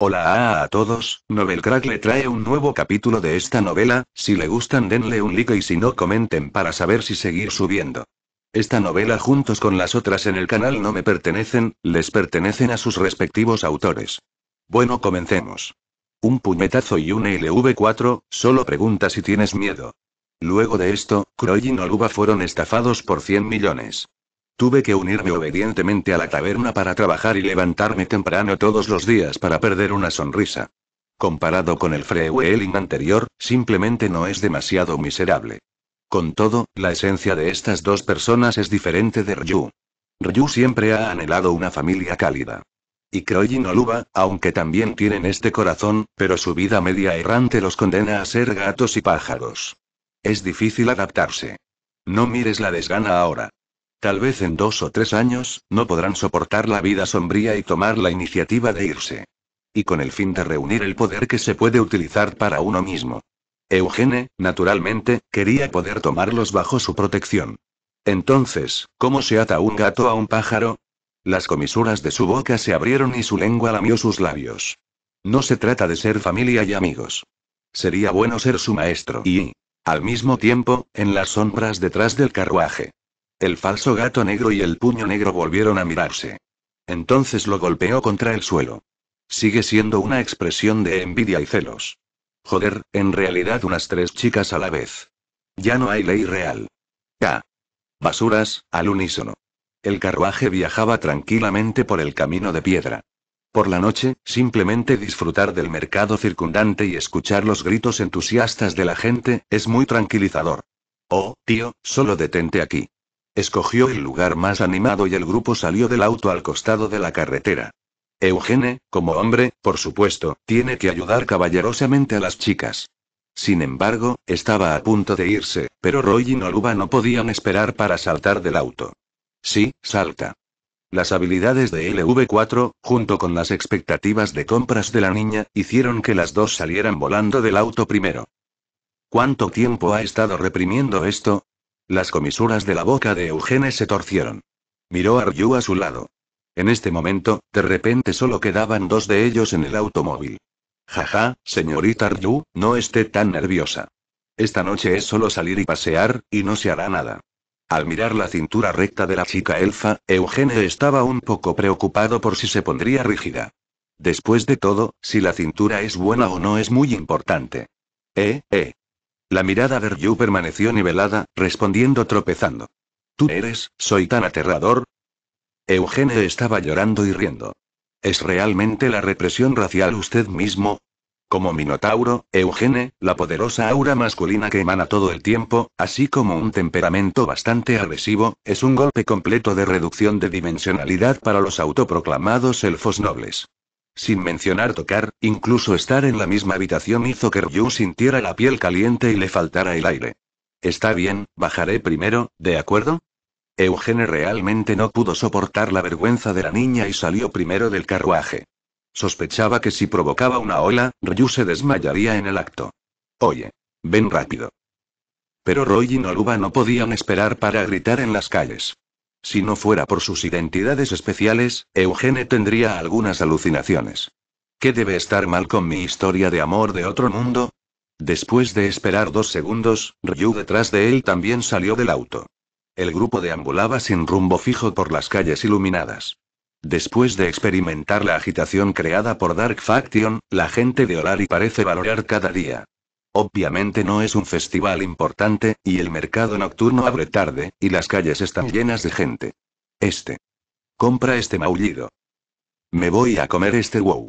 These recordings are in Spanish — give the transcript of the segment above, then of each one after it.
Hola a, todos, Novelcrack le trae un nuevo capítulo de esta novela, si le gustan denle un like y si no comenten para saber si seguir subiendo. Esta novela juntos con las otras en el canal no me pertenecen, les pertenecen a sus respectivos autores. Bueno comencemos. Un puñetazo y un LV4, solo pregunta si tienes miedo. Luego de esto, Croy y Noluba fueron estafados por 100 millones. Tuve que unirme obedientemente a la taberna para trabajar y levantarme temprano todos los días para perder una sonrisa. Comparado con el Frewelling anterior, simplemente no es demasiado miserable. Con todo, la esencia de estas dos personas es diferente de Ryu. Ryu siempre ha anhelado una familia cálida. Y Croy Oluba, aunque también tienen este corazón, pero su vida media errante los condena a ser gatos y pájaros. Es difícil adaptarse. No mires la desgana ahora. Tal vez en dos o tres años, no podrán soportar la vida sombría y tomar la iniciativa de irse. Y con el fin de reunir el poder que se puede utilizar para uno mismo. Eugene, naturalmente, quería poder tomarlos bajo su protección. Entonces, ¿cómo se ata un gato a un pájaro? Las comisuras de su boca se abrieron y su lengua lamió sus labios. No se trata de ser familia y amigos. Sería bueno ser su maestro y, al mismo tiempo, en las sombras detrás del carruaje. El falso gato negro y el puño negro volvieron a mirarse. Entonces lo golpeó contra el suelo. Sigue siendo una expresión de envidia y celos. Joder, en realidad unas tres chicas a la vez. Ya no hay ley real. K. Basuras, al unísono. El carruaje viajaba tranquilamente por el camino de piedra. Por la noche, simplemente disfrutar del mercado circundante y escuchar los gritos entusiastas de la gente, es muy tranquilizador. Oh, tío, solo detente aquí. Escogió el lugar más animado y el grupo salió del auto al costado de la carretera. Eugene, como hombre, por supuesto, tiene que ayudar caballerosamente a las chicas. Sin embargo, estaba a punto de irse, pero Roy y Noluba no podían esperar para saltar del auto. Sí, salta. Las habilidades de LV4, junto con las expectativas de compras de la niña, hicieron que las dos salieran volando del auto primero. ¿Cuánto tiempo ha estado reprimiendo esto? Las comisuras de la boca de Eugene se torcieron. Miró a Ryu a su lado. En este momento, de repente solo quedaban dos de ellos en el automóvil. Jaja, señorita Ryu, no esté tan nerviosa. Esta noche es solo salir y pasear, y no se hará nada. Al mirar la cintura recta de la chica elfa, Eugene estaba un poco preocupado por si se pondría rígida. Después de todo, si la cintura es buena o no es muy importante. Eh, eh. La mirada de Ryu permaneció nivelada, respondiendo tropezando. Tú eres, soy tan aterrador. Eugene estaba llorando y riendo. ¿Es realmente la represión racial usted mismo? Como Minotauro, Eugene, la poderosa aura masculina que emana todo el tiempo, así como un temperamento bastante agresivo, es un golpe completo de reducción de dimensionalidad para los autoproclamados elfos nobles. Sin mencionar tocar, incluso estar en la misma habitación hizo que Ryu sintiera la piel caliente y le faltara el aire. Está bien, bajaré primero, ¿de acuerdo? Eugene realmente no pudo soportar la vergüenza de la niña y salió primero del carruaje. Sospechaba que si provocaba una ola, Ryu se desmayaría en el acto. Oye. Ven rápido. Pero Roy y Noluba no podían esperar para gritar en las calles. Si no fuera por sus identidades especiales, Eugene tendría algunas alucinaciones. ¿Qué debe estar mal con mi historia de amor de otro mundo? Después de esperar dos segundos, Ryu detrás de él también salió del auto. El grupo deambulaba sin rumbo fijo por las calles iluminadas. Después de experimentar la agitación creada por Dark Faction, la gente de Olari parece valorar cada día Obviamente no es un festival importante, y el mercado nocturno abre tarde, y las calles están llenas de gente. Este. Compra este maullido. Me voy a comer este wow.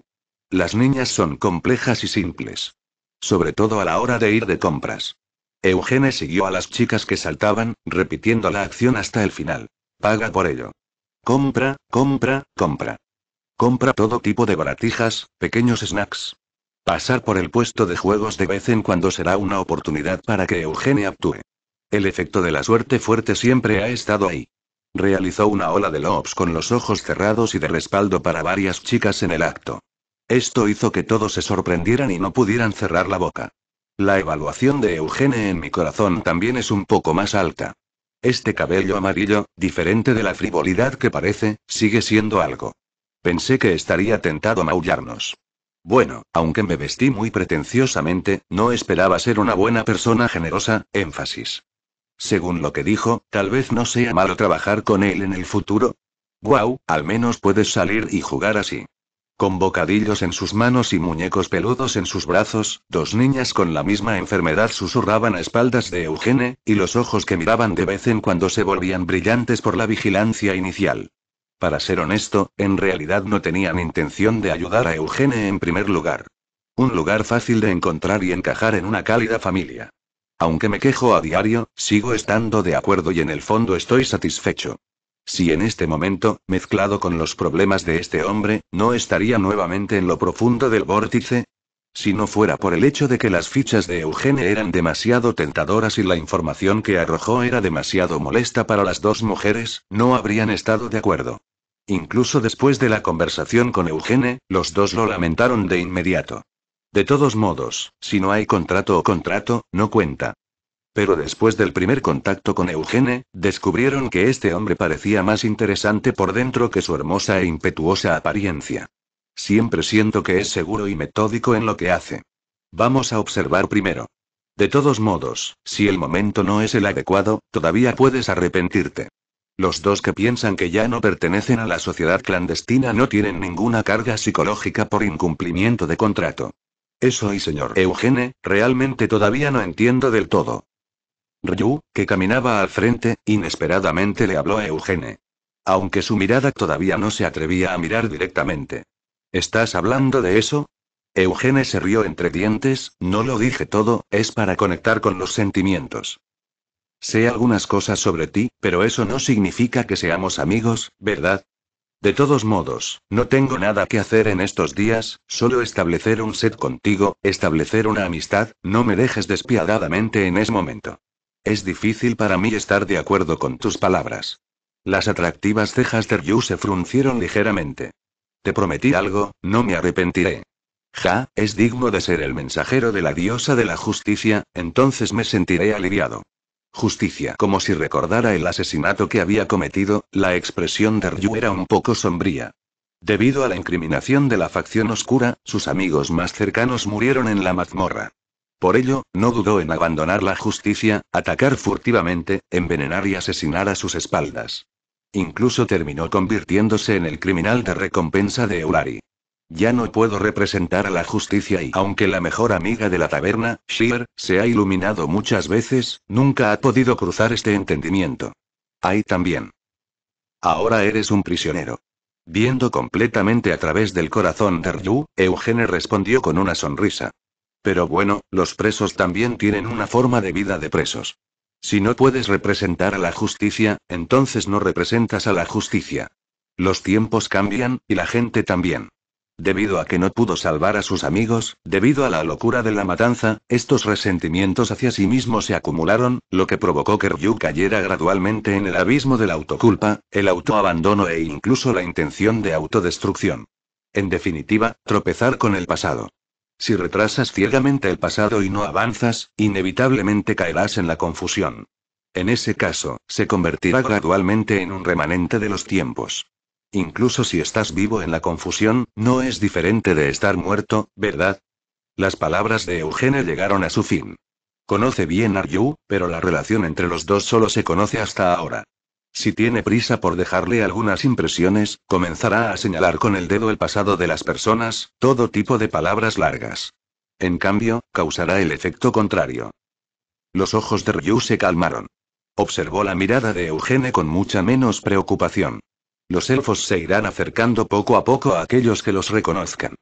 Las niñas son complejas y simples. Sobre todo a la hora de ir de compras. Eugene siguió a las chicas que saltaban, repitiendo la acción hasta el final. Paga por ello. Compra, compra, compra. Compra todo tipo de baratijas, pequeños snacks, Pasar por el puesto de juegos de vez en cuando será una oportunidad para que Eugene actúe. El efecto de la suerte fuerte siempre ha estado ahí. Realizó una ola de lobs con los ojos cerrados y de respaldo para varias chicas en el acto. Esto hizo que todos se sorprendieran y no pudieran cerrar la boca. La evaluación de Eugene en mi corazón también es un poco más alta. Este cabello amarillo, diferente de la frivolidad que parece, sigue siendo algo. Pensé que estaría tentado a maullarnos. Bueno, aunque me vestí muy pretenciosamente, no esperaba ser una buena persona generosa, énfasis. Según lo que dijo, tal vez no sea malo trabajar con él en el futuro. Guau, al menos puedes salir y jugar así. Con bocadillos en sus manos y muñecos peludos en sus brazos, dos niñas con la misma enfermedad susurraban a espaldas de Eugene, y los ojos que miraban de vez en cuando se volvían brillantes por la vigilancia inicial. Para ser honesto, en realidad no tenían intención de ayudar a Eugene en primer lugar. Un lugar fácil de encontrar y encajar en una cálida familia. Aunque me quejo a diario, sigo estando de acuerdo y en el fondo estoy satisfecho. Si en este momento, mezclado con los problemas de este hombre, no estaría nuevamente en lo profundo del vórtice, si no fuera por el hecho de que las fichas de Eugene eran demasiado tentadoras y la información que arrojó era demasiado molesta para las dos mujeres, no habrían estado de acuerdo. Incluso después de la conversación con Eugene, los dos lo lamentaron de inmediato. De todos modos, si no hay contrato o contrato, no cuenta. Pero después del primer contacto con Eugene, descubrieron que este hombre parecía más interesante por dentro que su hermosa e impetuosa apariencia. Siempre siento que es seguro y metódico en lo que hace. Vamos a observar primero. De todos modos, si el momento no es el adecuado, todavía puedes arrepentirte. Los dos que piensan que ya no pertenecen a la sociedad clandestina no tienen ninguna carga psicológica por incumplimiento de contrato. Eso y señor Eugene, realmente todavía no entiendo del todo. Ryu, que caminaba al frente, inesperadamente le habló a Eugene. Aunque su mirada todavía no se atrevía a mirar directamente. ¿Estás hablando de eso? Eugene se rió entre dientes, no lo dije todo, es para conectar con los sentimientos. Sé algunas cosas sobre ti, pero eso no significa que seamos amigos, ¿verdad? De todos modos, no tengo nada que hacer en estos días, solo establecer un set contigo, establecer una amistad, no me dejes despiadadamente en ese momento. Es difícil para mí estar de acuerdo con tus palabras. Las atractivas cejas de Ryu se fruncieron ligeramente. Te prometí algo, no me arrepentiré. Ja, es digno de ser el mensajero de la diosa de la justicia, entonces me sentiré aliviado. Justicia. Como si recordara el asesinato que había cometido, la expresión de Ryu era un poco sombría. Debido a la incriminación de la facción oscura, sus amigos más cercanos murieron en la mazmorra. Por ello, no dudó en abandonar la justicia, atacar furtivamente, envenenar y asesinar a sus espaldas. Incluso terminó convirtiéndose en el criminal de recompensa de Eulari. Ya no puedo representar a la justicia y aunque la mejor amiga de la taberna, Sheer, se ha iluminado muchas veces, nunca ha podido cruzar este entendimiento. Ahí también. Ahora eres un prisionero. Viendo completamente a través del corazón de Ryu, Eugene respondió con una sonrisa. Pero bueno, los presos también tienen una forma de vida de presos. Si no puedes representar a la justicia, entonces no representas a la justicia. Los tiempos cambian, y la gente también. Debido a que no pudo salvar a sus amigos, debido a la locura de la matanza, estos resentimientos hacia sí mismo se acumularon, lo que provocó que Ryu cayera gradualmente en el abismo de la autoculpa, el autoabandono e incluso la intención de autodestrucción. En definitiva, tropezar con el pasado. Si retrasas ciegamente el pasado y no avanzas, inevitablemente caerás en la confusión. En ese caso, se convertirá gradualmente en un remanente de los tiempos. Incluso si estás vivo en la confusión, no es diferente de estar muerto, ¿verdad? Las palabras de Eugene llegaron a su fin. Conoce bien a Ryu, pero la relación entre los dos solo se conoce hasta ahora. Si tiene prisa por dejarle algunas impresiones, comenzará a señalar con el dedo el pasado de las personas, todo tipo de palabras largas. En cambio, causará el efecto contrario. Los ojos de Ryu se calmaron. Observó la mirada de Eugene con mucha menos preocupación. Los elfos se irán acercando poco a poco a aquellos que los reconozcan.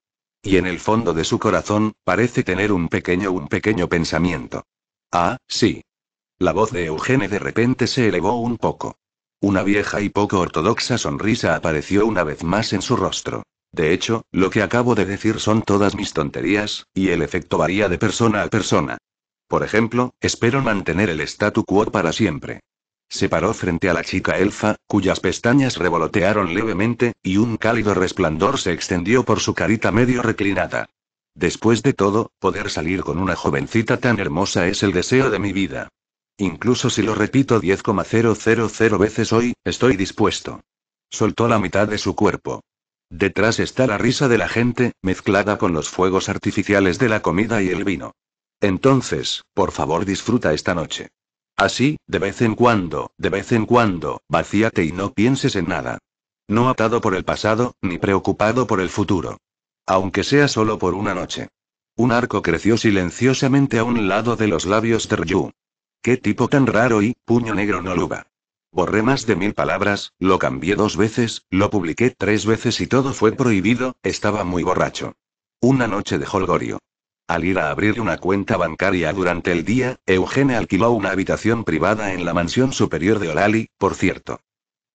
Y en el fondo de su corazón, parece tener un pequeño, un pequeño pensamiento. Ah, sí. La voz de Eugene de repente se elevó un poco. Una vieja y poco ortodoxa sonrisa apareció una vez más en su rostro. De hecho, lo que acabo de decir son todas mis tonterías, y el efecto varía de persona a persona. Por ejemplo, espero mantener el statu quo para siempre. Se paró frente a la chica elfa, cuyas pestañas revolotearon levemente, y un cálido resplandor se extendió por su carita medio reclinada. Después de todo, poder salir con una jovencita tan hermosa es el deseo de mi vida. Incluso si lo repito 10,000 veces hoy, estoy dispuesto. Soltó la mitad de su cuerpo. Detrás está la risa de la gente, mezclada con los fuegos artificiales de la comida y el vino. Entonces, por favor disfruta esta noche. Así, de vez en cuando, de vez en cuando, vacíate y no pienses en nada. No atado por el pasado, ni preocupado por el futuro. Aunque sea solo por una noche. Un arco creció silenciosamente a un lado de los labios de Ryu. Qué tipo tan raro y, puño negro no luba. Borré más de mil palabras, lo cambié dos veces, lo publiqué tres veces y todo fue prohibido, estaba muy borracho. Una noche de holgorio. Al ir a abrir una cuenta bancaria durante el día, Eugene alquiló una habitación privada en la mansión superior de Olali, por cierto.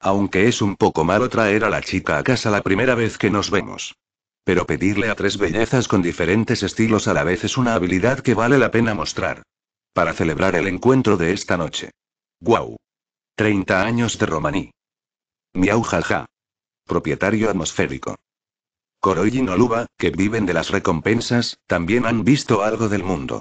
Aunque es un poco malo traer a la chica a casa la primera vez que nos vemos. Pero pedirle a tres bellezas con diferentes estilos a la vez es una habilidad que vale la pena mostrar. Para celebrar el encuentro de esta noche. ¡Guau! 30 años de romaní. Miau jaja. Propietario atmosférico. Koroijin y que viven de las recompensas, también han visto algo del mundo.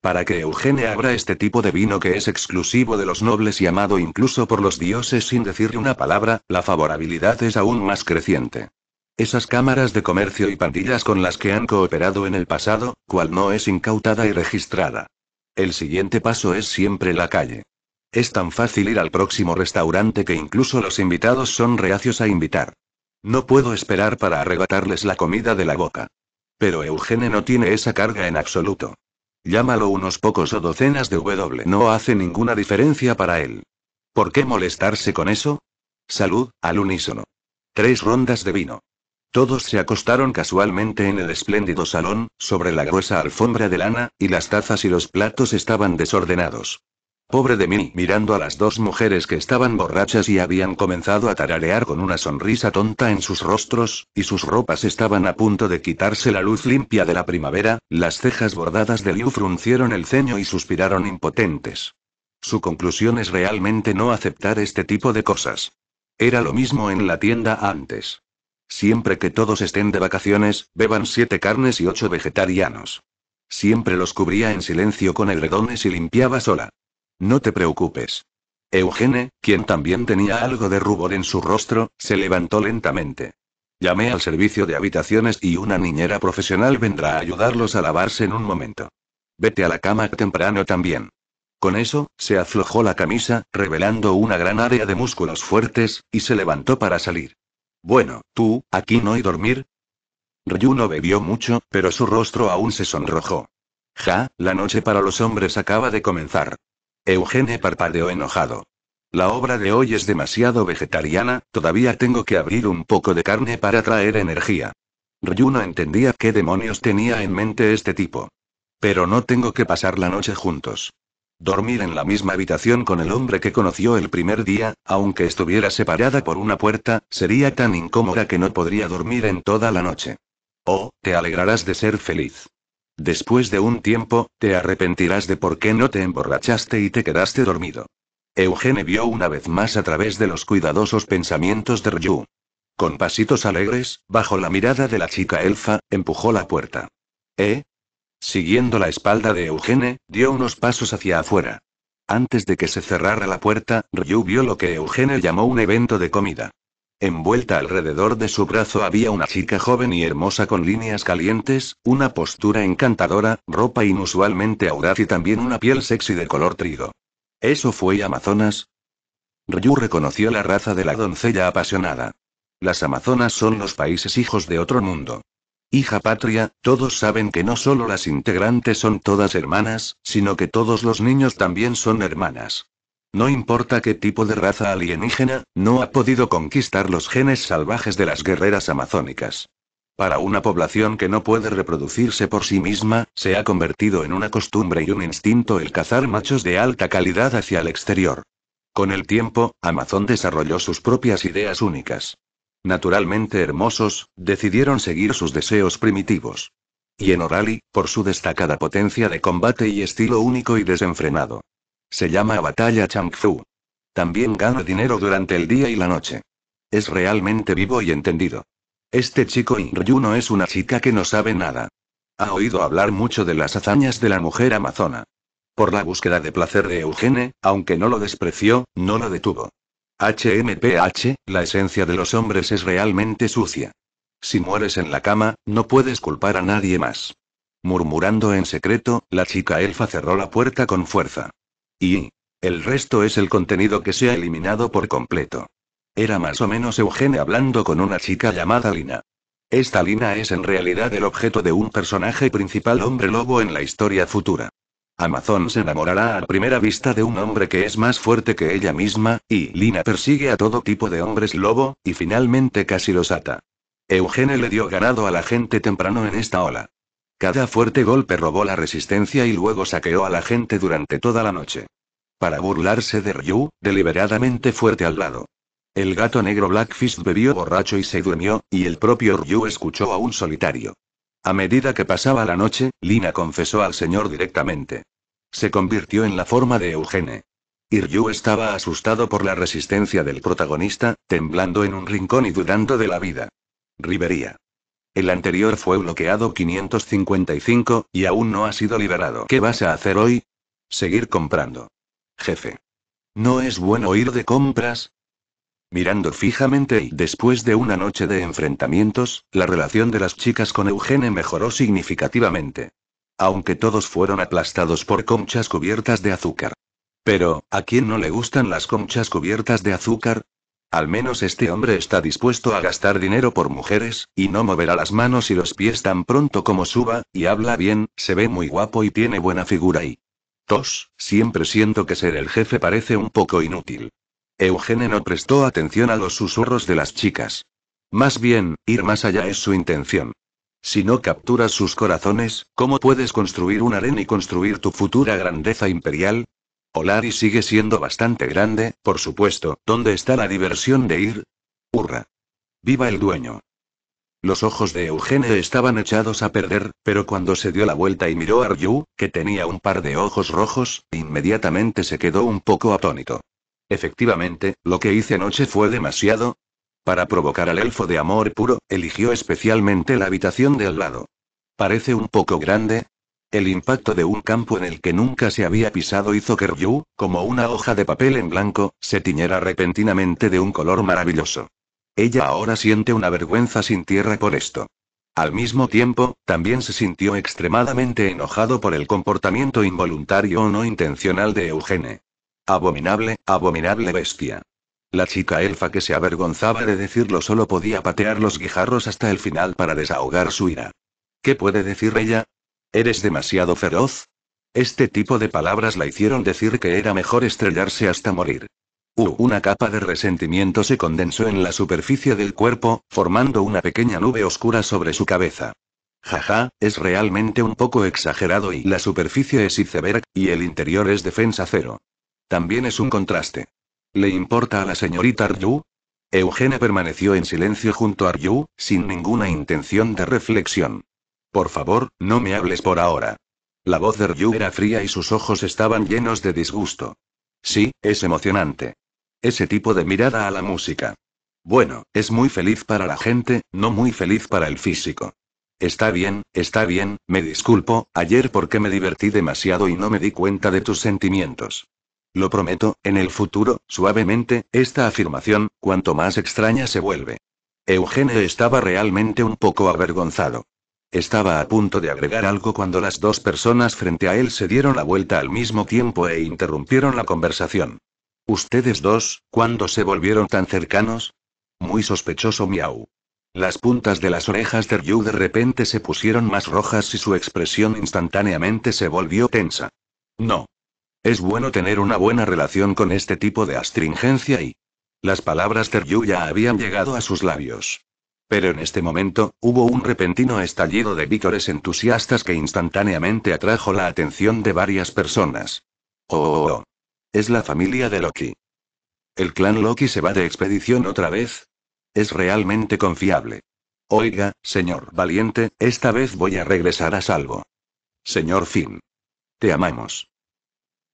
Para que Eugene abra este tipo de vino que es exclusivo de los nobles y amado incluso por los dioses sin decirle una palabra, la favorabilidad es aún más creciente. Esas cámaras de comercio y pandillas con las que han cooperado en el pasado, cual no es incautada y registrada. El siguiente paso es siempre la calle. Es tan fácil ir al próximo restaurante que incluso los invitados son reacios a invitar. No puedo esperar para arrebatarles la comida de la boca. Pero Eugene no tiene esa carga en absoluto. Llámalo unos pocos o docenas de W. No hace ninguna diferencia para él. ¿Por qué molestarse con eso? Salud, al unísono. Tres rondas de vino. Todos se acostaron casualmente en el espléndido salón, sobre la gruesa alfombra de lana, y las tazas y los platos estaban desordenados. Pobre de mí, mirando a las dos mujeres que estaban borrachas y habían comenzado a tararear con una sonrisa tonta en sus rostros, y sus ropas estaban a punto de quitarse la luz limpia de la primavera, las cejas bordadas de Liu fruncieron el ceño y suspiraron impotentes. Su conclusión es realmente no aceptar este tipo de cosas. Era lo mismo en la tienda antes. Siempre que todos estén de vacaciones, beban siete carnes y ocho vegetarianos. Siempre los cubría en silencio con edredones y limpiaba sola. No te preocupes. Eugene, quien también tenía algo de rubor en su rostro, se levantó lentamente. Llamé al servicio de habitaciones y una niñera profesional vendrá a ayudarlos a lavarse en un momento. Vete a la cama temprano también. Con eso, se aflojó la camisa, revelando una gran área de músculos fuertes, y se levantó para salir. Bueno, tú, aquí no hay dormir. Ryu bebió mucho, pero su rostro aún se sonrojó. Ja, la noche para los hombres acaba de comenzar. Eugene parpadeó enojado. La obra de hoy es demasiado vegetariana, todavía tengo que abrir un poco de carne para traer energía. Ryu entendía qué demonios tenía en mente este tipo. Pero no tengo que pasar la noche juntos. Dormir en la misma habitación con el hombre que conoció el primer día, aunque estuviera separada por una puerta, sería tan incómoda que no podría dormir en toda la noche. Oh, te alegrarás de ser feliz. Después de un tiempo, te arrepentirás de por qué no te emborrachaste y te quedaste dormido. Eugene vio una vez más a través de los cuidadosos pensamientos de Ryu. Con pasitos alegres, bajo la mirada de la chica elfa, empujó la puerta. ¿Eh? Siguiendo la espalda de Eugene, dio unos pasos hacia afuera. Antes de que se cerrara la puerta, Ryu vio lo que Eugene llamó un evento de comida. Envuelta alrededor de su brazo había una chica joven y hermosa con líneas calientes, una postura encantadora, ropa inusualmente audaz y también una piel sexy de color trigo. ¿Eso fue Amazonas? Ryu reconoció la raza de la doncella apasionada. Las Amazonas son los países hijos de otro mundo. Hija patria, todos saben que no solo las integrantes son todas hermanas, sino que todos los niños también son hermanas. No importa qué tipo de raza alienígena, no ha podido conquistar los genes salvajes de las guerreras amazónicas. Para una población que no puede reproducirse por sí misma, se ha convertido en una costumbre y un instinto el cazar machos de alta calidad hacia el exterior. Con el tiempo, Amazon desarrolló sus propias ideas únicas. Naturalmente hermosos, decidieron seguir sus deseos primitivos. Y en Orali, por su destacada potencia de combate y estilo único y desenfrenado. Se llama Batalla Chang Fu. También gana dinero durante el día y la noche. Es realmente vivo y entendido. Este chico Inryu no es una chica que no sabe nada. Ha oído hablar mucho de las hazañas de la mujer amazona. Por la búsqueda de placer de Eugene, aunque no lo despreció, no lo detuvo. HMPH, la esencia de los hombres es realmente sucia. Si mueres en la cama, no puedes culpar a nadie más. Murmurando en secreto, la chica elfa cerró la puerta con fuerza. Y... El resto es el contenido que se ha eliminado por completo. Era más o menos Eugene hablando con una chica llamada Lina. Esta Lina es en realidad el objeto de un personaje principal hombre lobo en la historia futura. Amazon se enamorará a primera vista de un hombre que es más fuerte que ella misma, y Lina persigue a todo tipo de hombres lobo, y finalmente casi los ata. Eugene le dio ganado a la gente temprano en esta ola. Cada fuerte golpe robó la resistencia y luego saqueó a la gente durante toda la noche. Para burlarse de Ryu, deliberadamente fuerte al lado. El gato negro Blackfish bebió borracho y se durmió, y el propio Ryu escuchó a un solitario. A medida que pasaba la noche, Lina confesó al señor directamente. Se convirtió en la forma de Eugene. Y Ryu estaba asustado por la resistencia del protagonista, temblando en un rincón y dudando de la vida. Rivería. El anterior fue bloqueado 555, y aún no ha sido liberado. ¿Qué vas a hacer hoy? Seguir comprando. Jefe. ¿No es bueno ir de compras? Mirando fijamente y después de una noche de enfrentamientos, la relación de las chicas con Eugene mejoró significativamente. Aunque todos fueron aplastados por conchas cubiertas de azúcar. Pero, ¿a quién no le gustan las conchas cubiertas de azúcar? Al menos este hombre está dispuesto a gastar dinero por mujeres, y no moverá las manos y los pies tan pronto como suba, y habla bien, se ve muy guapo y tiene buena figura y... Tos, siempre siento que ser el jefe parece un poco inútil. Eugene no prestó atención a los susurros de las chicas. Más bien, ir más allá es su intención. Si no capturas sus corazones, ¿cómo puedes construir un harén y construir tu futura grandeza imperial? Olari sigue siendo bastante grande, por supuesto, ¿dónde está la diversión de ir? ¡Hurra! ¡Viva el dueño! Los ojos de Eugene estaban echados a perder, pero cuando se dio la vuelta y miró a Ryu, que tenía un par de ojos rojos, inmediatamente se quedó un poco atónito. Efectivamente, lo que hice anoche fue demasiado. Para provocar al elfo de amor puro, eligió especialmente la habitación de al lado. Parece un poco grande, el impacto de un campo en el que nunca se había pisado hizo que Ryu, como una hoja de papel en blanco, se tiñera repentinamente de un color maravilloso. Ella ahora siente una vergüenza sin tierra por esto. Al mismo tiempo, también se sintió extremadamente enojado por el comportamiento involuntario o no intencional de Eugene. Abominable, abominable bestia. La chica elfa que se avergonzaba de decirlo solo podía patear los guijarros hasta el final para desahogar su ira. ¿Qué puede decir ella? ¿Eres demasiado feroz? Este tipo de palabras la hicieron decir que era mejor estrellarse hasta morir. una capa de resentimiento se condensó en la superficie del cuerpo, formando una pequeña nube oscura sobre su cabeza. Jaja, es realmente un poco exagerado y la superficie es iceberg, y el interior es defensa cero. También es un contraste. ¿Le importa a la señorita Ryu? Eugenia permaneció en silencio junto a Ryu, sin ninguna intención de reflexión. Por favor, no me hables por ahora. La voz de Ryu era fría y sus ojos estaban llenos de disgusto. Sí, es emocionante. Ese tipo de mirada a la música. Bueno, es muy feliz para la gente, no muy feliz para el físico. Está bien, está bien, me disculpo, ayer porque me divertí demasiado y no me di cuenta de tus sentimientos. Lo prometo, en el futuro, suavemente, esta afirmación, cuanto más extraña se vuelve. Eugene estaba realmente un poco avergonzado. Estaba a punto de agregar algo cuando las dos personas frente a él se dieron la vuelta al mismo tiempo e interrumpieron la conversación. Ustedes dos, ¿cuándo se volvieron tan cercanos? Muy sospechoso miau. Las puntas de las orejas de Yu de repente se pusieron más rojas y su expresión instantáneamente se volvió tensa. No. Es bueno tener una buena relación con este tipo de astringencia y... Las palabras de Yu ya habían llegado a sus labios. Pero en este momento, hubo un repentino estallido de vítores entusiastas que instantáneamente atrajo la atención de varias personas. Oh, oh, oh. Es la familia de Loki. ¿El clan Loki se va de expedición otra vez? Es realmente confiable. Oiga, señor valiente, esta vez voy a regresar a salvo. Señor Finn. Te amamos.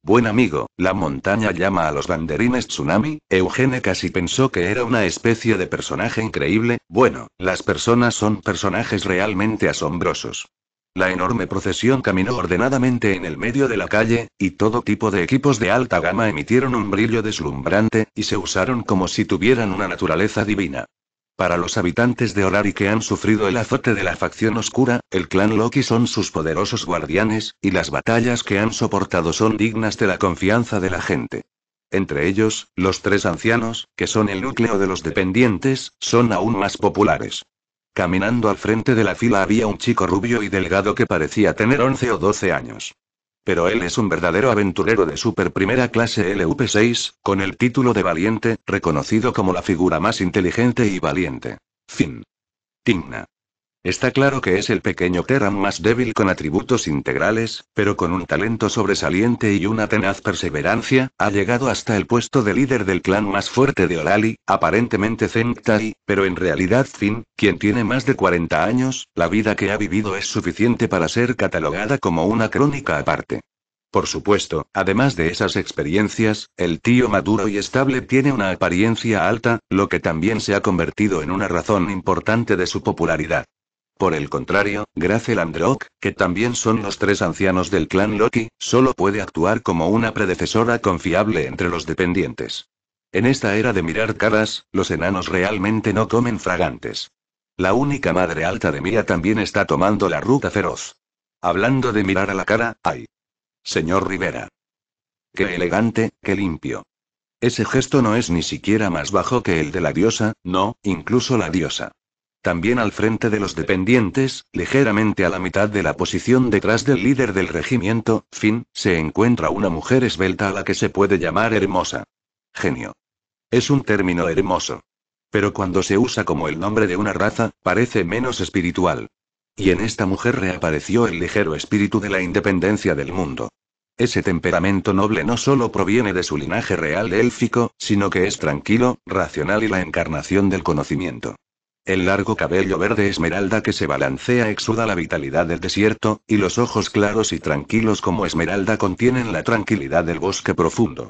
Buen amigo, la montaña llama a los banderines tsunami, Eugene casi pensó que era una especie de personaje increíble, bueno, las personas son personajes realmente asombrosos. La enorme procesión caminó ordenadamente en el medio de la calle, y todo tipo de equipos de alta gama emitieron un brillo deslumbrante, y se usaron como si tuvieran una naturaleza divina. Para los habitantes de Orari que han sufrido el azote de la facción oscura, el clan Loki son sus poderosos guardianes, y las batallas que han soportado son dignas de la confianza de la gente. Entre ellos, los tres ancianos, que son el núcleo de los dependientes, son aún más populares. Caminando al frente de la fila había un chico rubio y delgado que parecía tener 11 o 12 años pero él es un verdadero aventurero de super primera clase LUP6, con el título de valiente, reconocido como la figura más inteligente y valiente. Fin. Tigna. Está claro que es el pequeño Terran más débil con atributos integrales, pero con un talento sobresaliente y una tenaz perseverancia, ha llegado hasta el puesto de líder del clan más fuerte de Orali, aparentemente Zenktai, pero en realidad Finn, quien tiene más de 40 años, la vida que ha vivido es suficiente para ser catalogada como una crónica aparte. Por supuesto, además de esas experiencias, el tío maduro y estable tiene una apariencia alta, lo que también se ha convertido en una razón importante de su popularidad. Por el contrario, Gracel que también son los tres ancianos del clan Loki, solo puede actuar como una predecesora confiable entre los dependientes. En esta era de mirar caras, los enanos realmente no comen fragantes. La única madre alta de Mia también está tomando la ruta feroz. Hablando de mirar a la cara, ay. Señor Rivera. Qué elegante, qué limpio. Ese gesto no es ni siquiera más bajo que el de la diosa, no, incluso la diosa. También al frente de los dependientes, ligeramente a la mitad de la posición detrás del líder del regimiento, Finn, se encuentra una mujer esbelta a la que se puede llamar hermosa. Genio. Es un término hermoso. Pero cuando se usa como el nombre de una raza, parece menos espiritual. Y en esta mujer reapareció el ligero espíritu de la independencia del mundo. Ese temperamento noble no solo proviene de su linaje real élfico, sino que es tranquilo, racional y la encarnación del conocimiento. El largo cabello verde esmeralda que se balancea exuda la vitalidad del desierto, y los ojos claros y tranquilos como esmeralda contienen la tranquilidad del bosque profundo.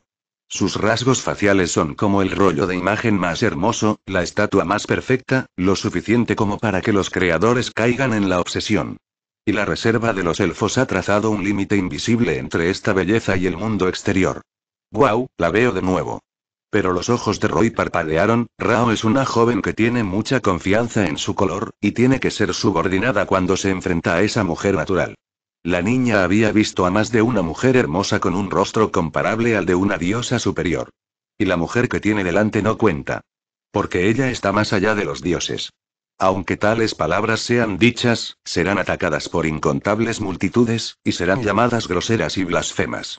Sus rasgos faciales son como el rollo de imagen más hermoso, la estatua más perfecta, lo suficiente como para que los creadores caigan en la obsesión. Y la reserva de los elfos ha trazado un límite invisible entre esta belleza y el mundo exterior. ¡Guau! La veo de nuevo. Pero los ojos de Roy parpadearon, Rao es una joven que tiene mucha confianza en su color, y tiene que ser subordinada cuando se enfrenta a esa mujer natural. La niña había visto a más de una mujer hermosa con un rostro comparable al de una diosa superior. Y la mujer que tiene delante no cuenta. Porque ella está más allá de los dioses. Aunque tales palabras sean dichas, serán atacadas por incontables multitudes, y serán llamadas groseras y blasfemas.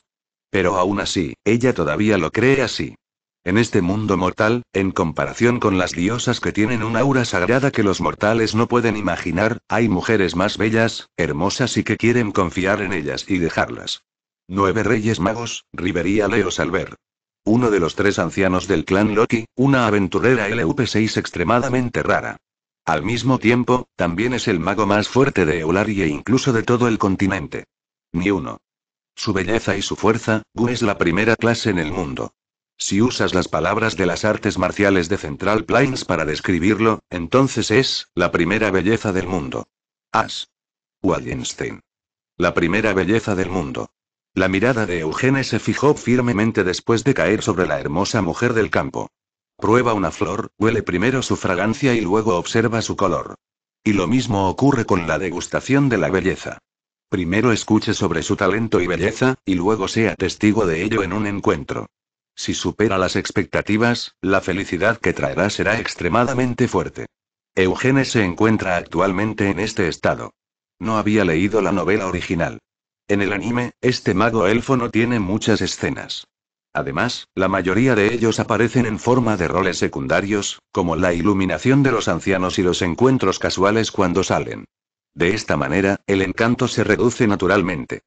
Pero aún así, ella todavía lo cree así. En este mundo mortal, en comparación con las diosas que tienen una aura sagrada que los mortales no pueden imaginar, hay mujeres más bellas, hermosas y que quieren confiar en ellas y dejarlas. Nueve Reyes Magos, Rivería Leo Salver. Uno de los tres ancianos del clan Loki, una aventurera LUP6 extremadamente rara. Al mismo tiempo, también es el mago más fuerte de Eulari e incluso de todo el continente. Ni uno. Su belleza y su fuerza, Gu es la primera clase en el mundo. Si usas las palabras de las artes marciales de Central Plains para describirlo, entonces es, la primera belleza del mundo. As. Wallenstein. La primera belleza del mundo. La mirada de Eugene se fijó firmemente después de caer sobre la hermosa mujer del campo. Prueba una flor, huele primero su fragancia y luego observa su color. Y lo mismo ocurre con la degustación de la belleza. Primero escuche sobre su talento y belleza, y luego sea testigo de ello en un encuentro. Si supera las expectativas, la felicidad que traerá será extremadamente fuerte. Eugene se encuentra actualmente en este estado. No había leído la novela original. En el anime, este mago elfo no tiene muchas escenas. Además, la mayoría de ellos aparecen en forma de roles secundarios, como la iluminación de los ancianos y los encuentros casuales cuando salen. De esta manera, el encanto se reduce naturalmente.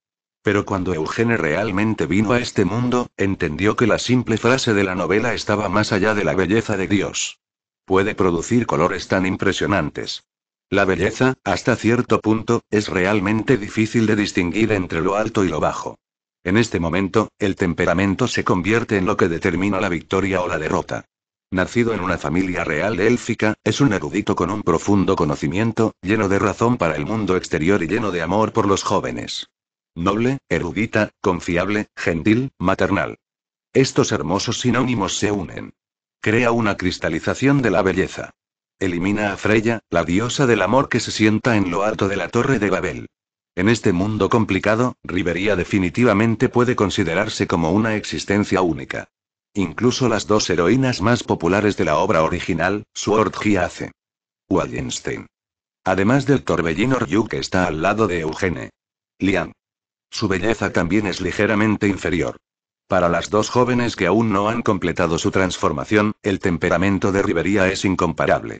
Pero cuando Eugene realmente vino a este mundo, entendió que la simple frase de la novela estaba más allá de la belleza de Dios. Puede producir colores tan impresionantes. La belleza, hasta cierto punto, es realmente difícil de distinguir entre lo alto y lo bajo. En este momento, el temperamento se convierte en lo que determina la victoria o la derrota. Nacido en una familia real élfica, es un erudito con un profundo conocimiento, lleno de razón para el mundo exterior y lleno de amor por los jóvenes noble, erudita, confiable, gentil, maternal. Estos hermosos sinónimos se unen. Crea una cristalización de la belleza. Elimina a Freya, la diosa del amor que se sienta en lo alto de la torre de Babel. En este mundo complicado, Rivería definitivamente puede considerarse como una existencia única. Incluso las dos heroínas más populares de la obra original, Sword Giace. Wallenstein. Además del torbellino Ryu que está al lado de Eugene. Liam. Su belleza también es ligeramente inferior. Para las dos jóvenes que aún no han completado su transformación, el temperamento de Rivería es incomparable.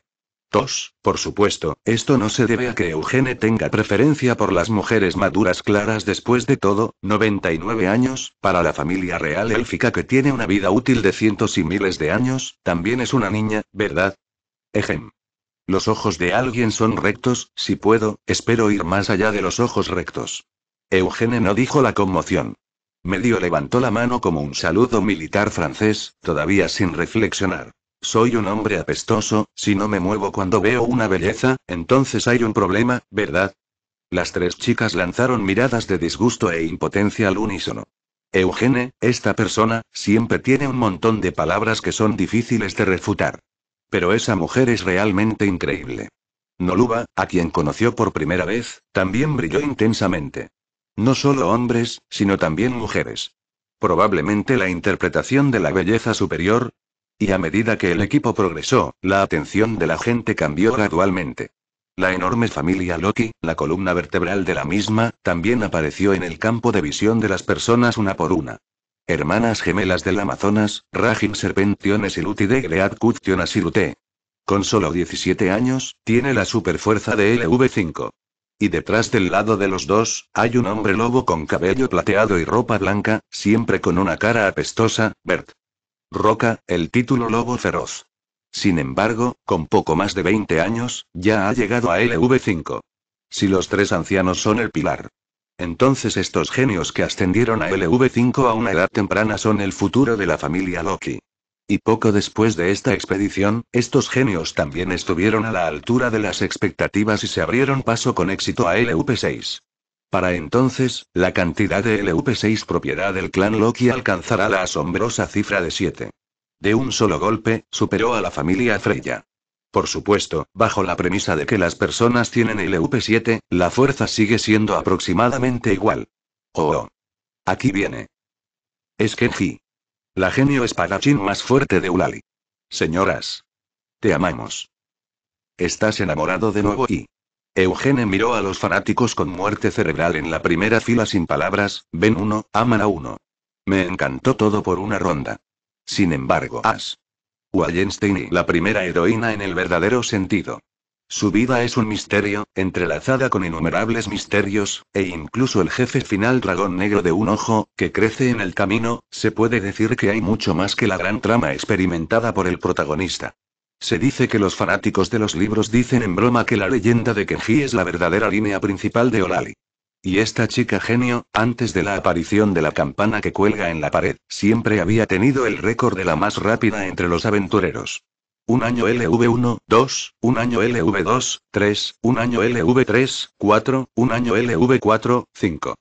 Tos, por supuesto, esto no se debe a que Eugene tenga preferencia por las mujeres maduras claras después de todo, 99 años, para la familia real élfica que tiene una vida útil de cientos y miles de años, también es una niña, ¿verdad? Ejem. Los ojos de alguien son rectos, si puedo, espero ir más allá de los ojos rectos. Eugene no dijo la conmoción. Medio levantó la mano como un saludo militar francés, todavía sin reflexionar. Soy un hombre apestoso, si no me muevo cuando veo una belleza, entonces hay un problema, ¿verdad? Las tres chicas lanzaron miradas de disgusto e impotencia al unísono. Eugene, esta persona, siempre tiene un montón de palabras que son difíciles de refutar. Pero esa mujer es realmente increíble. Noluba, a quien conoció por primera vez, también brilló intensamente. No solo hombres, sino también mujeres. Probablemente la interpretación de la belleza superior. Y a medida que el equipo progresó, la atención de la gente cambió gradualmente. La enorme familia Loki, la columna vertebral de la misma, también apareció en el campo de visión de las personas una por una. Hermanas gemelas del Amazonas, Rajin Serpentiones y de Con solo 17 años, tiene la superfuerza de LV5. Y detrás del lado de los dos, hay un hombre lobo con cabello plateado y ropa blanca, siempre con una cara apestosa, Bert. Roca, el título lobo feroz. Sin embargo, con poco más de 20 años, ya ha llegado a LV5. Si los tres ancianos son el pilar. Entonces estos genios que ascendieron a LV5 a una edad temprana son el futuro de la familia Loki. Y poco después de esta expedición, estos genios también estuvieron a la altura de las expectativas y se abrieron paso con éxito a LUP6. Para entonces, la cantidad de LUP6 propiedad del clan Loki alcanzará la asombrosa cifra de 7. De un solo golpe, superó a la familia Freya. Por supuesto, bajo la premisa de que las personas tienen LUP7, la fuerza sigue siendo aproximadamente igual. Oh. oh. Aquí viene. Es Kenji. La genio espadachín más fuerte de Ulali. Señoras. Te amamos. Estás enamorado de nuevo y... Eugene miró a los fanáticos con muerte cerebral en la primera fila sin palabras, ven uno, aman a uno. Me encantó todo por una ronda. Sin embargo, As. Wallenstein y la primera heroína en el verdadero sentido. Su vida es un misterio, entrelazada con innumerables misterios, e incluso el jefe final dragón negro de un ojo, que crece en el camino, se puede decir que hay mucho más que la gran trama experimentada por el protagonista. Se dice que los fanáticos de los libros dicen en broma que la leyenda de Kenji es la verdadera línea principal de Olali. Y esta chica genio, antes de la aparición de la campana que cuelga en la pared, siempre había tenido el récord de la más rápida entre los aventureros. Un año LV1, 2, un año LV2, 3, un año LV3, 4, un año LV4, 5.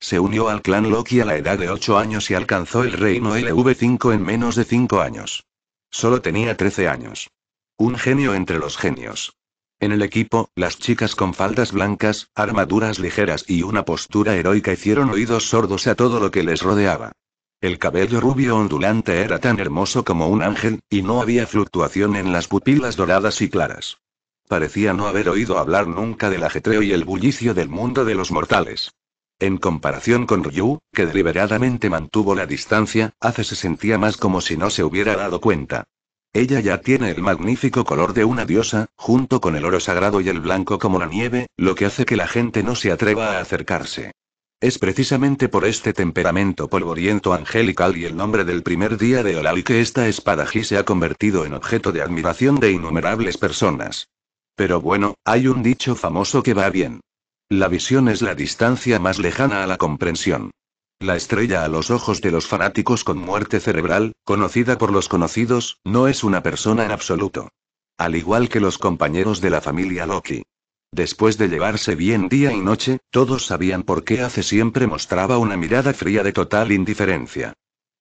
Se unió al clan Loki a la edad de 8 años y alcanzó el reino LV5 en menos de 5 años. Solo tenía 13 años. Un genio entre los genios. En el equipo, las chicas con faldas blancas, armaduras ligeras y una postura heroica hicieron oídos sordos a todo lo que les rodeaba. El cabello rubio ondulante era tan hermoso como un ángel, y no había fluctuación en las pupilas doradas y claras. Parecía no haber oído hablar nunca del ajetreo y el bullicio del mundo de los mortales. En comparación con Ryu, que deliberadamente mantuvo la distancia, Hace se sentía más como si no se hubiera dado cuenta. Ella ya tiene el magnífico color de una diosa, junto con el oro sagrado y el blanco como la nieve, lo que hace que la gente no se atreva a acercarse. Es precisamente por este temperamento polvoriento angelical y el nombre del primer día de Olal que esta espada espadají se ha convertido en objeto de admiración de innumerables personas. Pero bueno, hay un dicho famoso que va bien. La visión es la distancia más lejana a la comprensión. La estrella a los ojos de los fanáticos con muerte cerebral, conocida por los conocidos, no es una persona en absoluto. Al igual que los compañeros de la familia Loki. Después de llevarse bien día y noche, todos sabían por qué hace siempre mostraba una mirada fría de total indiferencia.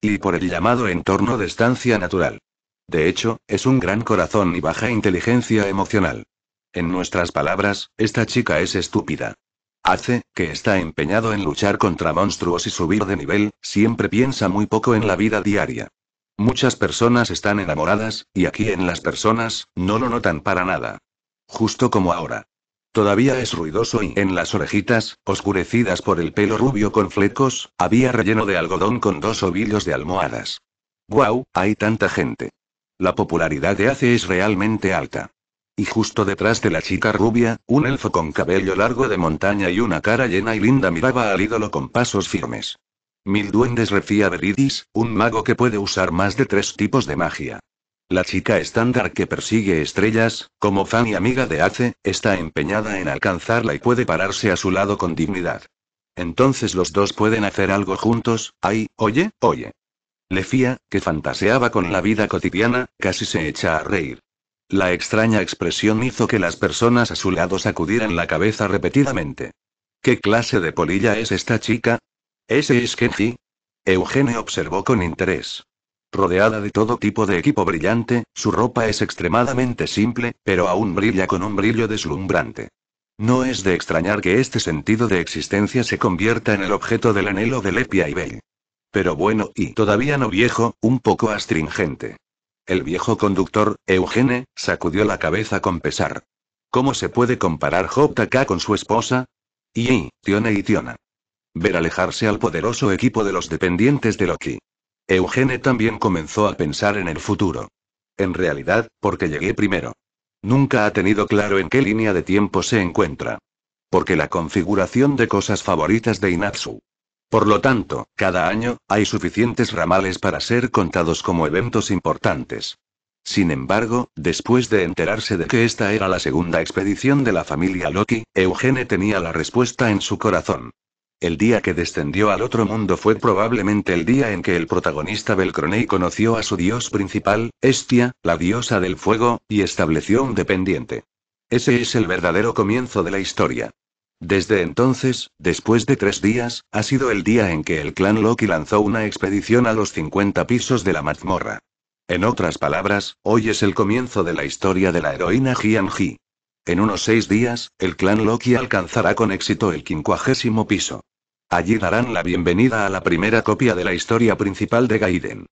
Y por el llamado entorno de estancia natural. De hecho, es un gran corazón y baja inteligencia emocional. En nuestras palabras, esta chica es estúpida. Hace, que está empeñado en luchar contra monstruos y subir de nivel, siempre piensa muy poco en la vida diaria. Muchas personas están enamoradas, y aquí en las personas, no lo notan para nada. Justo como ahora. Todavía es ruidoso y en las orejitas, oscurecidas por el pelo rubio con flecos, había relleno de algodón con dos ovillos de almohadas. ¡Guau! Hay tanta gente. La popularidad de Ace es realmente alta. Y justo detrás de la chica rubia, un elfo con cabello largo de montaña y una cara llena y linda miraba al ídolo con pasos firmes. Mil duendes refía Beridis, un mago que puede usar más de tres tipos de magia. La chica estándar que persigue estrellas, como fan y amiga de Ace, está empeñada en alcanzarla y puede pararse a su lado con dignidad. Entonces los dos pueden hacer algo juntos, ay, oye, oye. Lefía, que fantaseaba con la vida cotidiana, casi se echa a reír. La extraña expresión hizo que las personas a su lado sacudieran la cabeza repetidamente. ¿Qué clase de polilla es esta chica? ¿Ese es Kenji? Eugene observó con interés. Rodeada de todo tipo de equipo brillante, su ropa es extremadamente simple, pero aún brilla con un brillo deslumbrante. No es de extrañar que este sentido de existencia se convierta en el objeto del anhelo de Lepia y Bell. Pero bueno, y todavía no viejo, un poco astringente. El viejo conductor, Eugene, sacudió la cabeza con pesar. ¿Cómo se puede comparar JK con su esposa? Y, Tiona y Tiona. Ver alejarse al poderoso equipo de los dependientes de Loki. Eugene también comenzó a pensar en el futuro. En realidad, porque llegué primero. Nunca ha tenido claro en qué línea de tiempo se encuentra. Porque la configuración de cosas favoritas de Inatsu. Por lo tanto, cada año, hay suficientes ramales para ser contados como eventos importantes. Sin embargo, después de enterarse de que esta era la segunda expedición de la familia Loki, Eugene tenía la respuesta en su corazón. El día que descendió al otro mundo fue probablemente el día en que el protagonista Belcronei conoció a su dios principal, Estia, la diosa del fuego, y estableció un dependiente. Ese es el verdadero comienzo de la historia. Desde entonces, después de tres días, ha sido el día en que el clan Loki lanzó una expedición a los 50 pisos de la mazmorra. En otras palabras, hoy es el comienzo de la historia de la heroína Jian Ji. En unos seis días, el clan Loki alcanzará con éxito el quincuagésimo piso. Allí darán la bienvenida a la primera copia de la historia principal de Gaiden.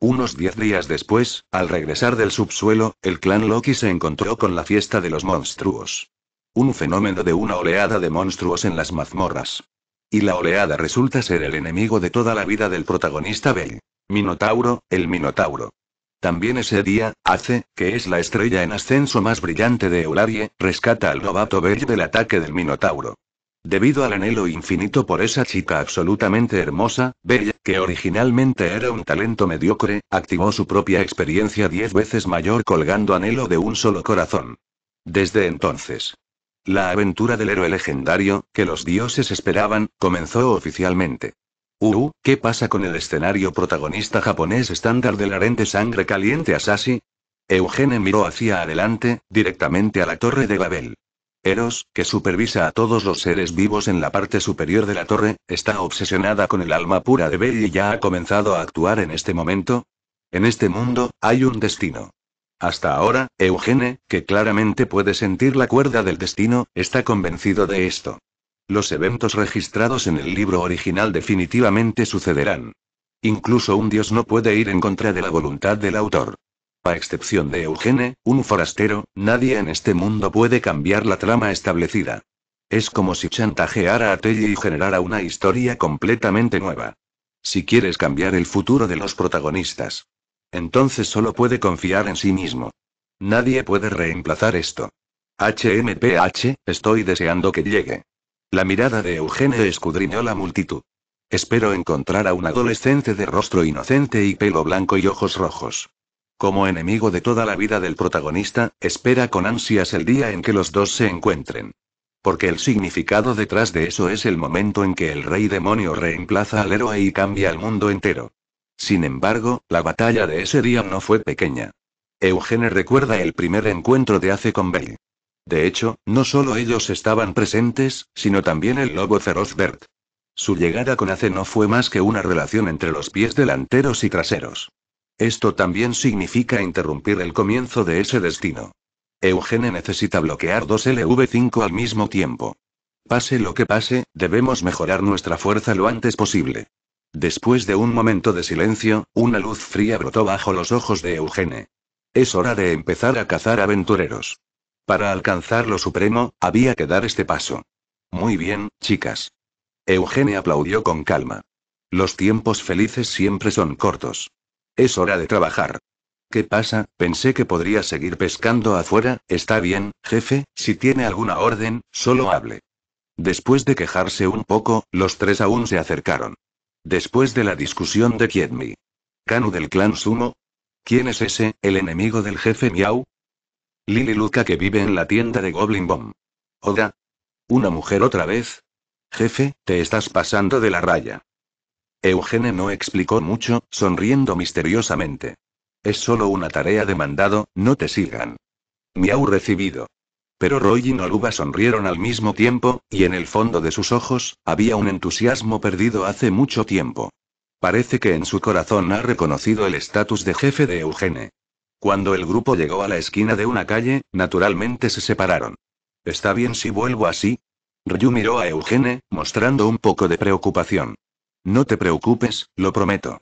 Unos diez días después, al regresar del subsuelo, el clan Loki se encontró con la fiesta de los monstruos. Un fenómeno de una oleada de monstruos en las mazmorras. Y la oleada resulta ser el enemigo de toda la vida del protagonista Bell. Minotauro, el Minotauro. También ese día, hace, que es la estrella en ascenso más brillante de Eularie, rescata al novato Bell del ataque del Minotauro. Debido al anhelo infinito por esa chica absolutamente hermosa, bella, que originalmente era un talento mediocre, activó su propia experiencia diez veces mayor colgando anhelo de un solo corazón. Desde entonces. La aventura del héroe legendario, que los dioses esperaban, comenzó oficialmente. Uh, ¿qué pasa con el escenario protagonista japonés estándar del arente sangre caliente Asashi? Eugene miró hacia adelante, directamente a la torre de Babel. Eros, que supervisa a todos los seres vivos en la parte superior de la torre, está obsesionada con el alma pura de Bell y ya ha comenzado a actuar en este momento. En este mundo, hay un destino. Hasta ahora, Eugene, que claramente puede sentir la cuerda del destino, está convencido de esto. Los eventos registrados en el libro original definitivamente sucederán. Incluso un dios no puede ir en contra de la voluntad del autor. A excepción de Eugene, un forastero, nadie en este mundo puede cambiar la trama establecida. Es como si chantajeara a Telly y generara una historia completamente nueva. Si quieres cambiar el futuro de los protagonistas, entonces solo puede confiar en sí mismo. Nadie puede reemplazar esto. HMPH, estoy deseando que llegue. La mirada de Eugene escudriñó la multitud. Espero encontrar a un adolescente de rostro inocente y pelo blanco y ojos rojos. Como enemigo de toda la vida del protagonista, espera con ansias el día en que los dos se encuentren. Porque el significado detrás de eso es el momento en que el rey demonio reemplaza al héroe y cambia el mundo entero. Sin embargo, la batalla de ese día no fue pequeña. Eugene recuerda el primer encuentro de Ace con Bell. De hecho, no solo ellos estaban presentes, sino también el lobo feroz Su llegada con Ace no fue más que una relación entre los pies delanteros y traseros. Esto también significa interrumpir el comienzo de ese destino. Eugene necesita bloquear dos LV5 al mismo tiempo. Pase lo que pase, debemos mejorar nuestra fuerza lo antes posible. Después de un momento de silencio, una luz fría brotó bajo los ojos de Eugene. Es hora de empezar a cazar aventureros. Para alcanzar lo supremo, había que dar este paso. Muy bien, chicas. Eugene aplaudió con calma. Los tiempos felices siempre son cortos. Es hora de trabajar. ¿Qué pasa? Pensé que podría seguir pescando afuera, está bien, jefe, si tiene alguna orden, solo hable. Después de quejarse un poco, los tres aún se acercaron. Después de la discusión de Kiedmi. Kanu del clan Sumo. ¿Quién es ese, el enemigo del jefe Miau? Lili Luca que vive en la tienda de Goblin Bomb. Oda. ¿Una mujer otra vez? Jefe, te estás pasando de la raya. Eugene no explicó mucho, sonriendo misteriosamente. Es solo una tarea de mandado, no te sigan. Miau recibido. Pero Roy y Noruba sonrieron al mismo tiempo, y en el fondo de sus ojos, había un entusiasmo perdido hace mucho tiempo. Parece que en su corazón ha reconocido el estatus de jefe de Eugene. Cuando el grupo llegó a la esquina de una calle, naturalmente se separaron. ¿Está bien si vuelvo así? Ryu miró a Eugene, mostrando un poco de preocupación. No te preocupes, lo prometo.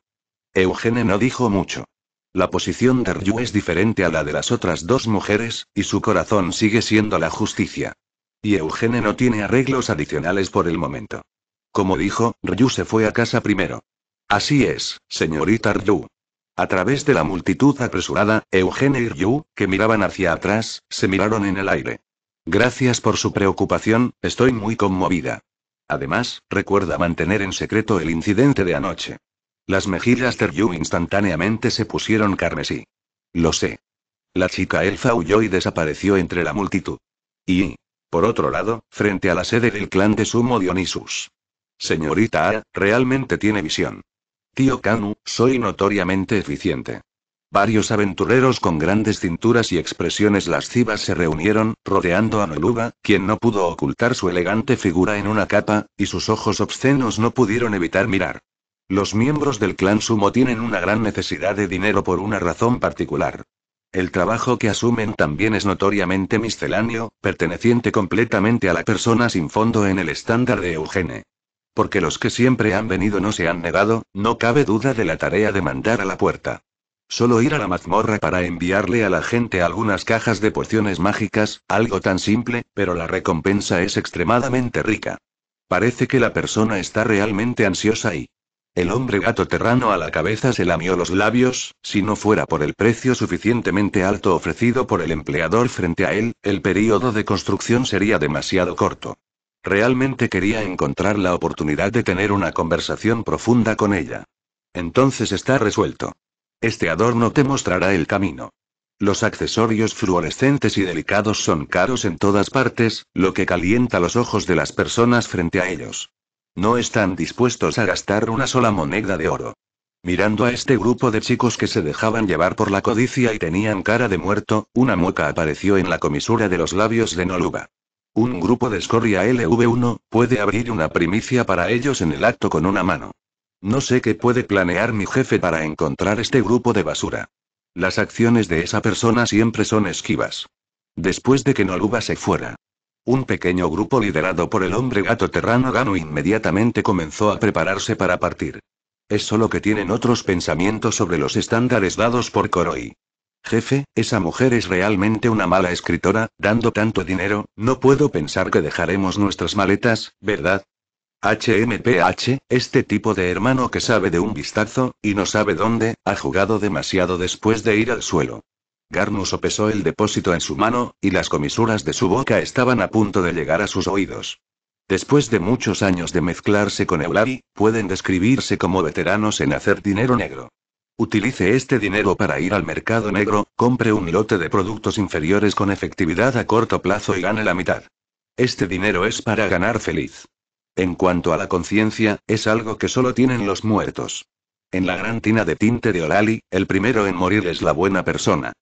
Eugene no dijo mucho. La posición de Ryu es diferente a la de las otras dos mujeres, y su corazón sigue siendo la justicia. Y Eugene no tiene arreglos adicionales por el momento. Como dijo, Ryu se fue a casa primero. Así es, señorita Ryu. A través de la multitud apresurada, Eugene y Ryu, que miraban hacia atrás, se miraron en el aire. Gracias por su preocupación, estoy muy conmovida. Además, recuerda mantener en secreto el incidente de anoche. Las mejillas de Ryu instantáneamente se pusieron carmesí. Lo sé. La chica elfa huyó y desapareció entre la multitud. Y, por otro lado, frente a la sede del clan de Sumo Dionysus. Señorita A, realmente tiene visión. Tío Kanu, soy notoriamente eficiente. Varios aventureros con grandes cinturas y expresiones lascivas se reunieron, rodeando a Noluga, quien no pudo ocultar su elegante figura en una capa, y sus ojos obscenos no pudieron evitar mirar. Los miembros del clan Sumo tienen una gran necesidad de dinero por una razón particular. El trabajo que asumen también es notoriamente misceláneo, perteneciente completamente a la persona sin fondo en el estándar de Eugene. Porque los que siempre han venido no se han negado, no cabe duda de la tarea de mandar a la puerta. Solo ir a la mazmorra para enviarle a la gente algunas cajas de pociones mágicas, algo tan simple, pero la recompensa es extremadamente rica. Parece que la persona está realmente ansiosa y... El hombre gato terrano a la cabeza se lamió los labios, si no fuera por el precio suficientemente alto ofrecido por el empleador frente a él, el periodo de construcción sería demasiado corto. Realmente quería encontrar la oportunidad de tener una conversación profunda con ella. Entonces está resuelto. Este adorno te mostrará el camino. Los accesorios fluorescentes y delicados son caros en todas partes, lo que calienta los ojos de las personas frente a ellos. No están dispuestos a gastar una sola moneda de oro. Mirando a este grupo de chicos que se dejaban llevar por la codicia y tenían cara de muerto, una mueca apareció en la comisura de los labios de Noluba. Un grupo de escoria LV1 puede abrir una primicia para ellos en el acto con una mano. No sé qué puede planear mi jefe para encontrar este grupo de basura. Las acciones de esa persona siempre son esquivas. Después de que Noluba se fuera, un pequeño grupo liderado por el hombre gato terrano Gano inmediatamente comenzó a prepararse para partir. Es solo que tienen otros pensamientos sobre los estándares dados por Koroi. Jefe, esa mujer es realmente una mala escritora, dando tanto dinero, no puedo pensar que dejaremos nuestras maletas, ¿verdad? HMPH, este tipo de hermano que sabe de un vistazo, y no sabe dónde, ha jugado demasiado después de ir al suelo. Garnus sopesó el depósito en su mano, y las comisuras de su boca estaban a punto de llegar a sus oídos. Después de muchos años de mezclarse con Eulari, pueden describirse como veteranos en hacer dinero negro. Utilice este dinero para ir al mercado negro, compre un lote de productos inferiores con efectividad a corto plazo y gane la mitad. Este dinero es para ganar feliz. En cuanto a la conciencia, es algo que solo tienen los muertos. En la gran tina de tinte de Orali, el primero en morir es la buena persona.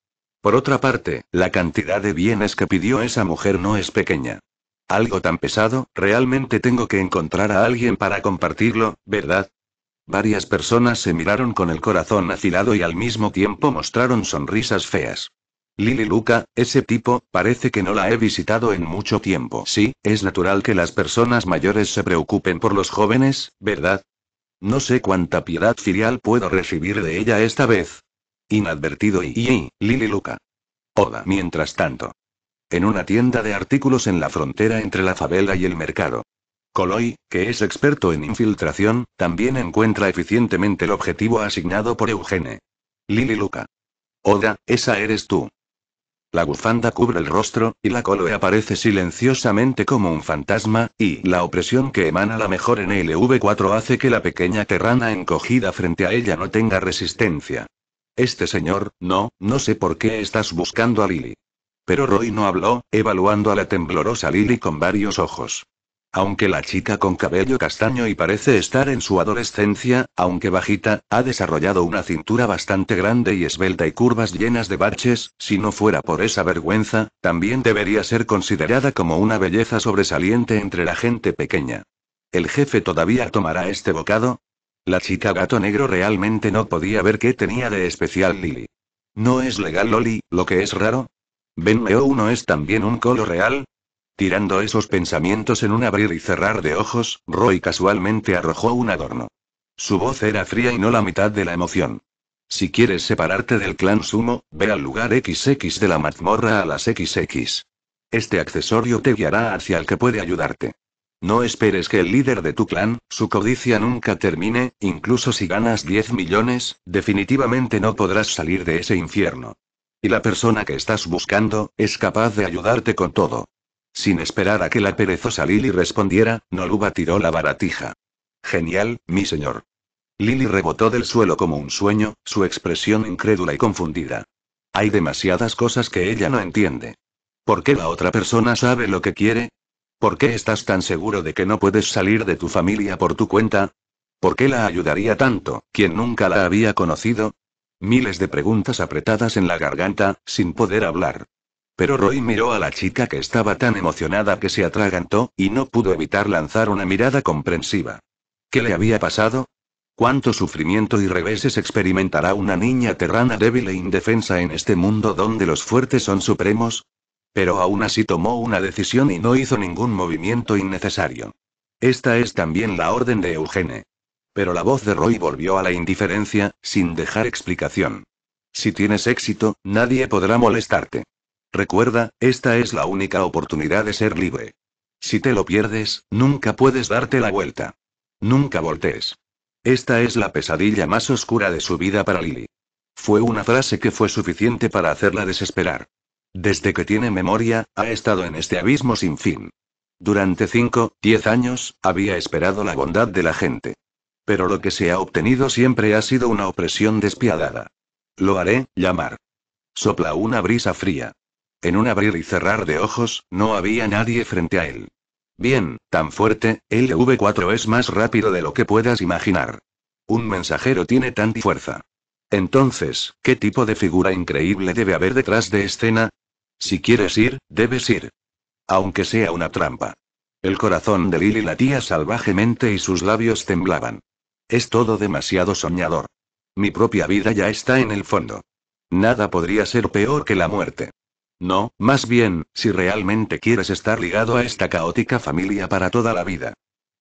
Por otra parte, la cantidad de bienes que pidió esa mujer no es pequeña. Algo tan pesado, realmente tengo que encontrar a alguien para compartirlo, ¿verdad? Varias personas se miraron con el corazón acilado y al mismo tiempo mostraron sonrisas feas. Lili Luca, ese tipo, parece que no la he visitado en mucho tiempo. Sí, es natural que las personas mayores se preocupen por los jóvenes, ¿verdad? No sé cuánta piedad filial puedo recibir de ella esta vez. Inadvertido y, y, Luca. Oda, mientras tanto. En una tienda de artículos en la frontera entre la favela y el mercado. Coloy, que es experto en infiltración, también encuentra eficientemente el objetivo asignado por Eugene. Lili Luca. Oda, esa eres tú. La bufanda cubre el rostro, y la coloe aparece silenciosamente como un fantasma, y la opresión que emana la mejor en lv 4 hace que la pequeña terrana encogida frente a ella no tenga resistencia. Este señor, no, no sé por qué estás buscando a Lily. Pero Roy no habló, evaluando a la temblorosa Lily con varios ojos. Aunque la chica con cabello castaño y parece estar en su adolescencia, aunque bajita, ha desarrollado una cintura bastante grande y esbelta y curvas llenas de baches, si no fuera por esa vergüenza, también debería ser considerada como una belleza sobresaliente entre la gente pequeña. ¿El jefe todavía tomará este bocado? La chica gato negro realmente no podía ver qué tenía de especial Lily. No es legal Loli, lo que es raro. Ben Meo uno es también un colo real, Tirando esos pensamientos en un abrir y cerrar de ojos, Roy casualmente arrojó un adorno. Su voz era fría y no la mitad de la emoción. Si quieres separarte del clan Sumo, ve al lugar XX de la mazmorra a las XX. Este accesorio te guiará hacia el que puede ayudarte. No esperes que el líder de tu clan, su codicia nunca termine, incluso si ganas 10 millones, definitivamente no podrás salir de ese infierno. Y la persona que estás buscando, es capaz de ayudarte con todo. Sin esperar a que la perezosa Lily respondiera, Noluba tiró la baratija. Genial, mi señor. Lily rebotó del suelo como un sueño, su expresión incrédula y confundida. Hay demasiadas cosas que ella no entiende. ¿Por qué la otra persona sabe lo que quiere? ¿Por qué estás tan seguro de que no puedes salir de tu familia por tu cuenta? ¿Por qué la ayudaría tanto, quien nunca la había conocido? Miles de preguntas apretadas en la garganta, sin poder hablar. Pero Roy miró a la chica que estaba tan emocionada que se atragantó, y no pudo evitar lanzar una mirada comprensiva. ¿Qué le había pasado? ¿Cuánto sufrimiento y reveses experimentará una niña terrana débil e indefensa en este mundo donde los fuertes son supremos? Pero aún así tomó una decisión y no hizo ningún movimiento innecesario. Esta es también la orden de Eugene. Pero la voz de Roy volvió a la indiferencia, sin dejar explicación. Si tienes éxito, nadie podrá molestarte. Recuerda, esta es la única oportunidad de ser libre. Si te lo pierdes, nunca puedes darte la vuelta. Nunca voltees. Esta es la pesadilla más oscura de su vida para Lily. Fue una frase que fue suficiente para hacerla desesperar. Desde que tiene memoria, ha estado en este abismo sin fin. Durante 5, 10 años, había esperado la bondad de la gente. Pero lo que se ha obtenido siempre ha sido una opresión despiadada. Lo haré, llamar. Sopla una brisa fría. En un abrir y cerrar de ojos, no había nadie frente a él. Bien, tan fuerte, LV4 es más rápido de lo que puedas imaginar. Un mensajero tiene tanta fuerza. Entonces, ¿qué tipo de figura increíble debe haber detrás de escena? Si quieres ir, debes ir. Aunque sea una trampa. El corazón de Lily latía salvajemente y sus labios temblaban. Es todo demasiado soñador. Mi propia vida ya está en el fondo. Nada podría ser peor que la muerte. No, más bien, si realmente quieres estar ligado a esta caótica familia para toda la vida.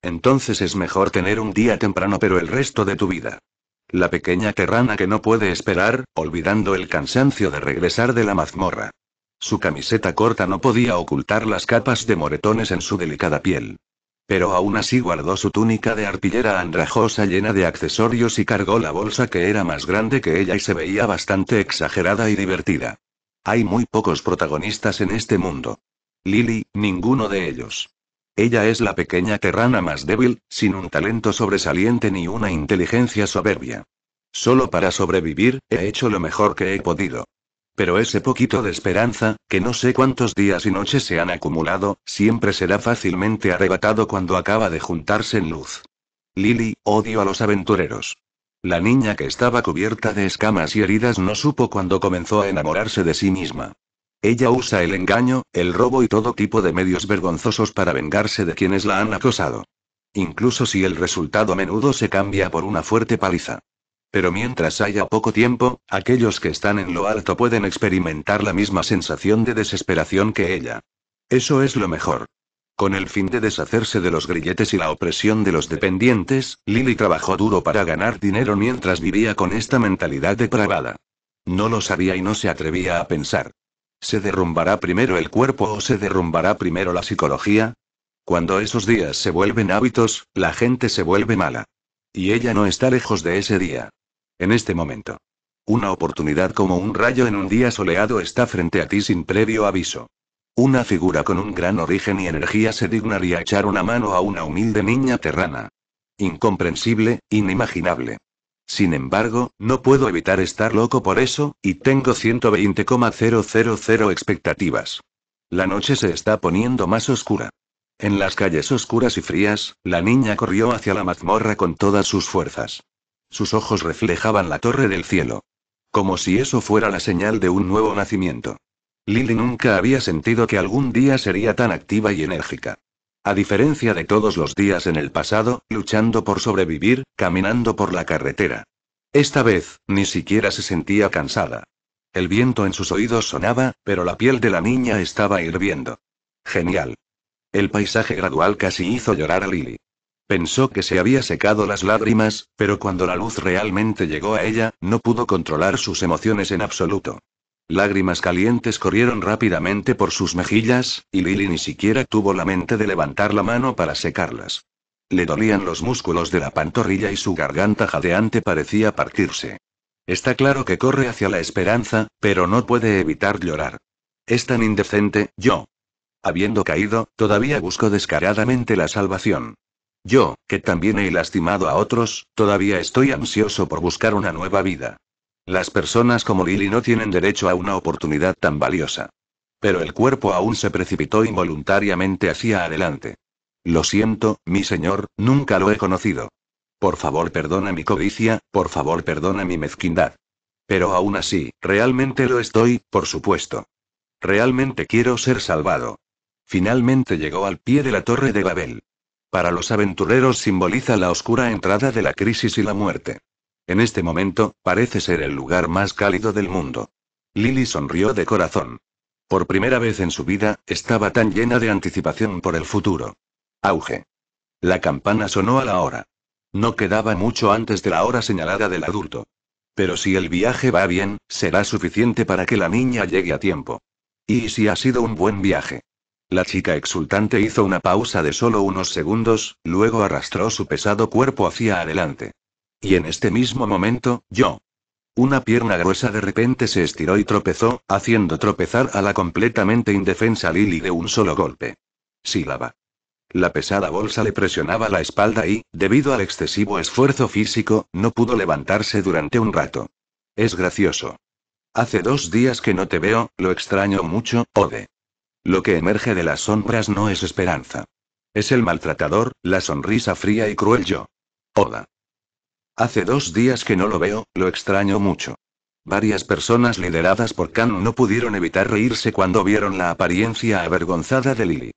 Entonces es mejor tener un día temprano pero el resto de tu vida. La pequeña terrana que no puede esperar, olvidando el cansancio de regresar de la mazmorra. Su camiseta corta no podía ocultar las capas de moretones en su delicada piel. Pero aún así guardó su túnica de artillera andrajosa llena de accesorios y cargó la bolsa que era más grande que ella y se veía bastante exagerada y divertida. Hay muy pocos protagonistas en este mundo. Lily, ninguno de ellos. Ella es la pequeña terrana más débil, sin un talento sobresaliente ni una inteligencia soberbia. Solo para sobrevivir, he hecho lo mejor que he podido. Pero ese poquito de esperanza, que no sé cuántos días y noches se han acumulado, siempre será fácilmente arrebatado cuando acaba de juntarse en luz. Lily, odio a los aventureros. La niña que estaba cubierta de escamas y heridas no supo cuando comenzó a enamorarse de sí misma. Ella usa el engaño, el robo y todo tipo de medios vergonzosos para vengarse de quienes la han acosado. Incluso si el resultado a menudo se cambia por una fuerte paliza. Pero mientras haya poco tiempo, aquellos que están en lo alto pueden experimentar la misma sensación de desesperación que ella. Eso es lo mejor. Con el fin de deshacerse de los grilletes y la opresión de los dependientes, Lily trabajó duro para ganar dinero mientras vivía con esta mentalidad depravada. No lo sabía y no se atrevía a pensar. ¿Se derrumbará primero el cuerpo o se derrumbará primero la psicología? Cuando esos días se vuelven hábitos, la gente se vuelve mala. Y ella no está lejos de ese día. En este momento. Una oportunidad como un rayo en un día soleado está frente a ti sin previo aviso. Una figura con un gran origen y energía se dignaría echar una mano a una humilde niña terrana. Incomprensible, inimaginable. Sin embargo, no puedo evitar estar loco por eso, y tengo 120,000 expectativas. La noche se está poniendo más oscura. En las calles oscuras y frías, la niña corrió hacia la mazmorra con todas sus fuerzas. Sus ojos reflejaban la torre del cielo. Como si eso fuera la señal de un nuevo nacimiento. Lily nunca había sentido que algún día sería tan activa y enérgica. A diferencia de todos los días en el pasado, luchando por sobrevivir, caminando por la carretera. Esta vez, ni siquiera se sentía cansada. El viento en sus oídos sonaba, pero la piel de la niña estaba hirviendo. Genial. El paisaje gradual casi hizo llorar a Lily. Pensó que se había secado las lágrimas, pero cuando la luz realmente llegó a ella, no pudo controlar sus emociones en absoluto. Lágrimas calientes corrieron rápidamente por sus mejillas, y Lily ni siquiera tuvo la mente de levantar la mano para secarlas. Le dolían los músculos de la pantorrilla y su garganta jadeante parecía partirse. Está claro que corre hacia la esperanza, pero no puede evitar llorar. Es tan indecente, yo. Habiendo caído, todavía busco descaradamente la salvación. Yo, que también he lastimado a otros, todavía estoy ansioso por buscar una nueva vida. Las personas como Lily no tienen derecho a una oportunidad tan valiosa. Pero el cuerpo aún se precipitó involuntariamente hacia adelante. Lo siento, mi señor, nunca lo he conocido. Por favor perdona mi codicia, por favor perdona mi mezquindad. Pero aún así, realmente lo estoy, por supuesto. Realmente quiero ser salvado. Finalmente llegó al pie de la torre de Babel. Para los aventureros simboliza la oscura entrada de la crisis y la muerte. En este momento, parece ser el lugar más cálido del mundo. Lily sonrió de corazón. Por primera vez en su vida, estaba tan llena de anticipación por el futuro. Auge. La campana sonó a la hora. No quedaba mucho antes de la hora señalada del adulto. Pero si el viaje va bien, será suficiente para que la niña llegue a tiempo. Y si ha sido un buen viaje. La chica exultante hizo una pausa de solo unos segundos, luego arrastró su pesado cuerpo hacia adelante. Y en este mismo momento, yo. Una pierna gruesa de repente se estiró y tropezó, haciendo tropezar a la completamente indefensa Lily de un solo golpe. Sílaba. La pesada bolsa le presionaba la espalda y, debido al excesivo esfuerzo físico, no pudo levantarse durante un rato. Es gracioso. Hace dos días que no te veo, lo extraño mucho, Ode. Lo que emerge de las sombras no es esperanza. Es el maltratador, la sonrisa fría y cruel yo. Oda. Hace dos días que no lo veo, lo extraño mucho. Varias personas lideradas por Kanu no pudieron evitar reírse cuando vieron la apariencia avergonzada de Lily.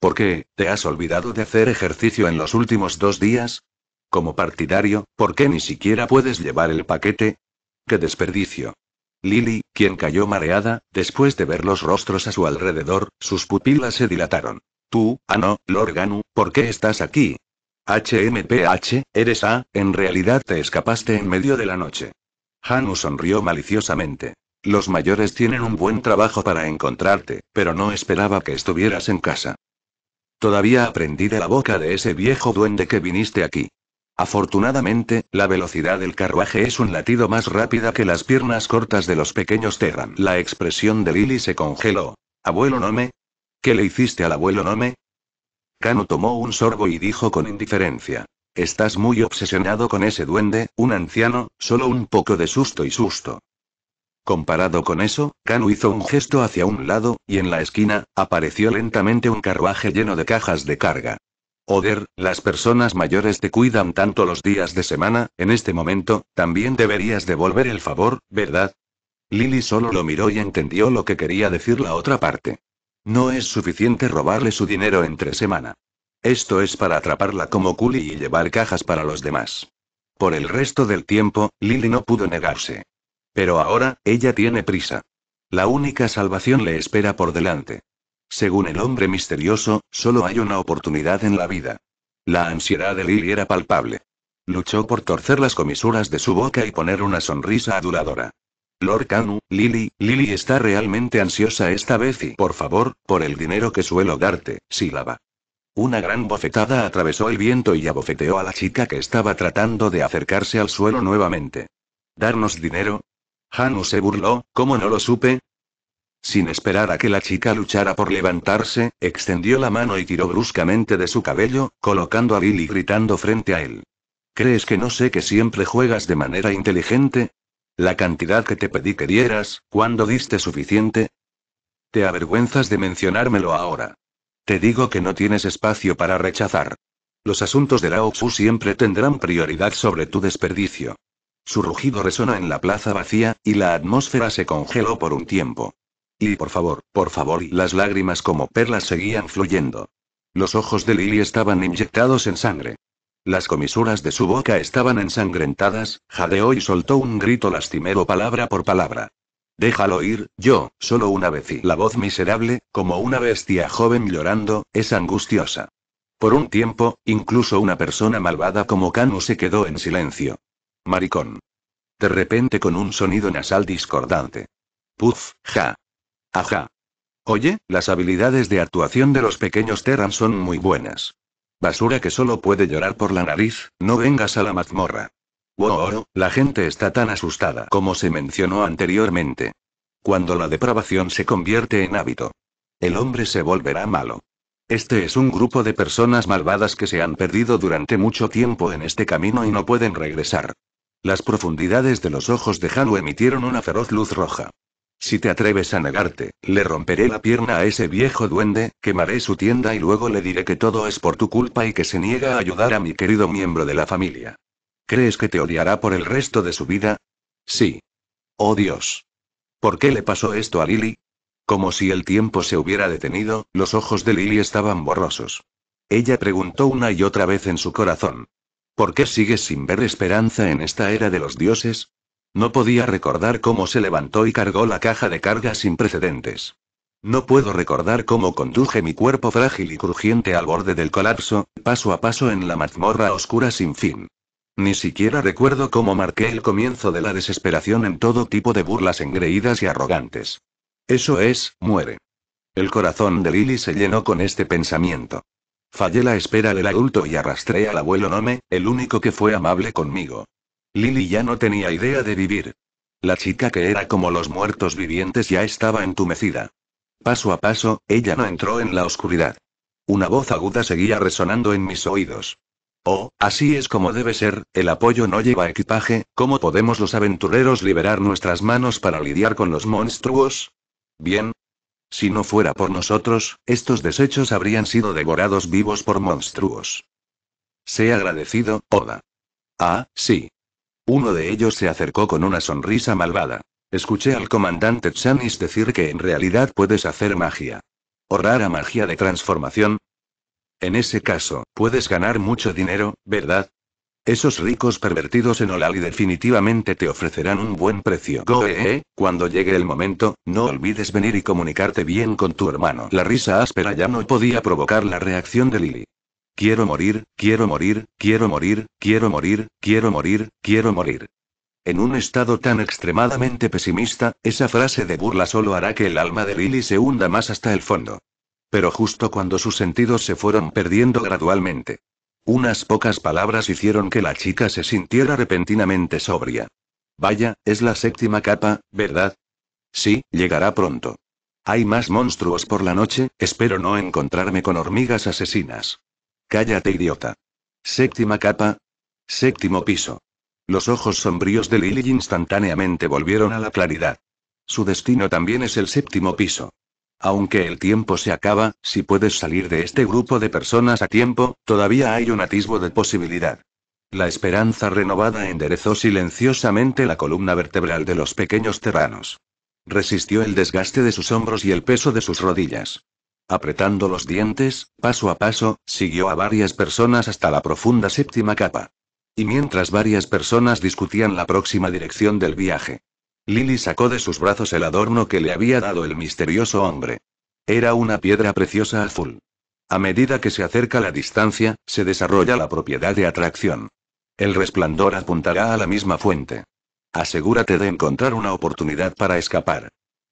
¿Por qué? ¿Te has olvidado de hacer ejercicio en los últimos dos días? Como partidario, ¿por qué ni siquiera puedes llevar el paquete? ¡Qué desperdicio! Lily, quien cayó mareada, después de ver los rostros a su alrededor, sus pupilas se dilataron. Tú, ah no, Ganu, ¿por qué estás aquí? HMPH, eres A, en realidad te escapaste en medio de la noche. Hanu sonrió maliciosamente. Los mayores tienen un buen trabajo para encontrarte, pero no esperaba que estuvieras en casa. Todavía aprendí de la boca de ese viejo duende que viniste aquí. Afortunadamente, la velocidad del carruaje es un latido más rápida que las piernas cortas de los pequeños Terran. La expresión de Lily se congeló. ¿Abuelo Nome? ¿Qué le hiciste al abuelo Nome? Kano tomó un sorbo y dijo con indiferencia. Estás muy obsesionado con ese duende, un anciano, solo un poco de susto y susto. Comparado con eso, Cano hizo un gesto hacia un lado, y en la esquina, apareció lentamente un carruaje lleno de cajas de carga. Oder, las personas mayores te cuidan tanto los días de semana, en este momento, también deberías devolver el favor, ¿verdad? Lily solo lo miró y entendió lo que quería decir la otra parte. No es suficiente robarle su dinero entre semana. Esto es para atraparla como culi y llevar cajas para los demás. Por el resto del tiempo, Lily no pudo negarse. Pero ahora, ella tiene prisa. La única salvación le espera por delante. Según el hombre misterioso, solo hay una oportunidad en la vida. La ansiedad de Lily era palpable. Luchó por torcer las comisuras de su boca y poner una sonrisa aduladora. Lord Kanu, Lily, Lily está realmente ansiosa esta vez y por favor, por el dinero que suelo darte, sílaba. Una gran bofetada atravesó el viento y abofeteó a la chica que estaba tratando de acercarse al suelo nuevamente. ¿Darnos dinero? Hanu se burló, ¿cómo no lo supe? Sin esperar a que la chica luchara por levantarse, extendió la mano y tiró bruscamente de su cabello, colocando a Lily gritando frente a él. ¿Crees que no sé que siempre juegas de manera inteligente? La cantidad que te pedí que dieras, ¿cuándo diste suficiente? Te avergüenzas de mencionármelo ahora. Te digo que no tienes espacio para rechazar. Los asuntos de la Tzu siempre tendrán prioridad sobre tu desperdicio. Su rugido resonó en la plaza vacía, y la atmósfera se congeló por un tiempo. Y por favor, por favor, las lágrimas como perlas seguían fluyendo. Los ojos de Lily estaban inyectados en sangre. Las comisuras de su boca estaban ensangrentadas, jadeó y soltó un grito lastimero palabra por palabra. Déjalo ir, yo, solo una vez y la voz miserable, como una bestia joven llorando, es angustiosa. Por un tiempo, incluso una persona malvada como Kanu se quedó en silencio. Maricón. De repente con un sonido nasal discordante. Puf, ja. Ajá. Oye, las habilidades de actuación de los pequeños Terran son muy buenas. Basura que solo puede llorar por la nariz, no vengas a la mazmorra. Wow, la gente está tan asustada como se mencionó anteriormente. Cuando la depravación se convierte en hábito, el hombre se volverá malo. Este es un grupo de personas malvadas que se han perdido durante mucho tiempo en este camino y no pueden regresar. Las profundidades de los ojos de Hanu emitieron una feroz luz roja. Si te atreves a negarte, le romperé la pierna a ese viejo duende, quemaré su tienda y luego le diré que todo es por tu culpa y que se niega a ayudar a mi querido miembro de la familia. ¿Crees que te odiará por el resto de su vida? Sí. Oh Dios. ¿Por qué le pasó esto a Lily? Como si el tiempo se hubiera detenido, los ojos de Lily estaban borrosos. Ella preguntó una y otra vez en su corazón. ¿Por qué sigues sin ver esperanza en esta era de los dioses? No podía recordar cómo se levantó y cargó la caja de carga sin precedentes. No puedo recordar cómo conduje mi cuerpo frágil y crujiente al borde del colapso, paso a paso en la mazmorra oscura sin fin. Ni siquiera recuerdo cómo marqué el comienzo de la desesperación en todo tipo de burlas engreídas y arrogantes. Eso es, muere. El corazón de Lily se llenó con este pensamiento. Fallé la espera del adulto y arrastré al abuelo Nome, el único que fue amable conmigo. Lily ya no tenía idea de vivir. La chica que era como los muertos vivientes ya estaba entumecida. Paso a paso, ella no entró en la oscuridad. Una voz aguda seguía resonando en mis oídos. Oh, así es como debe ser, el apoyo no lleva equipaje, ¿cómo podemos los aventureros liberar nuestras manos para lidiar con los monstruos? Bien. Si no fuera por nosotros, estos desechos habrían sido devorados vivos por monstruos. Sé agradecido, Oda. Ah, sí. Uno de ellos se acercó con una sonrisa malvada. Escuché al comandante Chanis decir que en realidad puedes hacer magia. ¿O rara magia de transformación? En ese caso, puedes ganar mucho dinero, ¿verdad? Esos ricos pervertidos en Olali definitivamente te ofrecerán un buen precio. ¿eh? cuando llegue el momento, no olvides venir y comunicarte bien con tu hermano. La risa áspera ya no podía provocar la reacción de Lily. Quiero morir, quiero morir, quiero morir, quiero morir, quiero morir, quiero morir. En un estado tan extremadamente pesimista, esa frase de burla solo hará que el alma de Lily se hunda más hasta el fondo. Pero justo cuando sus sentidos se fueron perdiendo gradualmente. Unas pocas palabras hicieron que la chica se sintiera repentinamente sobria. Vaya, es la séptima capa, ¿verdad? Sí, llegará pronto. Hay más monstruos por la noche, espero no encontrarme con hormigas asesinas. Cállate, idiota. Séptima capa. Séptimo piso. Los ojos sombríos de Lily instantáneamente volvieron a la claridad. Su destino también es el séptimo piso. Aunque el tiempo se acaba, si puedes salir de este grupo de personas a tiempo, todavía hay un atisbo de posibilidad. La esperanza renovada enderezó silenciosamente la columna vertebral de los pequeños terranos. Resistió el desgaste de sus hombros y el peso de sus rodillas. Apretando los dientes, paso a paso, siguió a varias personas hasta la profunda séptima capa. Y mientras varias personas discutían la próxima dirección del viaje, Lily sacó de sus brazos el adorno que le había dado el misterioso hombre. Era una piedra preciosa azul. A medida que se acerca la distancia, se desarrolla la propiedad de atracción. El resplandor apuntará a la misma fuente. Asegúrate de encontrar una oportunidad para escapar.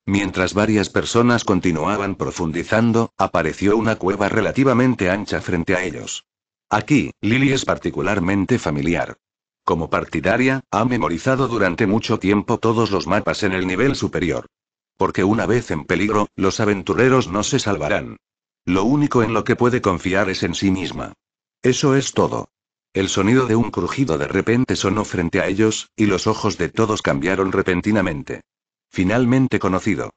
Mientras varias personas continuaban profundizando, apareció una cueva relativamente ancha frente a ellos. Aquí, Lily es particularmente familiar. Como partidaria, ha memorizado durante mucho tiempo todos los mapas en el nivel superior. Porque una vez en peligro, los aventureros no se salvarán. Lo único en lo que puede confiar es en sí misma. Eso es todo. El sonido de un crujido de repente sonó frente a ellos, y los ojos de todos cambiaron repentinamente. Finalmente conocido.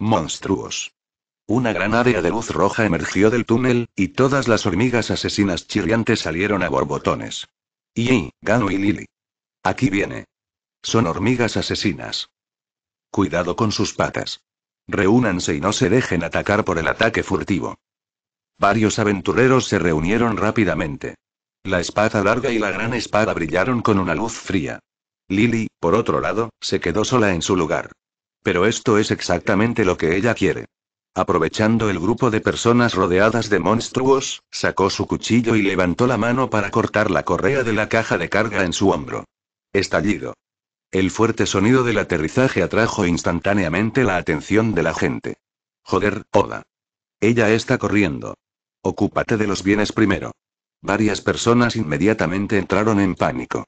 Monstruos. Una gran área de luz roja emergió del túnel, y todas las hormigas asesinas chirriantes salieron a borbotones. Y, Gano y Lily. Aquí viene. Son hormigas asesinas. Cuidado con sus patas. Reúnanse y no se dejen atacar por el ataque furtivo. Varios aventureros se reunieron rápidamente. La espada larga y la gran espada brillaron con una luz fría. Lily, por otro lado, se quedó sola en su lugar. Pero esto es exactamente lo que ella quiere. Aprovechando el grupo de personas rodeadas de monstruos, sacó su cuchillo y levantó la mano para cortar la correa de la caja de carga en su hombro. Estallido. El fuerte sonido del aterrizaje atrajo instantáneamente la atención de la gente. Joder, Oda. Ella está corriendo. Ocúpate de los bienes primero. Varias personas inmediatamente entraron en pánico.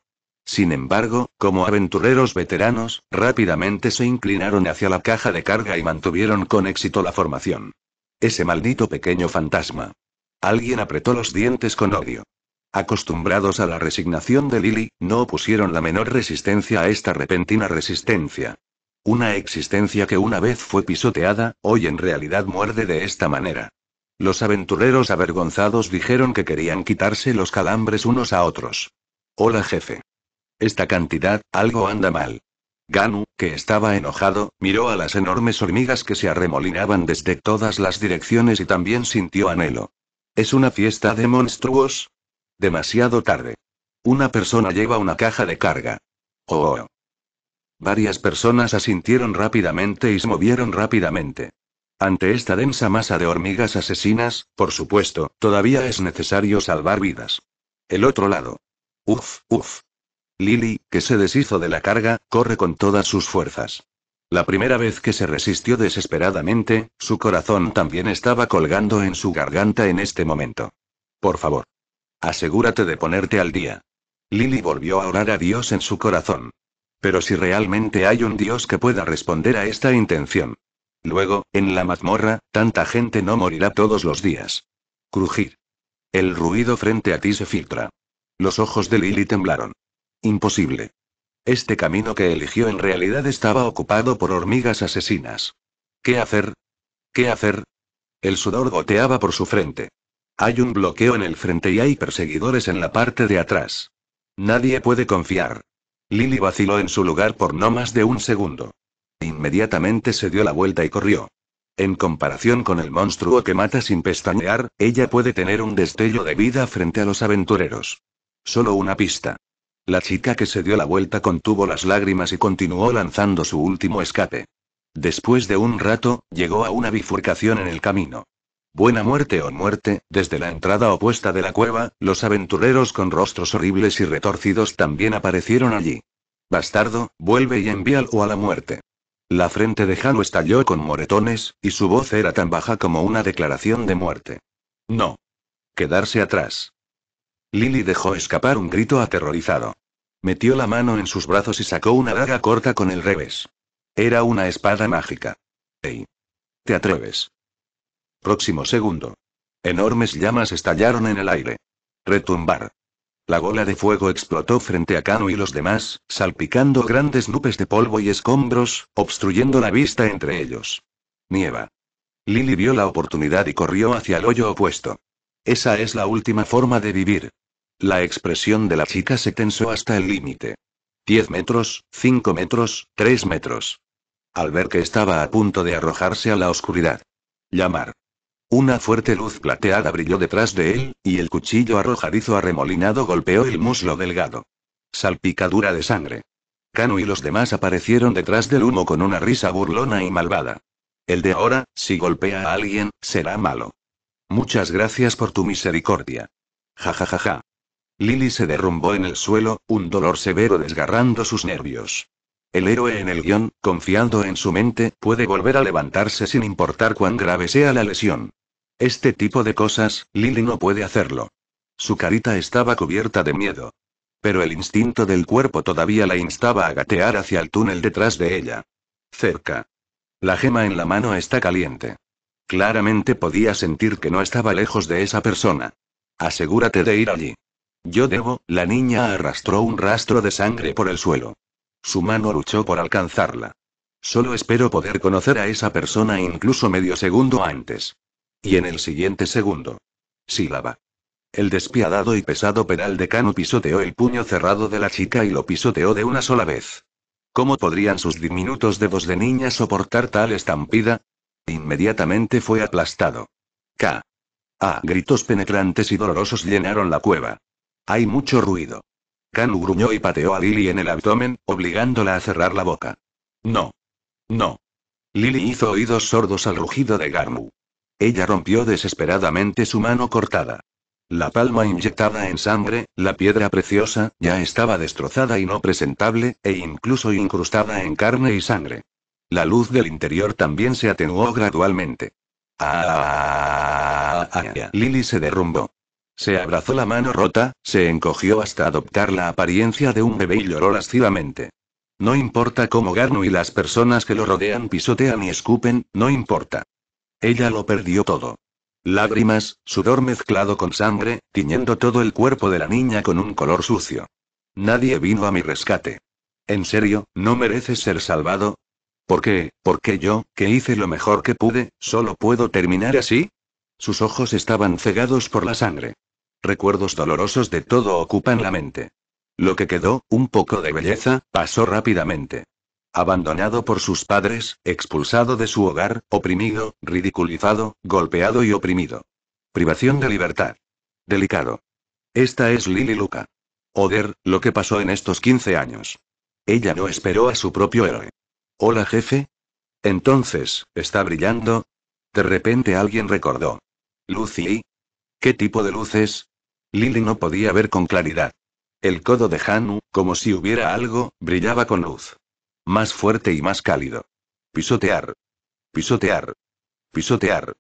Sin embargo, como aventureros veteranos, rápidamente se inclinaron hacia la caja de carga y mantuvieron con éxito la formación. Ese maldito pequeño fantasma. Alguien apretó los dientes con odio. Acostumbrados a la resignación de Lily, no opusieron la menor resistencia a esta repentina resistencia. Una existencia que una vez fue pisoteada, hoy en realidad muerde de esta manera. Los aventureros avergonzados dijeron que querían quitarse los calambres unos a otros. Hola jefe. Esta cantidad, algo anda mal. Ganu, que estaba enojado, miró a las enormes hormigas que se arremolinaban desde todas las direcciones y también sintió anhelo. ¿Es una fiesta de monstruos? Demasiado tarde. Una persona lleva una caja de carga. Oh. Varias personas asintieron rápidamente y se movieron rápidamente. Ante esta densa masa de hormigas asesinas, por supuesto, todavía es necesario salvar vidas. El otro lado. Uf, uf. Lily, que se deshizo de la carga, corre con todas sus fuerzas. La primera vez que se resistió desesperadamente, su corazón también estaba colgando en su garganta en este momento. Por favor. Asegúrate de ponerte al día. Lily volvió a orar a Dios en su corazón. Pero si realmente hay un Dios que pueda responder a esta intención. Luego, en la mazmorra, tanta gente no morirá todos los días. Crujir. El ruido frente a ti se filtra. Los ojos de Lily temblaron. Imposible. Este camino que eligió en realidad estaba ocupado por hormigas asesinas. ¿Qué hacer? ¿Qué hacer? El sudor goteaba por su frente. Hay un bloqueo en el frente y hay perseguidores en la parte de atrás. Nadie puede confiar. Lily vaciló en su lugar por no más de un segundo. Inmediatamente se dio la vuelta y corrió. En comparación con el monstruo que mata sin pestañear, ella puede tener un destello de vida frente a los aventureros. Solo una pista. La chica que se dio la vuelta contuvo las lágrimas y continuó lanzando su último escape. Después de un rato, llegó a una bifurcación en el camino. Buena muerte o muerte, desde la entrada opuesta de la cueva, los aventureros con rostros horribles y retorcidos también aparecieron allí. Bastardo, vuelve y envíalo a la muerte. La frente de Halo estalló con moretones, y su voz era tan baja como una declaración de muerte. No. Quedarse atrás. Lily dejó escapar un grito aterrorizado. Metió la mano en sus brazos y sacó una daga corta con el revés. Era una espada mágica. ¡Ey! ¿Te atreves? Próximo segundo. Enormes llamas estallaron en el aire. Retumbar. La bola de fuego explotó frente a Kano y los demás, salpicando grandes nubes de polvo y escombros, obstruyendo la vista entre ellos. Nieva. Lily vio la oportunidad y corrió hacia el hoyo opuesto. Esa es la última forma de vivir. La expresión de la chica se tensó hasta el límite. Diez metros, cinco metros, tres metros. Al ver que estaba a punto de arrojarse a la oscuridad. Llamar. Una fuerte luz plateada brilló detrás de él, y el cuchillo arrojadizo arremolinado golpeó el muslo delgado. Salpicadura de sangre. Cano y los demás aparecieron detrás del humo con una risa burlona y malvada. El de ahora, si golpea a alguien, será malo. Muchas gracias por tu misericordia. Ja ja ja ja. Lily se derrumbó en el suelo, un dolor severo desgarrando sus nervios. El héroe en el guión, confiando en su mente, puede volver a levantarse sin importar cuán grave sea la lesión. Este tipo de cosas, Lily no puede hacerlo. Su carita estaba cubierta de miedo. Pero el instinto del cuerpo todavía la instaba a gatear hacia el túnel detrás de ella. Cerca. La gema en la mano está caliente. Claramente podía sentir que no estaba lejos de esa persona. Asegúrate de ir allí. Yo debo, la niña arrastró un rastro de sangre por el suelo. Su mano luchó por alcanzarla. Solo espero poder conocer a esa persona incluso medio segundo antes. Y en el siguiente segundo. Sílaba. El despiadado y pesado pedal de Cano pisoteó el puño cerrado de la chica y lo pisoteó de una sola vez. ¿Cómo podrían sus diminutos dedos de niña soportar tal estampida? Inmediatamente fue aplastado. K. A. Gritos penetrantes y dolorosos llenaron la cueva. Hay mucho ruido. Kanu gruñó y pateó a Lily en el abdomen, obligándola a cerrar la boca. No. No. Lily hizo oídos sordos al rugido de Garmu. Ella rompió desesperadamente su mano cortada. La palma inyectada en sangre, la piedra preciosa, ya estaba destrozada y no presentable, e incluso incrustada en carne y sangre. La luz del interior también se atenuó gradualmente. Ah, ah, Lily se derrumbó. Se abrazó la mano rota, se encogió hasta adoptar la apariencia de un bebé y lloró lascivamente. No importa cómo Garnu y las personas que lo rodean pisotean y escupen, no importa. Ella lo perdió todo. Lágrimas, sudor mezclado con sangre, tiñendo todo el cuerpo de la niña con un color sucio. Nadie vino a mi rescate. ¿En serio, no mereces ser salvado? ¿Por qué? por qué yo, que hice lo mejor que pude, solo puedo terminar así? Sus ojos estaban cegados por la sangre recuerdos dolorosos de todo ocupan la mente. Lo que quedó, un poco de belleza, pasó rápidamente. Abandonado por sus padres, expulsado de su hogar, oprimido, ridiculizado, golpeado y oprimido. Privación de libertad. Delicado. Esta es Lily Luca. Oder, lo que pasó en estos 15 años. Ella no esperó a su propio héroe. Hola jefe. Entonces, ¿está brillando? De repente alguien recordó. Lucy. ¿Qué tipo de luces? Lily no podía ver con claridad. El codo de Hanu, como si hubiera algo, brillaba con luz. Más fuerte y más cálido. Pisotear. Pisotear. Pisotear.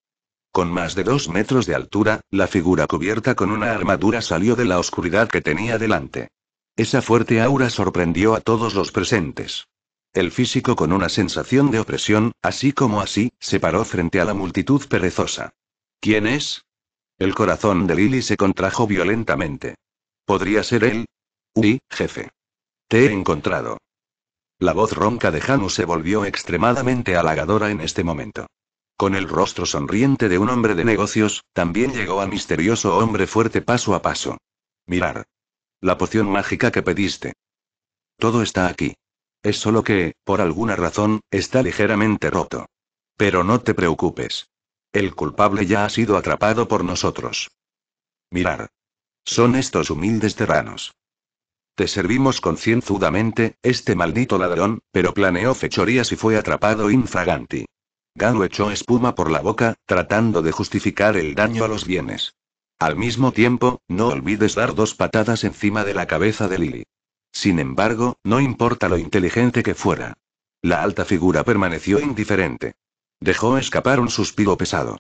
Con más de dos metros de altura, la figura cubierta con una armadura salió de la oscuridad que tenía delante. Esa fuerte aura sorprendió a todos los presentes. El físico con una sensación de opresión, así como así, se paró frente a la multitud perezosa. ¿Quién es? El corazón de Lily se contrajo violentamente. ¿Podría ser él? Uy, jefe. Te he encontrado. La voz ronca de Hanu se volvió extremadamente halagadora en este momento. Con el rostro sonriente de un hombre de negocios, también llegó a misterioso hombre fuerte paso a paso. Mirar. La poción mágica que pediste. Todo está aquí. Es solo que, por alguna razón, está ligeramente roto. Pero no te preocupes. El culpable ya ha sido atrapado por nosotros. Mirar. Son estos humildes terranos. Te servimos concienzudamente, este maldito ladrón, pero planeó fechorías y fue atrapado infraganti. Galo echó espuma por la boca, tratando de justificar el daño a los bienes. Al mismo tiempo, no olvides dar dos patadas encima de la cabeza de Lily. Sin embargo, no importa lo inteligente que fuera. La alta figura permaneció indiferente. Dejó escapar un suspiro pesado.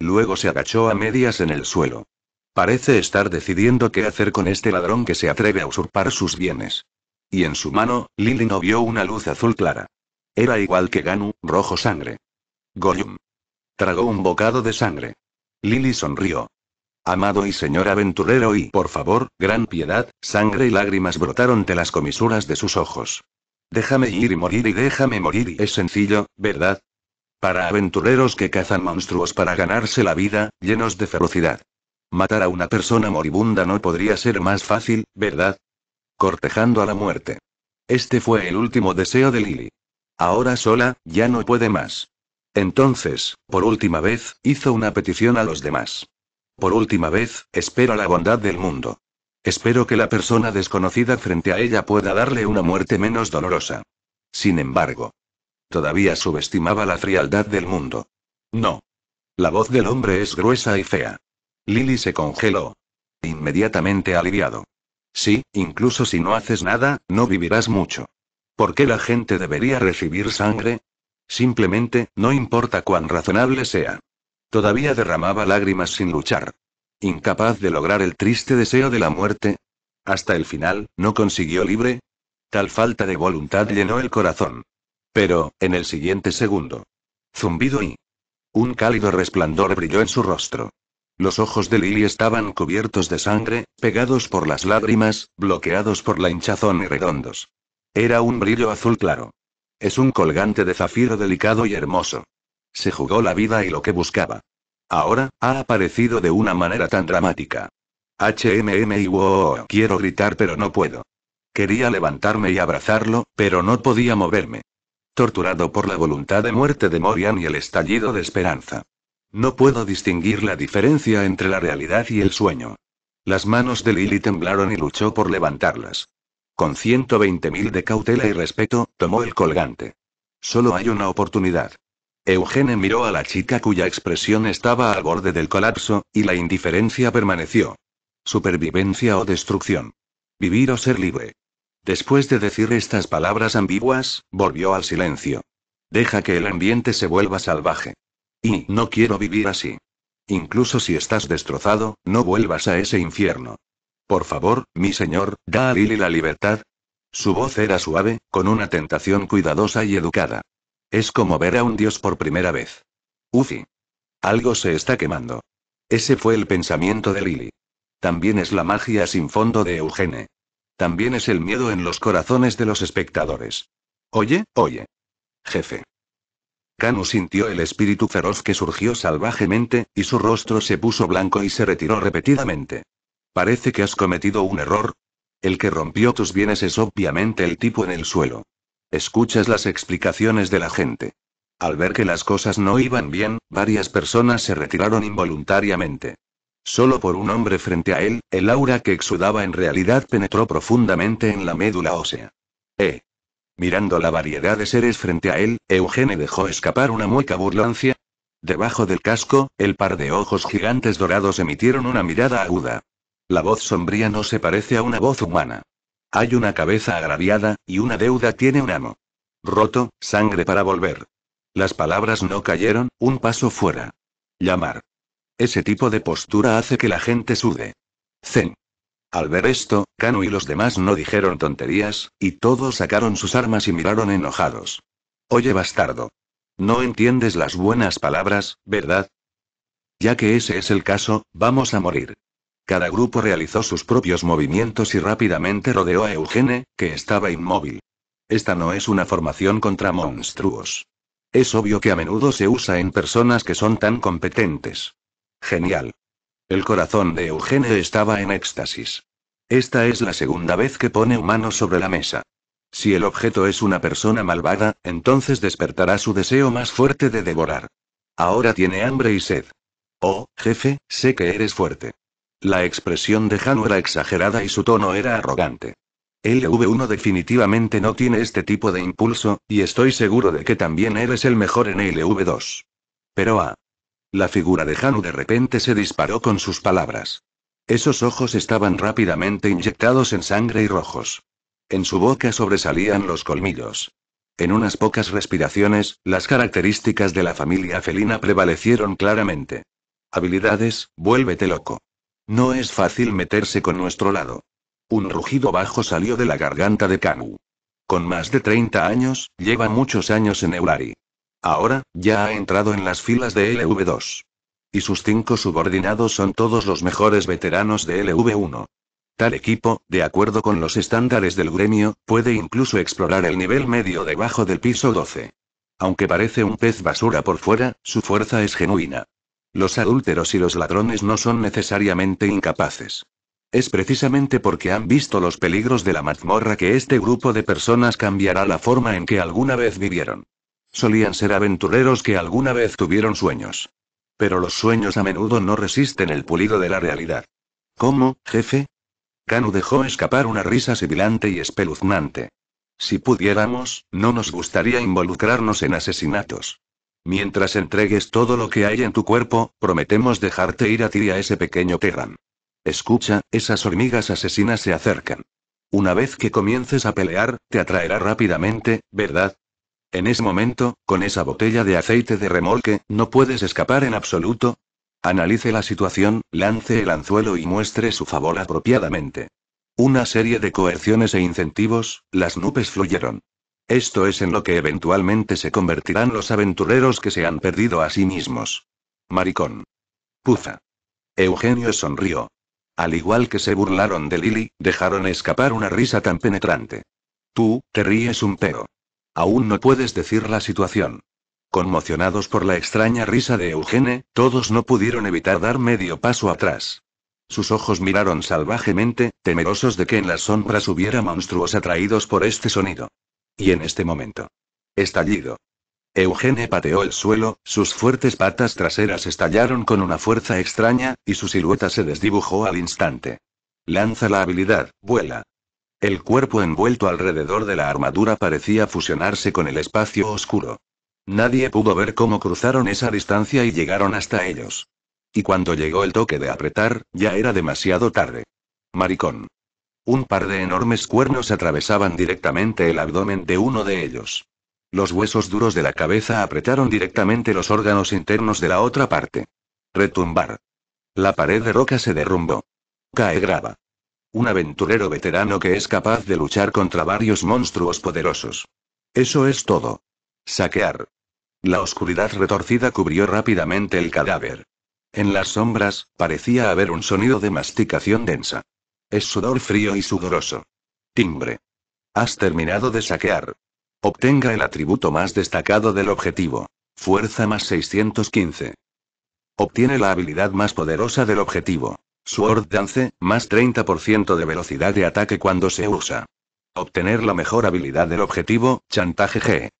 Luego se agachó a medias en el suelo. Parece estar decidiendo qué hacer con este ladrón que se atreve a usurpar sus bienes. Y en su mano, Lili no vio una luz azul clara. Era igual que Ganu, rojo sangre. gorium Tragó un bocado de sangre. Lili sonrió. Amado y señor aventurero y, por favor, gran piedad, sangre y lágrimas brotaron de las comisuras de sus ojos. Déjame ir y morir y déjame morir y es sencillo, ¿verdad? Para aventureros que cazan monstruos para ganarse la vida, llenos de ferocidad. Matar a una persona moribunda no podría ser más fácil, ¿verdad? Cortejando a la muerte. Este fue el último deseo de Lily. Ahora sola, ya no puede más. Entonces, por última vez, hizo una petición a los demás. Por última vez, espero la bondad del mundo. Espero que la persona desconocida frente a ella pueda darle una muerte menos dolorosa. Sin embargo, Todavía subestimaba la frialdad del mundo. No. La voz del hombre es gruesa y fea. Lily se congeló. Inmediatamente aliviado. Sí, incluso si no haces nada, no vivirás mucho. ¿Por qué la gente debería recibir sangre? Simplemente, no importa cuán razonable sea. Todavía derramaba lágrimas sin luchar. Incapaz de lograr el triste deseo de la muerte. Hasta el final, no consiguió libre. Tal falta de voluntad llenó el corazón. Pero, en el siguiente segundo. Zumbido y... Un cálido resplandor brilló en su rostro. Los ojos de Lily estaban cubiertos de sangre, pegados por las lágrimas, bloqueados por la hinchazón y redondos. Era un brillo azul claro. Es un colgante de zafiro delicado y hermoso. Se jugó la vida y lo que buscaba. Ahora, ha aparecido de una manera tan dramática. HMM y wow, quiero gritar pero no puedo. Quería levantarme y abrazarlo, pero no podía moverme torturado por la voluntad de muerte de Morian y el estallido de esperanza. No puedo distinguir la diferencia entre la realidad y el sueño. Las manos de Lily temblaron y luchó por levantarlas. Con 120.000 de cautela y respeto, tomó el colgante. Solo hay una oportunidad. Eugene miró a la chica cuya expresión estaba al borde del colapso, y la indiferencia permaneció. Supervivencia o destrucción. Vivir o ser libre. Después de decir estas palabras ambiguas, volvió al silencio. Deja que el ambiente se vuelva salvaje. Y no quiero vivir así. Incluso si estás destrozado, no vuelvas a ese infierno. Por favor, mi señor, da a Lily la libertad. Su voz era suave, con una tentación cuidadosa y educada. Es como ver a un dios por primera vez. Uzi. Algo se está quemando. Ese fue el pensamiento de Lily. También es la magia sin fondo de Eugene. También es el miedo en los corazones de los espectadores. Oye, oye. Jefe. Kanu sintió el espíritu feroz que surgió salvajemente, y su rostro se puso blanco y se retiró repetidamente. Parece que has cometido un error. El que rompió tus bienes es obviamente el tipo en el suelo. Escuchas las explicaciones de la gente. Al ver que las cosas no iban bien, varias personas se retiraron involuntariamente. Solo por un hombre frente a él, el aura que exudaba en realidad penetró profundamente en la médula ósea. Eh. Mirando la variedad de seres frente a él, Eugene dejó escapar una mueca burlancia. Debajo del casco, el par de ojos gigantes dorados emitieron una mirada aguda. La voz sombría no se parece a una voz humana. Hay una cabeza agraviada, y una deuda tiene un amo. Roto, sangre para volver. Las palabras no cayeron, un paso fuera. Llamar. Ese tipo de postura hace que la gente sude. Zen. Al ver esto, Kanu y los demás no dijeron tonterías, y todos sacaron sus armas y miraron enojados. Oye bastardo. No entiendes las buenas palabras, ¿verdad? Ya que ese es el caso, vamos a morir. Cada grupo realizó sus propios movimientos y rápidamente rodeó a Eugene, que estaba inmóvil. Esta no es una formación contra monstruos. Es obvio que a menudo se usa en personas que son tan competentes. Genial. El corazón de Eugene estaba en éxtasis. Esta es la segunda vez que pone mano sobre la mesa. Si el objeto es una persona malvada, entonces despertará su deseo más fuerte de devorar. Ahora tiene hambre y sed. Oh, jefe, sé que eres fuerte. La expresión de Jano era exagerada y su tono era arrogante. LV1 definitivamente no tiene este tipo de impulso, y estoy seguro de que también eres el mejor en LV2. Pero a. Ah, la figura de Hanu de repente se disparó con sus palabras. Esos ojos estaban rápidamente inyectados en sangre y rojos. En su boca sobresalían los colmillos. En unas pocas respiraciones, las características de la familia felina prevalecieron claramente. Habilidades, vuélvete loco. No es fácil meterse con nuestro lado. Un rugido bajo salió de la garganta de Kanu. Con más de 30 años, lleva muchos años en Eulari. Ahora, ya ha entrado en las filas de LV2. Y sus cinco subordinados son todos los mejores veteranos de LV1. Tal equipo, de acuerdo con los estándares del gremio, puede incluso explorar el nivel medio debajo del piso 12. Aunque parece un pez basura por fuera, su fuerza es genuina. Los adúlteros y los ladrones no son necesariamente incapaces. Es precisamente porque han visto los peligros de la mazmorra que este grupo de personas cambiará la forma en que alguna vez vivieron. Solían ser aventureros que alguna vez tuvieron sueños. Pero los sueños a menudo no resisten el pulido de la realidad. ¿Cómo, jefe? Kanu dejó escapar una risa sibilante y espeluznante. Si pudiéramos, no nos gustaría involucrarnos en asesinatos. Mientras entregues todo lo que hay en tu cuerpo, prometemos dejarte ir a ti y a ese pequeño Terran. Escucha, esas hormigas asesinas se acercan. Una vez que comiences a pelear, te atraerá rápidamente, ¿verdad, en ese momento, con esa botella de aceite de remolque, no puedes escapar en absoluto. Analice la situación, lance el anzuelo y muestre su favor apropiadamente. Una serie de coerciones e incentivos, las nubes fluyeron. Esto es en lo que eventualmente se convertirán los aventureros que se han perdido a sí mismos. Maricón. Puza. Eugenio sonrió. Al igual que se burlaron de Lily, dejaron escapar una risa tan penetrante. Tú, te ríes un peo. Aún no puedes decir la situación. Conmocionados por la extraña risa de Eugene, todos no pudieron evitar dar medio paso atrás. Sus ojos miraron salvajemente, temerosos de que en las sombras hubiera monstruos atraídos por este sonido. Y en este momento. Estallido. Eugene pateó el suelo, sus fuertes patas traseras estallaron con una fuerza extraña, y su silueta se desdibujó al instante. Lanza la habilidad, vuela. El cuerpo envuelto alrededor de la armadura parecía fusionarse con el espacio oscuro. Nadie pudo ver cómo cruzaron esa distancia y llegaron hasta ellos. Y cuando llegó el toque de apretar, ya era demasiado tarde. Maricón. Un par de enormes cuernos atravesaban directamente el abdomen de uno de ellos. Los huesos duros de la cabeza apretaron directamente los órganos internos de la otra parte. Retumbar. La pared de roca se derrumbó. Cae grava. Un aventurero veterano que es capaz de luchar contra varios monstruos poderosos. Eso es todo. Saquear. La oscuridad retorcida cubrió rápidamente el cadáver. En las sombras, parecía haber un sonido de masticación densa. Es sudor frío y sudoroso. Timbre. Has terminado de saquear. Obtenga el atributo más destacado del objetivo. Fuerza más 615. Obtiene la habilidad más poderosa del objetivo. Sword Dance, más 30% de velocidad de ataque cuando se usa. Obtener la mejor habilidad del objetivo, chantaje G.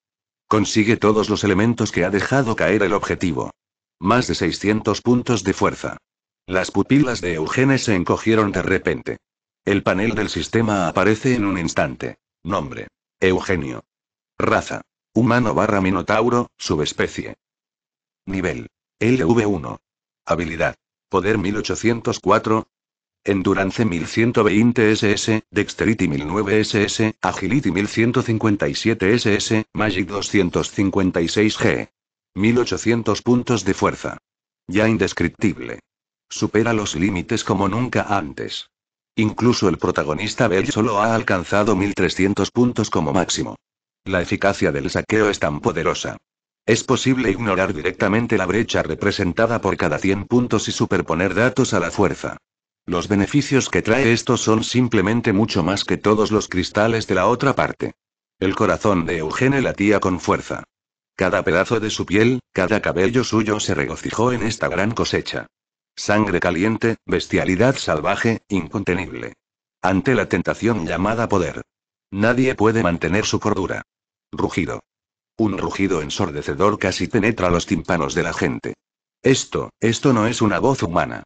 Consigue todos los elementos que ha dejado caer el objetivo. Más de 600 puntos de fuerza. Las pupilas de Eugene se encogieron de repente. El panel del sistema aparece en un instante. Nombre. Eugenio. Raza. Humano barra Minotauro, subespecie. Nivel. LV1. Habilidad. Poder 1804. Endurance 1120 SS, Dexterity 1009 SS, Agility 1157 SS, Magic 256 G. 1800 puntos de fuerza. Ya indescriptible. Supera los límites como nunca antes. Incluso el protagonista Bell solo ha alcanzado 1300 puntos como máximo. La eficacia del saqueo es tan poderosa es posible ignorar directamente la brecha representada por cada 100 puntos y superponer datos a la fuerza. Los beneficios que trae esto son simplemente mucho más que todos los cristales de la otra parte. El corazón de Eugene latía con fuerza. Cada pedazo de su piel, cada cabello suyo se regocijó en esta gran cosecha. Sangre caliente, bestialidad salvaje, incontenible. Ante la tentación llamada poder. Nadie puede mantener su cordura. Rugido. Un rugido ensordecedor casi penetra los tímpanos de la gente. Esto, esto no es una voz humana.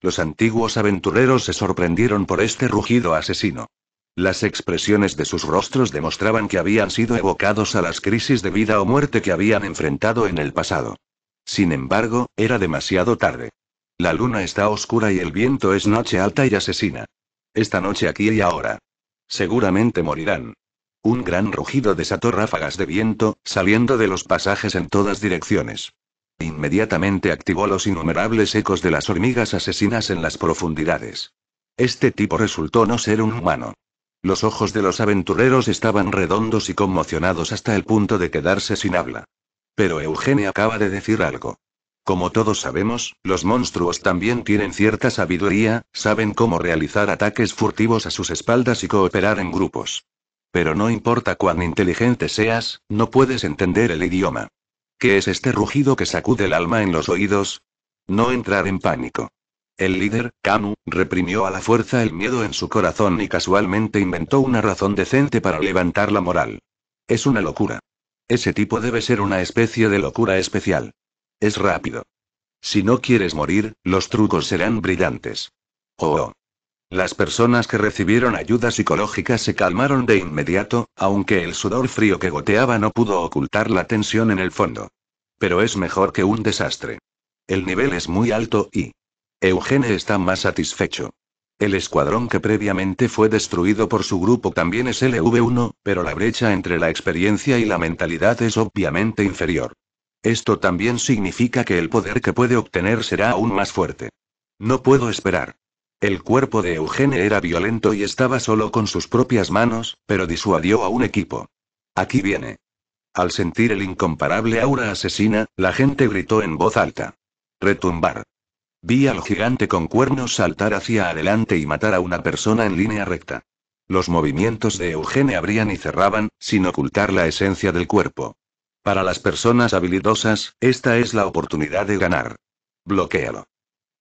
Los antiguos aventureros se sorprendieron por este rugido asesino. Las expresiones de sus rostros demostraban que habían sido evocados a las crisis de vida o muerte que habían enfrentado en el pasado. Sin embargo, era demasiado tarde. La luna está oscura y el viento es noche alta y asesina. Esta noche aquí y ahora. Seguramente morirán. Un gran rugido desató ráfagas de viento, saliendo de los pasajes en todas direcciones. Inmediatamente activó los innumerables ecos de las hormigas asesinas en las profundidades. Este tipo resultó no ser un humano. Los ojos de los aventureros estaban redondos y conmocionados hasta el punto de quedarse sin habla. Pero Eugenia acaba de decir algo. Como todos sabemos, los monstruos también tienen cierta sabiduría, saben cómo realizar ataques furtivos a sus espaldas y cooperar en grupos. Pero no importa cuán inteligente seas, no puedes entender el idioma. ¿Qué es este rugido que sacude el alma en los oídos? No entrar en pánico. El líder, Kanu, reprimió a la fuerza el miedo en su corazón y casualmente inventó una razón decente para levantar la moral. Es una locura. Ese tipo debe ser una especie de locura especial. Es rápido. Si no quieres morir, los trucos serán brillantes. Oh, oh. Las personas que recibieron ayuda psicológica se calmaron de inmediato, aunque el sudor frío que goteaba no pudo ocultar la tensión en el fondo. Pero es mejor que un desastre. El nivel es muy alto y... Eugene está más satisfecho. El escuadrón que previamente fue destruido por su grupo también es LV1, pero la brecha entre la experiencia y la mentalidad es obviamente inferior. Esto también significa que el poder que puede obtener será aún más fuerte. No puedo esperar. El cuerpo de Eugene era violento y estaba solo con sus propias manos, pero disuadió a un equipo. Aquí viene. Al sentir el incomparable aura asesina, la gente gritó en voz alta. Retumbar. Vi al gigante con cuernos saltar hacia adelante y matar a una persona en línea recta. Los movimientos de Eugene abrían y cerraban, sin ocultar la esencia del cuerpo. Para las personas habilidosas, esta es la oportunidad de ganar. Bloquéalo.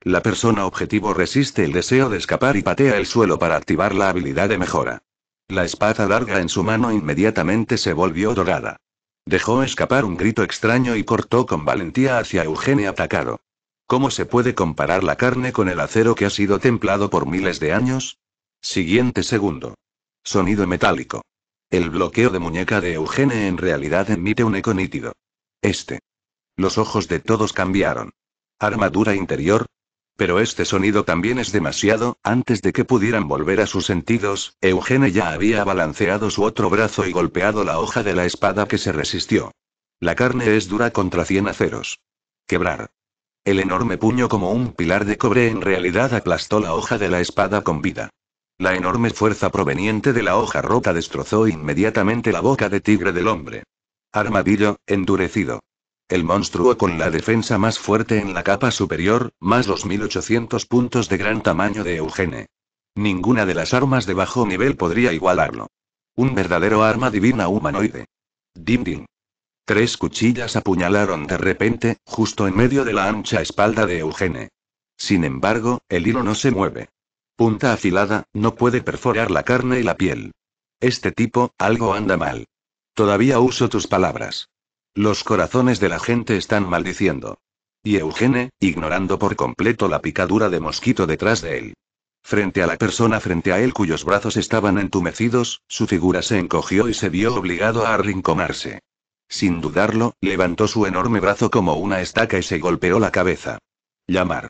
La persona objetivo resiste el deseo de escapar y patea el suelo para activar la habilidad de mejora. La espada larga en su mano inmediatamente se volvió dorada. Dejó escapar un grito extraño y cortó con valentía hacia Eugene atacado. ¿Cómo se puede comparar la carne con el acero que ha sido templado por miles de años? Siguiente segundo. Sonido metálico. El bloqueo de muñeca de Eugene en realidad emite un eco nítido. Este. Los ojos de todos cambiaron. Armadura interior, pero este sonido también es demasiado, antes de que pudieran volver a sus sentidos, Eugene ya había balanceado su otro brazo y golpeado la hoja de la espada que se resistió. La carne es dura contra cien aceros. Quebrar. El enorme puño como un pilar de cobre en realidad aplastó la hoja de la espada con vida. La enorme fuerza proveniente de la hoja rota destrozó inmediatamente la boca de tigre del hombre. Armadillo, endurecido. El monstruo con la defensa más fuerte en la capa superior, más 2.800 puntos de gran tamaño de Eugene. Ninguna de las armas de bajo nivel podría igualarlo. Un verdadero arma divina humanoide. Dim dim. Tres cuchillas apuñalaron de repente, justo en medio de la ancha espalda de Eugene. Sin embargo, el hilo no se mueve. Punta afilada, no puede perforar la carne y la piel. Este tipo, algo anda mal. Todavía uso tus palabras. Los corazones de la gente están maldiciendo. Y Eugene, ignorando por completo la picadura de mosquito detrás de él. Frente a la persona frente a él cuyos brazos estaban entumecidos, su figura se encogió y se vio obligado a arrinconarse. Sin dudarlo, levantó su enorme brazo como una estaca y se golpeó la cabeza. Llamar.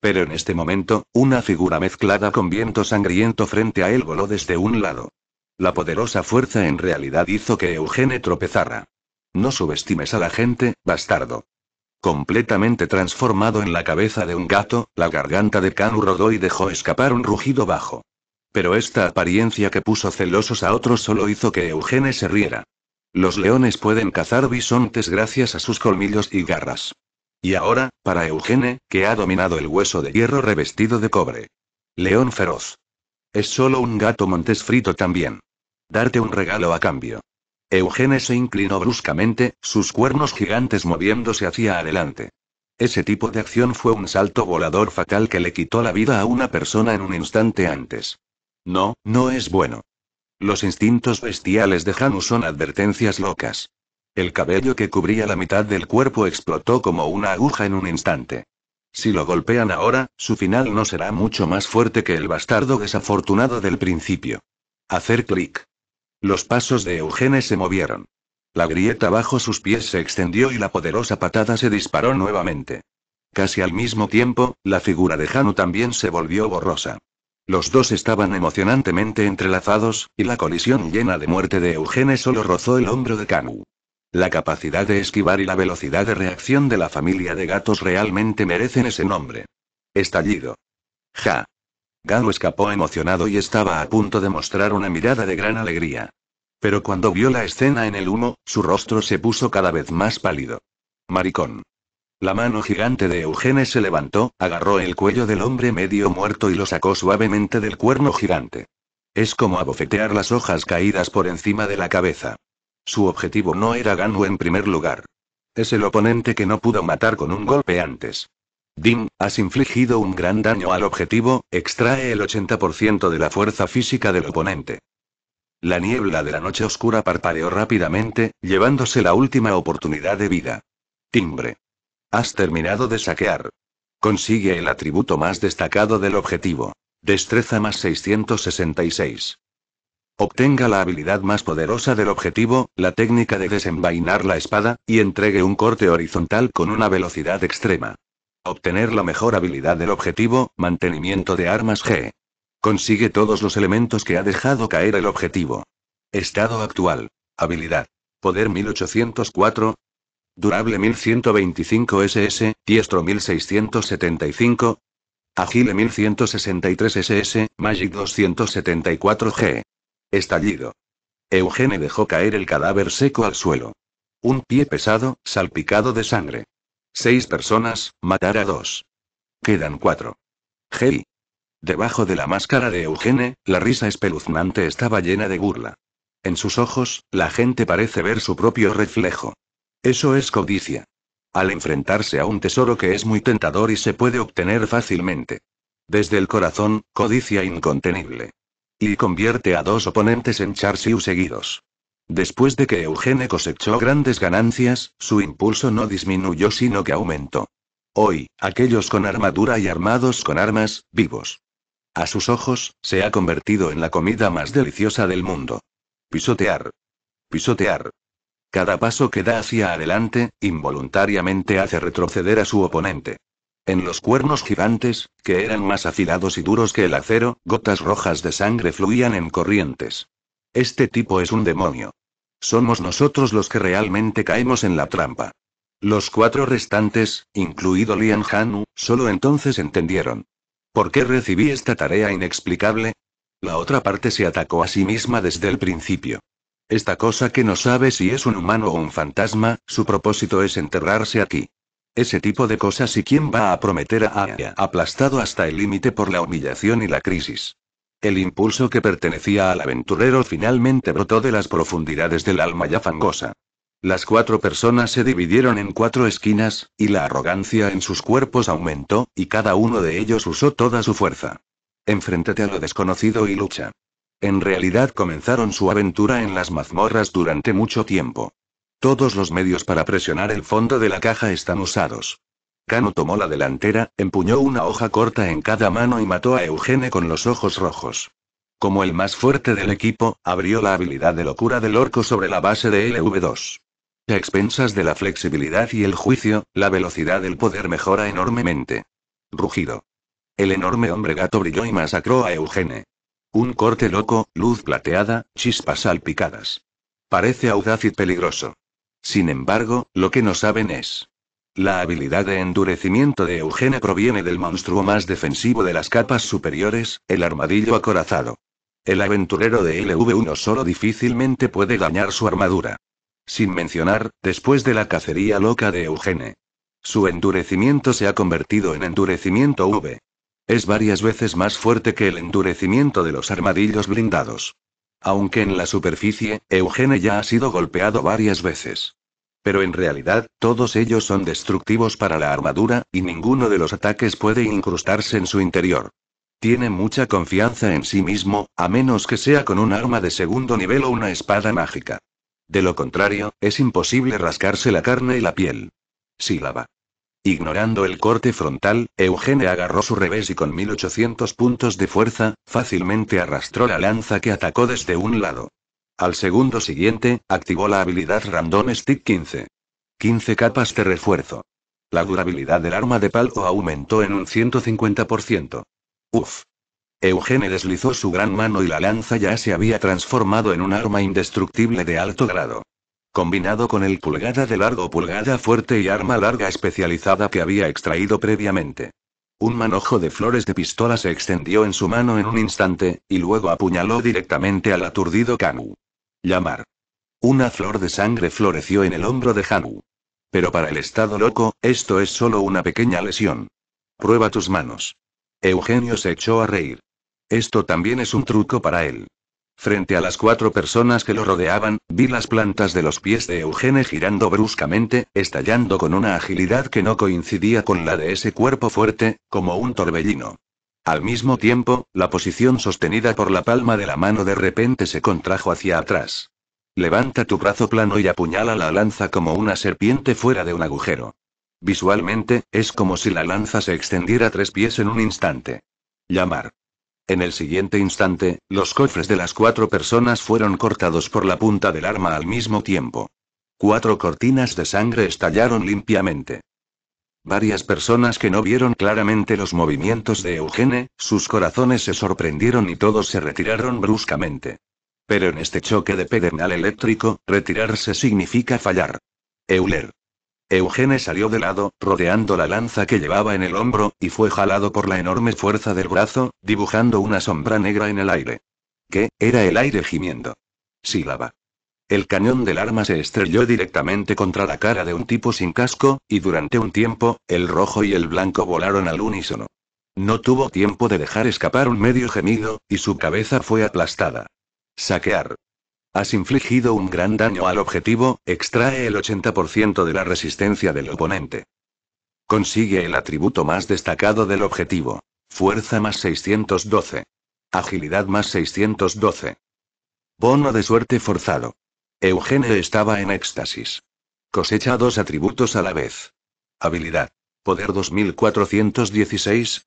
Pero en este momento, una figura mezclada con viento sangriento frente a él voló desde un lado. La poderosa fuerza en realidad hizo que Eugene tropezara. No subestimes a la gente, bastardo. Completamente transformado en la cabeza de un gato, la garganta de Kanu rodó y dejó escapar un rugido bajo. Pero esta apariencia que puso celosos a otros solo hizo que Eugene se riera. Los leones pueden cazar bisontes gracias a sus colmillos y garras. Y ahora, para Eugene, que ha dominado el hueso de hierro revestido de cobre. León feroz. Es solo un gato montés frito también. Darte un regalo a cambio. Eugene se inclinó bruscamente, sus cuernos gigantes moviéndose hacia adelante. Ese tipo de acción fue un salto volador fatal que le quitó la vida a una persona en un instante antes. No, no es bueno. Los instintos bestiales de Hanu son advertencias locas. El cabello que cubría la mitad del cuerpo explotó como una aguja en un instante. Si lo golpean ahora, su final no será mucho más fuerte que el bastardo desafortunado del principio. Hacer clic. Los pasos de Eugene se movieron. La grieta bajo sus pies se extendió y la poderosa patada se disparó nuevamente. Casi al mismo tiempo, la figura de Hanu también se volvió borrosa. Los dos estaban emocionantemente entrelazados, y la colisión llena de muerte de Eugene solo rozó el hombro de Kanu. La capacidad de esquivar y la velocidad de reacción de la familia de gatos realmente merecen ese nombre. Estallido. Ja. Ganu escapó emocionado y estaba a punto de mostrar una mirada de gran alegría. Pero cuando vio la escena en el humo, su rostro se puso cada vez más pálido. Maricón. La mano gigante de Eugene se levantó, agarró el cuello del hombre medio muerto y lo sacó suavemente del cuerno gigante. Es como abofetear las hojas caídas por encima de la cabeza. Su objetivo no era Ganu en primer lugar. Es el oponente que no pudo matar con un golpe antes. Dim, has infligido un gran daño al objetivo, extrae el 80% de la fuerza física del oponente. La niebla de la noche oscura parpadeó rápidamente, llevándose la última oportunidad de vida. Timbre. Has terminado de saquear. Consigue el atributo más destacado del objetivo. Destreza más 666. Obtenga la habilidad más poderosa del objetivo, la técnica de desenvainar la espada, y entregue un corte horizontal con una velocidad extrema. Obtener la mejor habilidad del objetivo, mantenimiento de armas G. Consigue todos los elementos que ha dejado caer el objetivo. Estado actual. Habilidad. Poder 1804. Durable 1125 SS, diestro 1675. Agile 1163 SS, Magic 274 G. Estallido. Eugene dejó caer el cadáver seco al suelo. Un pie pesado, salpicado de sangre. Seis personas, matar a dos. Quedan cuatro. Hey. Debajo de la máscara de Eugene, la risa espeluznante estaba llena de burla. En sus ojos, la gente parece ver su propio reflejo. Eso es codicia. Al enfrentarse a un tesoro que es muy tentador y se puede obtener fácilmente. Desde el corazón, codicia incontenible. Y convierte a dos oponentes en Charsiu seguidos. Después de que Eugene cosechó grandes ganancias, su impulso no disminuyó sino que aumentó. Hoy, aquellos con armadura y armados con armas, vivos. A sus ojos, se ha convertido en la comida más deliciosa del mundo. Pisotear. Pisotear. Cada paso que da hacia adelante, involuntariamente hace retroceder a su oponente. En los cuernos gigantes, que eran más afilados y duros que el acero, gotas rojas de sangre fluían en corrientes. Este tipo es un demonio. Somos nosotros los que realmente caemos en la trampa. Los cuatro restantes, incluido Lian Hanu, solo entonces entendieron. ¿Por qué recibí esta tarea inexplicable? La otra parte se atacó a sí misma desde el principio. Esta cosa que no sabe si es un humano o un fantasma, su propósito es enterrarse aquí. Ese tipo de cosas y quién va a prometer a Aya aplastado hasta el límite por la humillación y la crisis. El impulso que pertenecía al aventurero finalmente brotó de las profundidades del alma ya fangosa. Las cuatro personas se dividieron en cuatro esquinas, y la arrogancia en sus cuerpos aumentó, y cada uno de ellos usó toda su fuerza. Enfréntate a lo desconocido y lucha. En realidad comenzaron su aventura en las mazmorras durante mucho tiempo. Todos los medios para presionar el fondo de la caja están usados. Cano tomó la delantera, empuñó una hoja corta en cada mano y mató a Eugene con los ojos rojos. Como el más fuerte del equipo, abrió la habilidad de locura del orco sobre la base de LV2. A expensas de la flexibilidad y el juicio, la velocidad del poder mejora enormemente. Rugido. El enorme hombre gato brilló y masacró a Eugene. Un corte loco, luz plateada, chispas salpicadas. Parece audaz y peligroso. Sin embargo, lo que no saben es la habilidad de endurecimiento de Eugene proviene del monstruo más defensivo de las capas superiores, el armadillo acorazado. El aventurero de LV1 solo difícilmente puede dañar su armadura. Sin mencionar, después de la cacería loca de Eugene. Su endurecimiento se ha convertido en endurecimiento V. Es varias veces más fuerte que el endurecimiento de los armadillos blindados. Aunque en la superficie, Eugene ya ha sido golpeado varias veces pero en realidad, todos ellos son destructivos para la armadura, y ninguno de los ataques puede incrustarse en su interior. Tiene mucha confianza en sí mismo, a menos que sea con un arma de segundo nivel o una espada mágica. De lo contrario, es imposible rascarse la carne y la piel. Sílaba. Ignorando el corte frontal, Eugene agarró su revés y con 1800 puntos de fuerza, fácilmente arrastró la lanza que atacó desde un lado. Al segundo siguiente, activó la habilidad Random Stick 15. 15 capas de refuerzo. La durabilidad del arma de palo aumentó en un 150%. Uf. Eugene deslizó su gran mano y la lanza ya se había transformado en un arma indestructible de alto grado. Combinado con el pulgada de largo, pulgada fuerte y arma larga especializada que había extraído previamente. Un manojo de flores de pistola se extendió en su mano en un instante, y luego apuñaló directamente al aturdido Kanu. Llamar. Una flor de sangre floreció en el hombro de Hanu. Pero para el estado loco, esto es solo una pequeña lesión. Prueba tus manos. Eugenio se echó a reír. Esto también es un truco para él. Frente a las cuatro personas que lo rodeaban, vi las plantas de los pies de Eugene girando bruscamente, estallando con una agilidad que no coincidía con la de ese cuerpo fuerte, como un torbellino. Al mismo tiempo, la posición sostenida por la palma de la mano de repente se contrajo hacia atrás. Levanta tu brazo plano y apuñala la lanza como una serpiente fuera de un agujero. Visualmente, es como si la lanza se extendiera tres pies en un instante. Llamar. En el siguiente instante, los cofres de las cuatro personas fueron cortados por la punta del arma al mismo tiempo. Cuatro cortinas de sangre estallaron limpiamente. Varias personas que no vieron claramente los movimientos de Eugene, sus corazones se sorprendieron y todos se retiraron bruscamente. Pero en este choque de pedernal eléctrico, retirarse significa fallar. Euler. Eugene salió de lado, rodeando la lanza que llevaba en el hombro, y fue jalado por la enorme fuerza del brazo, dibujando una sombra negra en el aire. ¿Qué? Era el aire gimiendo. Sílaba. El cañón del arma se estrelló directamente contra la cara de un tipo sin casco, y durante un tiempo, el rojo y el blanco volaron al unísono. No tuvo tiempo de dejar escapar un medio gemido, y su cabeza fue aplastada. Saquear. Has infligido un gran daño al objetivo, extrae el 80% de la resistencia del oponente. Consigue el atributo más destacado del objetivo. Fuerza más 612. Agilidad más 612. Bono de suerte forzado. Eugene estaba en éxtasis. Cosecha dos atributos a la vez. Habilidad. Poder 2416.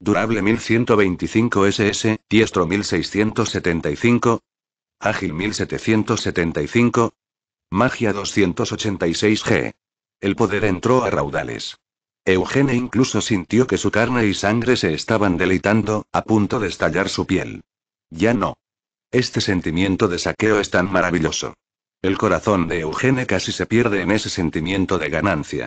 Durable 1125 SS, diestro 1675. Ágil 1775. Magia 286 G. El poder entró a raudales. Eugene incluso sintió que su carne y sangre se estaban deleitando, a punto de estallar su piel. Ya no. Este sentimiento de saqueo es tan maravilloso. El corazón de Eugene casi se pierde en ese sentimiento de ganancia.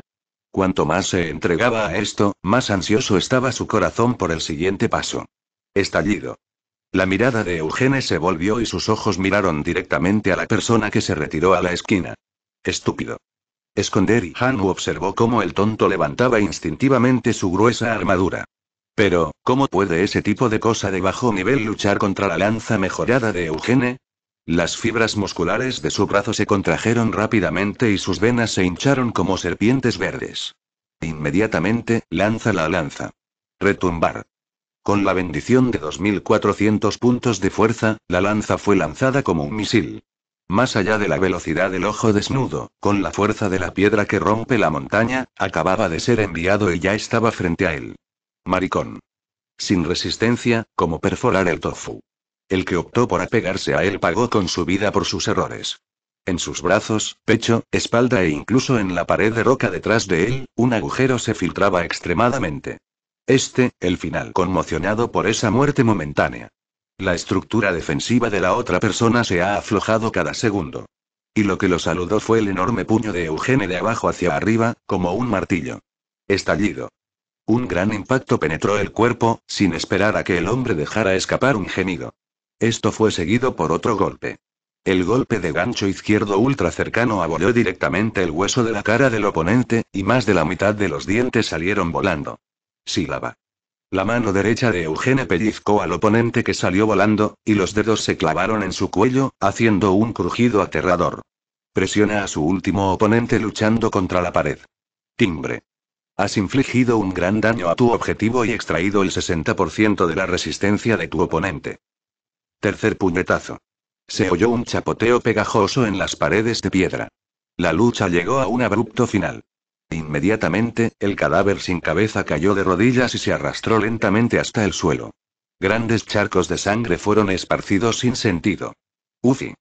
Cuanto más se entregaba a esto, más ansioso estaba su corazón por el siguiente paso. Estallido. La mirada de Eugene se volvió y sus ojos miraron directamente a la persona que se retiró a la esquina. Estúpido. Esconder y Hanu observó cómo el tonto levantaba instintivamente su gruesa armadura. Pero, ¿cómo puede ese tipo de cosa de bajo nivel luchar contra la lanza mejorada de Eugene? Las fibras musculares de su brazo se contrajeron rápidamente y sus venas se hincharon como serpientes verdes. Inmediatamente, lanza la lanza. Retumbar. Con la bendición de 2400 puntos de fuerza, la lanza fue lanzada como un misil. Más allá de la velocidad del ojo desnudo, con la fuerza de la piedra que rompe la montaña, acababa de ser enviado y ya estaba frente a él. Maricón. Sin resistencia, como perforar el tofu. El que optó por apegarse a él pagó con su vida por sus errores. En sus brazos, pecho, espalda e incluso en la pared de roca detrás de él, un agujero se filtraba extremadamente. Este, el final conmocionado por esa muerte momentánea. La estructura defensiva de la otra persona se ha aflojado cada segundo. Y lo que lo saludó fue el enorme puño de Eugene de abajo hacia arriba, como un martillo. Estallido. Un gran impacto penetró el cuerpo, sin esperar a que el hombre dejara escapar un gemido. Esto fue seguido por otro golpe. El golpe de gancho izquierdo ultra cercano abolió directamente el hueso de la cara del oponente, y más de la mitad de los dientes salieron volando. Sílaba. La mano derecha de Eugene pellizcó al oponente que salió volando, y los dedos se clavaron en su cuello, haciendo un crujido aterrador. Presiona a su último oponente luchando contra la pared. Timbre. Has infligido un gran daño a tu objetivo y extraído el 60% de la resistencia de tu oponente. Tercer puñetazo. Se oyó un chapoteo pegajoso en las paredes de piedra. La lucha llegó a un abrupto final. Inmediatamente, el cadáver sin cabeza cayó de rodillas y se arrastró lentamente hasta el suelo. Grandes charcos de sangre fueron esparcidos sin sentido. Uffy.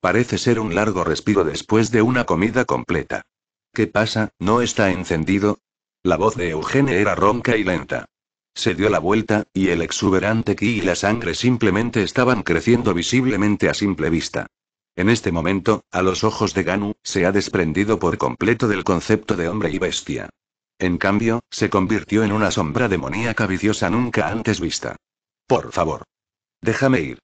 Parece ser un largo respiro después de una comida completa. ¿Qué pasa? ¿No está encendido? La voz de Eugene era ronca y lenta. Se dio la vuelta, y el exuberante ki y la sangre simplemente estaban creciendo visiblemente a simple vista. En este momento, a los ojos de Ganu, se ha desprendido por completo del concepto de hombre y bestia. En cambio, se convirtió en una sombra demoníaca viciosa nunca antes vista. Por favor. Déjame ir.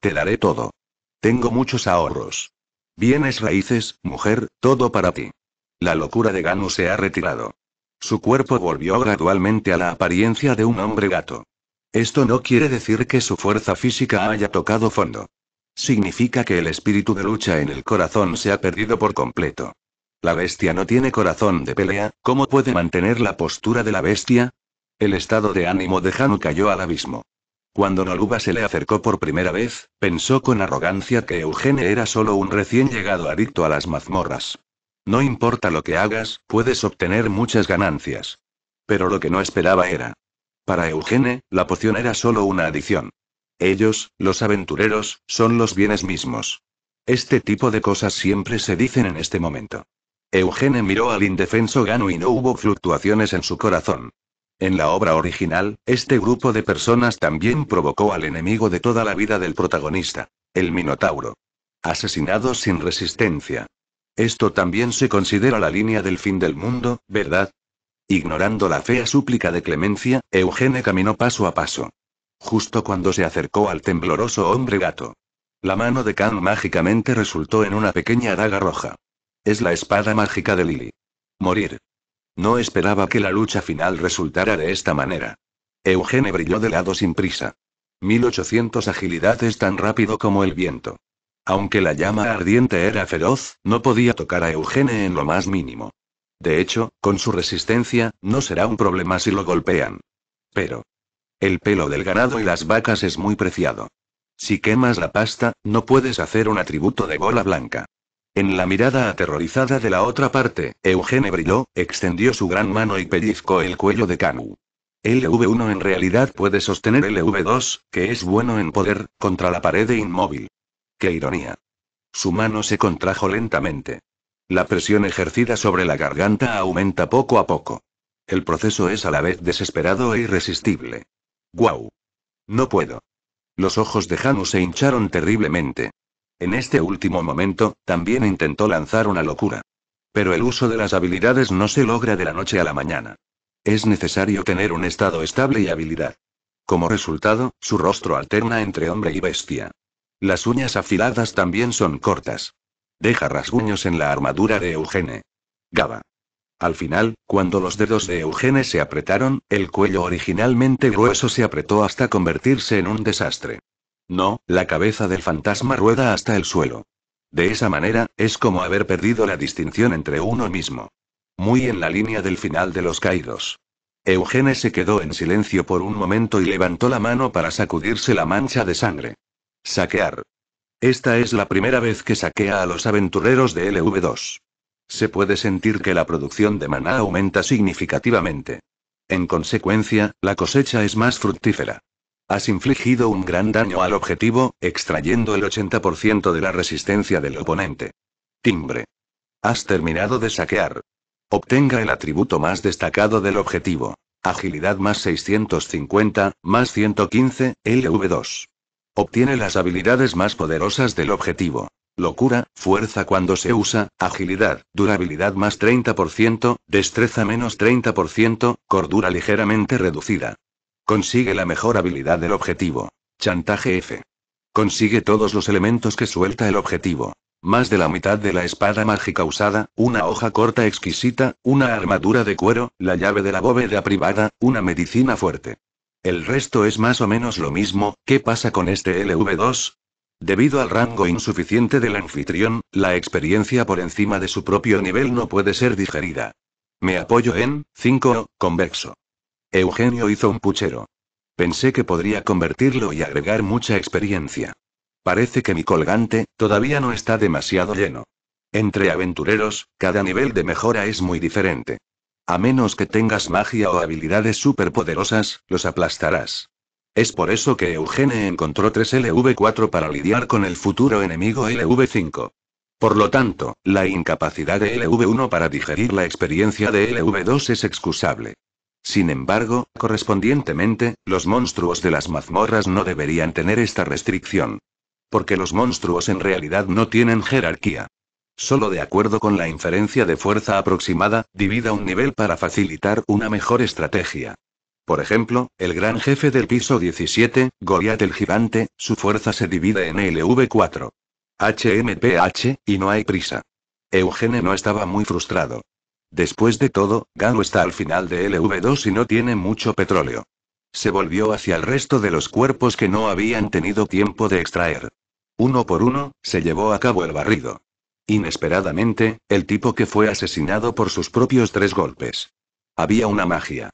Te daré todo. Tengo muchos ahorros. Bienes raíces, mujer, todo para ti. La locura de Ganu se ha retirado. Su cuerpo volvió gradualmente a la apariencia de un hombre gato. Esto no quiere decir que su fuerza física haya tocado fondo. Significa que el espíritu de lucha en el corazón se ha perdido por completo. La bestia no tiene corazón de pelea, ¿cómo puede mantener la postura de la bestia? El estado de ánimo de Hanu cayó al abismo. Cuando Noluba se le acercó por primera vez, pensó con arrogancia que Eugene era solo un recién llegado adicto a las mazmorras. No importa lo que hagas, puedes obtener muchas ganancias. Pero lo que no esperaba era. Para Eugene, la poción era solo una adición. Ellos, los aventureros, son los bienes mismos. Este tipo de cosas siempre se dicen en este momento. Eugene miró al indefenso Gano y no hubo fluctuaciones en su corazón. En la obra original, este grupo de personas también provocó al enemigo de toda la vida del protagonista, el Minotauro. Asesinado sin resistencia. Esto también se considera la línea del fin del mundo, ¿verdad? Ignorando la fea súplica de clemencia, Eugene caminó paso a paso. Justo cuando se acercó al tembloroso hombre gato. La mano de Khan mágicamente resultó en una pequeña daga roja. Es la espada mágica de Lily. Morir. No esperaba que la lucha final resultara de esta manera. Eugene brilló de lado sin prisa. 1800 agilidad es tan rápido como el viento. Aunque la llama ardiente era feroz, no podía tocar a Eugene en lo más mínimo. De hecho, con su resistencia, no será un problema si lo golpean. Pero. El pelo del ganado y las vacas es muy preciado. Si quemas la pasta, no puedes hacer un atributo de bola blanca. En la mirada aterrorizada de la otra parte, Eugene brilló, extendió su gran mano y pellizcó el cuello de Kanu. LV1 en realidad puede sostener LV2, que es bueno en poder, contra la pared e inmóvil. ¡Qué ironía! Su mano se contrajo lentamente. La presión ejercida sobre la garganta aumenta poco a poco. El proceso es a la vez desesperado e irresistible. ¡Guau! No puedo. Los ojos de Hanu se hincharon terriblemente. En este último momento, también intentó lanzar una locura. Pero el uso de las habilidades no se logra de la noche a la mañana. Es necesario tener un estado estable y habilidad. Como resultado, su rostro alterna entre hombre y bestia. Las uñas afiladas también son cortas. Deja rasguños en la armadura de Eugene. Gaba. Al final, cuando los dedos de Eugene se apretaron, el cuello originalmente grueso se apretó hasta convertirse en un desastre. No, la cabeza del fantasma rueda hasta el suelo. De esa manera, es como haber perdido la distinción entre uno mismo. Muy en la línea del final de los caídos. Eugene se quedó en silencio por un momento y levantó la mano para sacudirse la mancha de sangre. Saquear. Esta es la primera vez que saquea a los aventureros de LV2. Se puede sentir que la producción de maná aumenta significativamente. En consecuencia, la cosecha es más fructífera. Has infligido un gran daño al objetivo, extrayendo el 80% de la resistencia del oponente. Timbre. Has terminado de saquear. Obtenga el atributo más destacado del objetivo. Agilidad más 650, más 115, LV2. Obtiene las habilidades más poderosas del objetivo. Locura, fuerza cuando se usa, agilidad, durabilidad más 30%, destreza menos 30%, cordura ligeramente reducida. Consigue la mejor habilidad del objetivo. Chantaje F. Consigue todos los elementos que suelta el objetivo. Más de la mitad de la espada mágica usada, una hoja corta exquisita, una armadura de cuero, la llave de la bóveda privada, una medicina fuerte. El resto es más o menos lo mismo, ¿qué pasa con este LV2? Debido al rango insuficiente del anfitrión, la experiencia por encima de su propio nivel no puede ser digerida. Me apoyo en 5 convexo. Eugenio hizo un puchero. Pensé que podría convertirlo y agregar mucha experiencia. Parece que mi colgante todavía no está demasiado lleno. Entre aventureros, cada nivel de mejora es muy diferente. A menos que tengas magia o habilidades superpoderosas, los aplastarás. Es por eso que Eugene encontró 3 LV4 para lidiar con el futuro enemigo LV5. Por lo tanto, la incapacidad de LV1 para digerir la experiencia de LV2 es excusable. Sin embargo, correspondientemente, los monstruos de las mazmorras no deberían tener esta restricción. Porque los monstruos en realidad no tienen jerarquía. Solo de acuerdo con la inferencia de fuerza aproximada, divida un nivel para facilitar una mejor estrategia. Por ejemplo, el gran jefe del piso 17, Goliath el gigante, su fuerza se divide en LV4. HMPH, y no hay prisa. Eugene no estaba muy frustrado. Después de todo, Galo está al final de LV2 y no tiene mucho petróleo. Se volvió hacia el resto de los cuerpos que no habían tenido tiempo de extraer. Uno por uno, se llevó a cabo el barrido. Inesperadamente, el tipo que fue asesinado por sus propios tres golpes. Había una magia.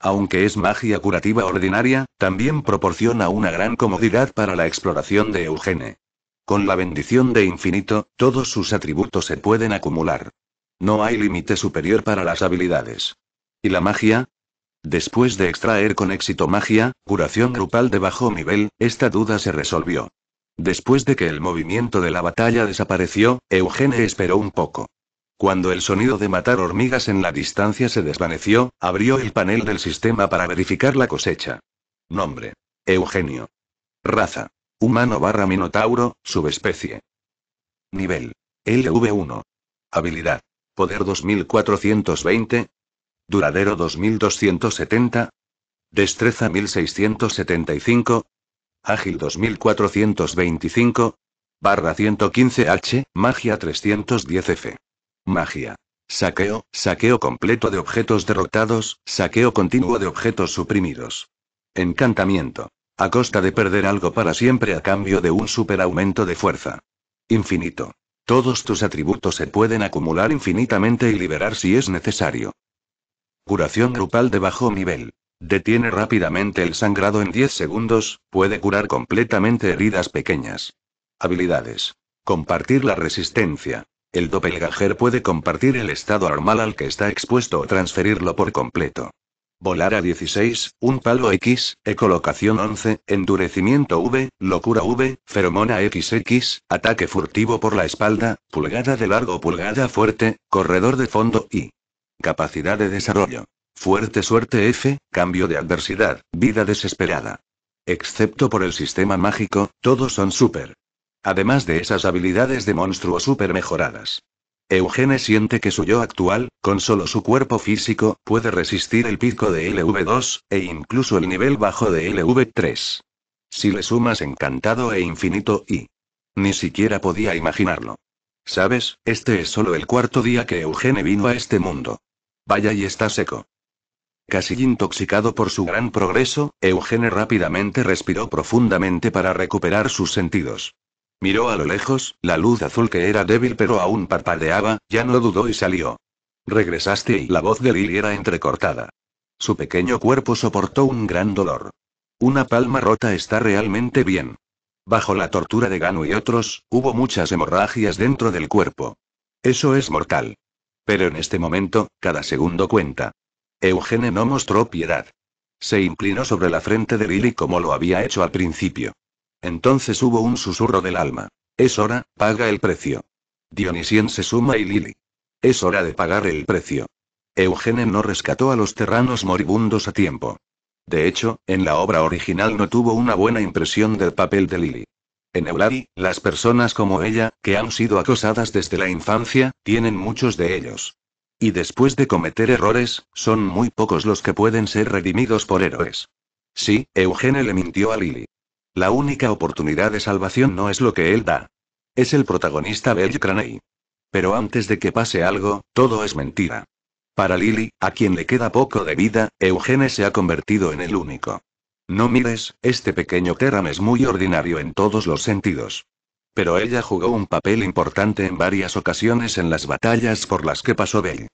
Aunque es magia curativa ordinaria, también proporciona una gran comodidad para la exploración de Eugene. Con la bendición de infinito, todos sus atributos se pueden acumular. No hay límite superior para las habilidades. ¿Y la magia? Después de extraer con éxito magia, curación grupal de bajo nivel, esta duda se resolvió. Después de que el movimiento de la batalla desapareció, Eugene esperó un poco. Cuando el sonido de matar hormigas en la distancia se desvaneció, abrió el panel del sistema para verificar la cosecha. Nombre. Eugenio. Raza. Humano barra Minotauro, subespecie. Nivel. LV1. Habilidad. Poder 2420. Duradero 2270. Destreza 1675. Ágil 2425. Barra 115H, magia 310F. Magia. Saqueo, saqueo completo de objetos derrotados, saqueo continuo de objetos suprimidos. Encantamiento. A costa de perder algo para siempre a cambio de un super aumento de fuerza. Infinito. Todos tus atributos se pueden acumular infinitamente y liberar si es necesario. Curación grupal de bajo nivel. Detiene rápidamente el sangrado en 10 segundos, puede curar completamente heridas pequeñas. Habilidades. Compartir la resistencia. El doppelganger puede compartir el estado normal al que está expuesto o transferirlo por completo. Volar a 16, un palo X, ecolocación 11, endurecimiento V, locura V, feromona XX, ataque furtivo por la espalda, pulgada de largo, pulgada fuerte, corredor de fondo y capacidad de desarrollo. Fuerte suerte F, cambio de adversidad, vida desesperada. Excepto por el sistema mágico, todos son super. Además de esas habilidades de monstruo super mejoradas. Eugene siente que su yo actual, con solo su cuerpo físico, puede resistir el pico de LV2, e incluso el nivel bajo de LV3. Si le sumas encantado e infinito y... Ni siquiera podía imaginarlo. Sabes, este es solo el cuarto día que Eugene vino a este mundo. Vaya y está seco. Casi intoxicado por su gran progreso, Eugene rápidamente respiró profundamente para recuperar sus sentidos. Miró a lo lejos, la luz azul que era débil pero aún parpadeaba, ya no dudó y salió. Regresaste y la voz de Lily era entrecortada. Su pequeño cuerpo soportó un gran dolor. Una palma rota está realmente bien. Bajo la tortura de Gano y otros, hubo muchas hemorragias dentro del cuerpo. Eso es mortal. Pero en este momento, cada segundo cuenta. Eugene no mostró piedad. Se inclinó sobre la frente de Lili como lo había hecho al principio. Entonces hubo un susurro del alma. Es hora, paga el precio. Dionisien se suma y Lily. Es hora de pagar el precio. Eugene no rescató a los terranos moribundos a tiempo. De hecho, en la obra original no tuvo una buena impresión del papel de Lily. En Euladi, las personas como ella, que han sido acosadas desde la infancia, tienen muchos de ellos. Y después de cometer errores, son muy pocos los que pueden ser redimidos por héroes. Sí, Eugene le mintió a Lily. La única oportunidad de salvación no es lo que él da. Es el protagonista Bell Craney. Pero antes de que pase algo, todo es mentira. Para Lily, a quien le queda poco de vida, Eugene se ha convertido en el único. No mires, este pequeño Terram es muy ordinario en todos los sentidos pero ella jugó un papel importante en varias ocasiones en las batallas por las que pasó Bell.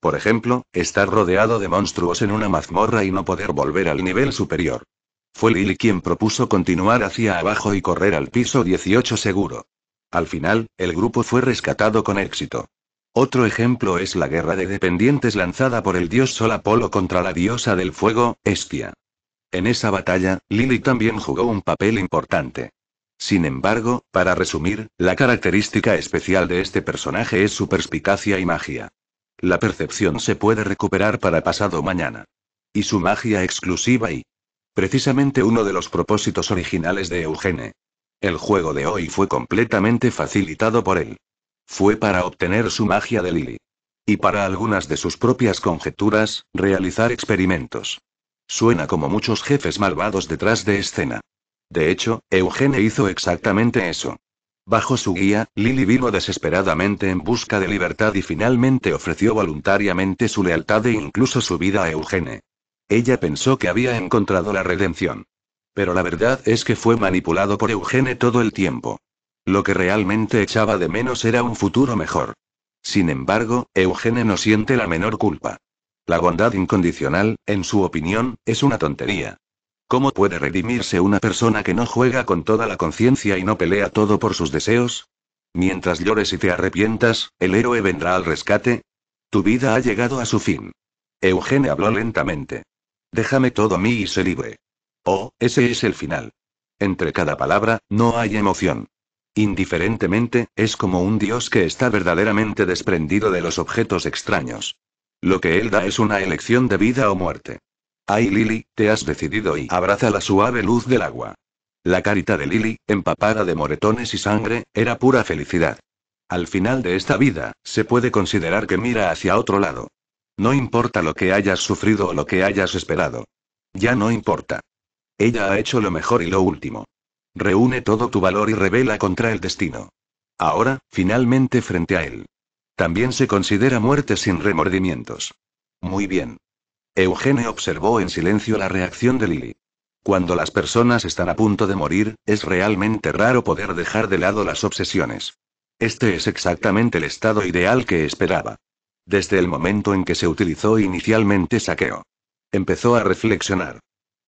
Por ejemplo, estar rodeado de monstruos en una mazmorra y no poder volver al nivel superior. Fue Lily quien propuso continuar hacia abajo y correr al piso 18 seguro. Al final, el grupo fue rescatado con éxito. Otro ejemplo es la guerra de dependientes lanzada por el dios Sol Apolo contra la diosa del fuego, Estia. En esa batalla, Lily también jugó un papel importante. Sin embargo, para resumir, la característica especial de este personaje es su perspicacia y magia. La percepción se puede recuperar para pasado mañana. Y su magia exclusiva y... Precisamente uno de los propósitos originales de Eugene. El juego de hoy fue completamente facilitado por él. Fue para obtener su magia de Lily. Y para algunas de sus propias conjeturas, realizar experimentos. Suena como muchos jefes malvados detrás de escena. De hecho, Eugene hizo exactamente eso. Bajo su guía, Lily vino desesperadamente en busca de libertad y finalmente ofreció voluntariamente su lealtad e incluso su vida a Eugene. Ella pensó que había encontrado la redención. Pero la verdad es que fue manipulado por Eugene todo el tiempo. Lo que realmente echaba de menos era un futuro mejor. Sin embargo, Eugene no siente la menor culpa. La bondad incondicional, en su opinión, es una tontería. ¿Cómo puede redimirse una persona que no juega con toda la conciencia y no pelea todo por sus deseos? Mientras llores y te arrepientas, el héroe vendrá al rescate. Tu vida ha llegado a su fin. Eugene habló lentamente. Déjame todo a mí y sé libre. Oh, ese es el final. Entre cada palabra, no hay emoción. Indiferentemente, es como un dios que está verdaderamente desprendido de los objetos extraños. Lo que él da es una elección de vida o muerte. Ay Lily, te has decidido y abraza la suave luz del agua. La carita de Lily, empapada de moretones y sangre, era pura felicidad. Al final de esta vida, se puede considerar que mira hacia otro lado. No importa lo que hayas sufrido o lo que hayas esperado. Ya no importa. Ella ha hecho lo mejor y lo último. Reúne todo tu valor y revela contra el destino. Ahora, finalmente frente a él. También se considera muerte sin remordimientos. Muy bien. Eugene observó en silencio la reacción de Lily. Cuando las personas están a punto de morir, es realmente raro poder dejar de lado las obsesiones. Este es exactamente el estado ideal que esperaba. Desde el momento en que se utilizó inicialmente saqueo. Empezó a reflexionar.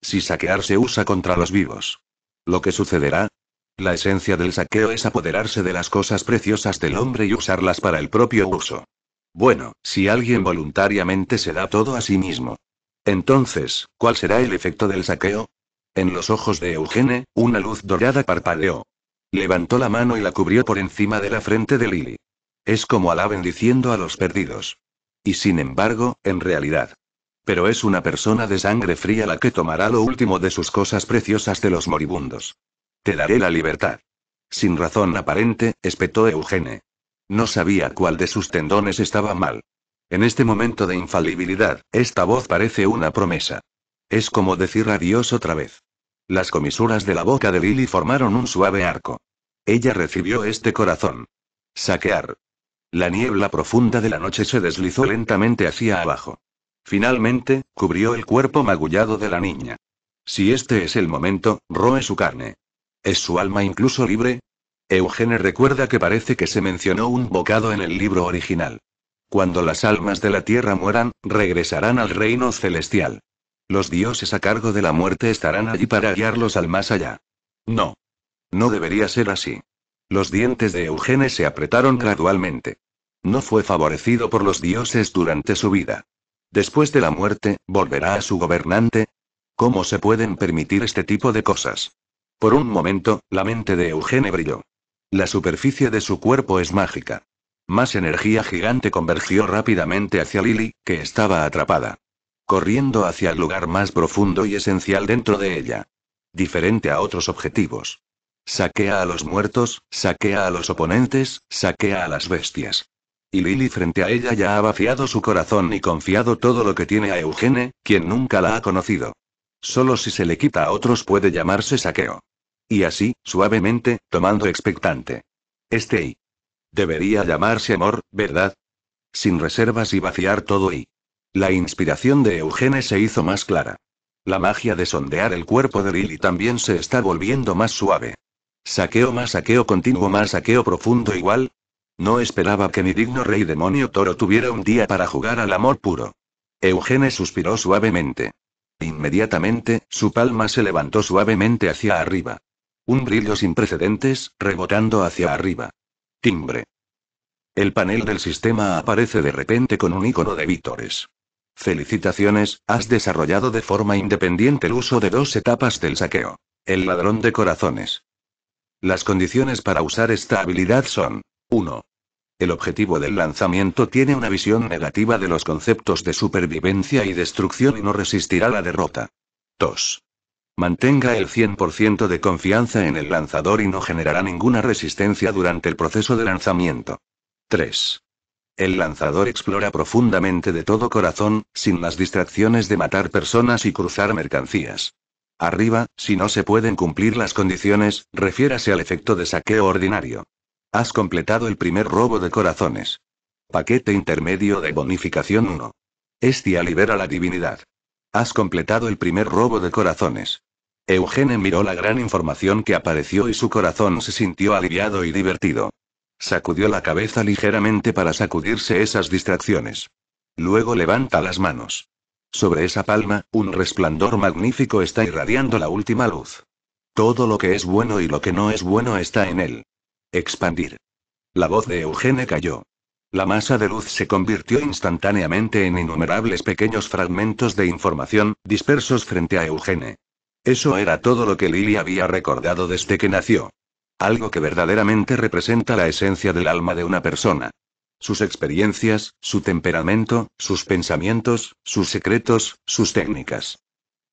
Si saquear se usa contra los vivos. ¿Lo que sucederá? La esencia del saqueo es apoderarse de las cosas preciosas del hombre y usarlas para el propio uso. Bueno, si alguien voluntariamente se da todo a sí mismo. Entonces, ¿cuál será el efecto del saqueo? En los ojos de Eugene, una luz dorada parpadeó. Levantó la mano y la cubrió por encima de la frente de Lily. Es como Alá bendiciendo a los perdidos. Y sin embargo, en realidad. Pero es una persona de sangre fría la que tomará lo último de sus cosas preciosas de los moribundos. Te daré la libertad. Sin razón aparente, espetó Eugene. No sabía cuál de sus tendones estaba mal. En este momento de infalibilidad, esta voz parece una promesa. Es como decir adiós otra vez. Las comisuras de la boca de Lily formaron un suave arco. Ella recibió este corazón. Saquear. La niebla profunda de la noche se deslizó lentamente hacia abajo. Finalmente, cubrió el cuerpo magullado de la niña. Si este es el momento, roe su carne. ¿Es su alma incluso libre? Eugene recuerda que parece que se mencionó un bocado en el libro original. Cuando las almas de la tierra mueran, regresarán al reino celestial. Los dioses a cargo de la muerte estarán allí para guiarlos al más allá. No. No debería ser así. Los dientes de Eugene se apretaron gradualmente. No fue favorecido por los dioses durante su vida. Después de la muerte, ¿volverá a su gobernante? ¿Cómo se pueden permitir este tipo de cosas? Por un momento, la mente de Eugene brilló. La superficie de su cuerpo es mágica. Más energía gigante convergió rápidamente hacia Lily, que estaba atrapada. Corriendo hacia el lugar más profundo y esencial dentro de ella. Diferente a otros objetivos. Saquea a los muertos, saquea a los oponentes, saquea a las bestias. Y Lily frente a ella ya ha vaciado su corazón y confiado todo lo que tiene a Eugene, quien nunca la ha conocido. Solo si se le quita a otros puede llamarse saqueo. Y así, suavemente, tomando expectante. Este Debería llamarse amor, ¿verdad? Sin reservas y vaciar todo y. La inspiración de Eugene se hizo más clara. La magia de sondear el cuerpo de Lily también se está volviendo más suave. Saqueo más saqueo continuo más saqueo profundo igual. No esperaba que mi digno rey demonio toro tuviera un día para jugar al amor puro. Eugene suspiró suavemente. Inmediatamente, su palma se levantó suavemente hacia arriba. Un brillo sin precedentes, rebotando hacia arriba. Timbre. El panel del sistema aparece de repente con un icono de vítores. Felicitaciones, has desarrollado de forma independiente el uso de dos etapas del saqueo. El ladrón de corazones. Las condiciones para usar esta habilidad son 1. El objetivo del lanzamiento tiene una visión negativa de los conceptos de supervivencia y destrucción y no resistirá la derrota. 2. Mantenga el 100% de confianza en el lanzador y no generará ninguna resistencia durante el proceso de lanzamiento. 3. El lanzador explora profundamente de todo corazón, sin las distracciones de matar personas y cruzar mercancías. Arriba, si no se pueden cumplir las condiciones, refiérase al efecto de saqueo ordinario. Has completado el primer robo de corazones. Paquete intermedio de bonificación 1. Estia libera la divinidad. Has completado el primer robo de corazones. Eugene miró la gran información que apareció y su corazón se sintió aliviado y divertido. Sacudió la cabeza ligeramente para sacudirse esas distracciones. Luego levanta las manos. Sobre esa palma, un resplandor magnífico está irradiando la última luz. Todo lo que es bueno y lo que no es bueno está en él. Expandir. La voz de Eugene cayó. La masa de luz se convirtió instantáneamente en innumerables pequeños fragmentos de información, dispersos frente a Eugene. Eso era todo lo que Lily había recordado desde que nació. Algo que verdaderamente representa la esencia del alma de una persona. Sus experiencias, su temperamento, sus pensamientos, sus secretos, sus técnicas.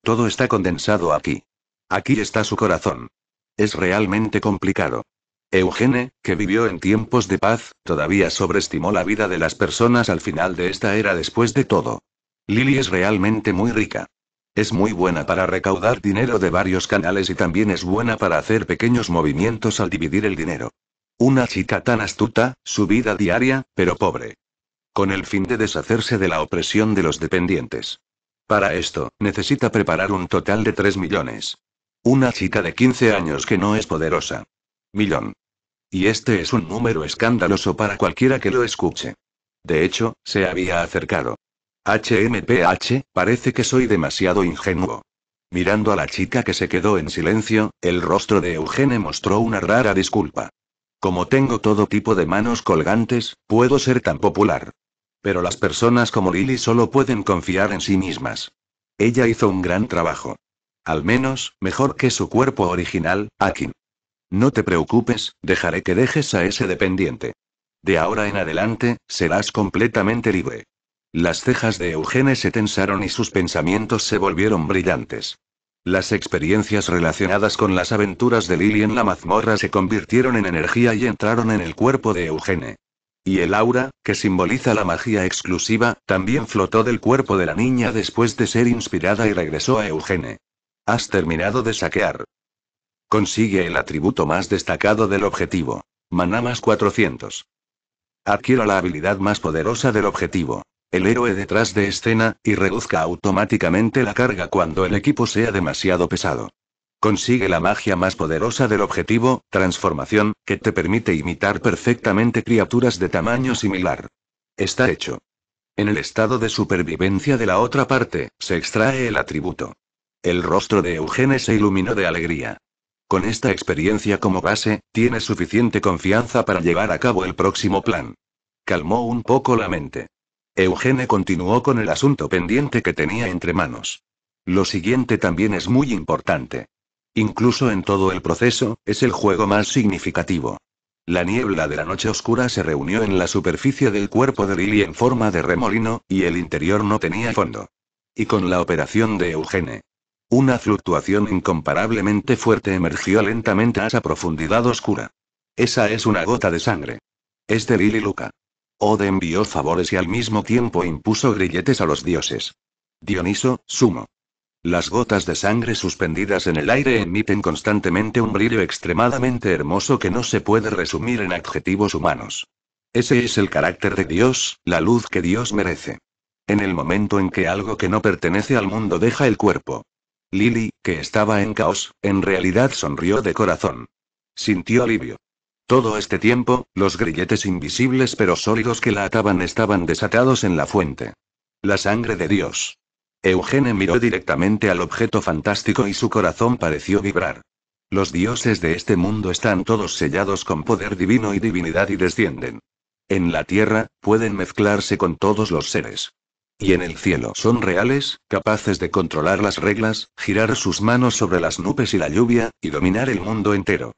Todo está condensado aquí. Aquí está su corazón. Es realmente complicado. Eugene, que vivió en tiempos de paz, todavía sobreestimó la vida de las personas al final de esta era después de todo. Lily es realmente muy rica. Es muy buena para recaudar dinero de varios canales y también es buena para hacer pequeños movimientos al dividir el dinero. Una chica tan astuta, su vida diaria, pero pobre. Con el fin de deshacerse de la opresión de los dependientes. Para esto, necesita preparar un total de 3 millones. Una chica de 15 años que no es poderosa. Millón. Y este es un número escandaloso para cualquiera que lo escuche. De hecho, se había acercado. HMPH, parece que soy demasiado ingenuo. Mirando a la chica que se quedó en silencio, el rostro de Eugene mostró una rara disculpa. Como tengo todo tipo de manos colgantes, puedo ser tan popular. Pero las personas como Lily solo pueden confiar en sí mismas. Ella hizo un gran trabajo. Al menos, mejor que su cuerpo original, Akin. No te preocupes, dejaré que dejes a ese dependiente. De ahora en adelante, serás completamente libre. Las cejas de Eugene se tensaron y sus pensamientos se volvieron brillantes. Las experiencias relacionadas con las aventuras de Lily en la mazmorra se convirtieron en energía y entraron en el cuerpo de Eugene. Y el aura, que simboliza la magia exclusiva, también flotó del cuerpo de la niña después de ser inspirada y regresó a Eugene. Has terminado de saquear. Consigue el atributo más destacado del objetivo. más 400. Adquiera la habilidad más poderosa del objetivo el héroe detrás de escena, y reduzca automáticamente la carga cuando el equipo sea demasiado pesado. Consigue la magia más poderosa del objetivo, transformación, que te permite imitar perfectamente criaturas de tamaño similar. Está hecho. En el estado de supervivencia de la otra parte, se extrae el atributo. El rostro de Eugene se iluminó de alegría. Con esta experiencia como base, tiene suficiente confianza para llevar a cabo el próximo plan. Calmó un poco la mente. Eugene continuó con el asunto pendiente que tenía entre manos. Lo siguiente también es muy importante. Incluso en todo el proceso, es el juego más significativo. La niebla de la noche oscura se reunió en la superficie del cuerpo de Lily en forma de remolino, y el interior no tenía fondo. Y con la operación de Eugene. Una fluctuación incomparablemente fuerte emergió lentamente a esa profundidad oscura. Esa es una gota de sangre. Es de Lily Luca. Ode envió favores y al mismo tiempo impuso grilletes a los dioses. Dioniso, sumo. Las gotas de sangre suspendidas en el aire emiten constantemente un brillo extremadamente hermoso que no se puede resumir en adjetivos humanos. Ese es el carácter de Dios, la luz que Dios merece. En el momento en que algo que no pertenece al mundo deja el cuerpo. Lily, que estaba en caos, en realidad sonrió de corazón. Sintió alivio. Todo este tiempo, los grilletes invisibles pero sólidos que la ataban estaban desatados en la fuente. La sangre de Dios. Eugene miró directamente al objeto fantástico y su corazón pareció vibrar. Los dioses de este mundo están todos sellados con poder divino y divinidad y descienden. En la tierra, pueden mezclarse con todos los seres. Y en el cielo son reales, capaces de controlar las reglas, girar sus manos sobre las nubes y la lluvia, y dominar el mundo entero.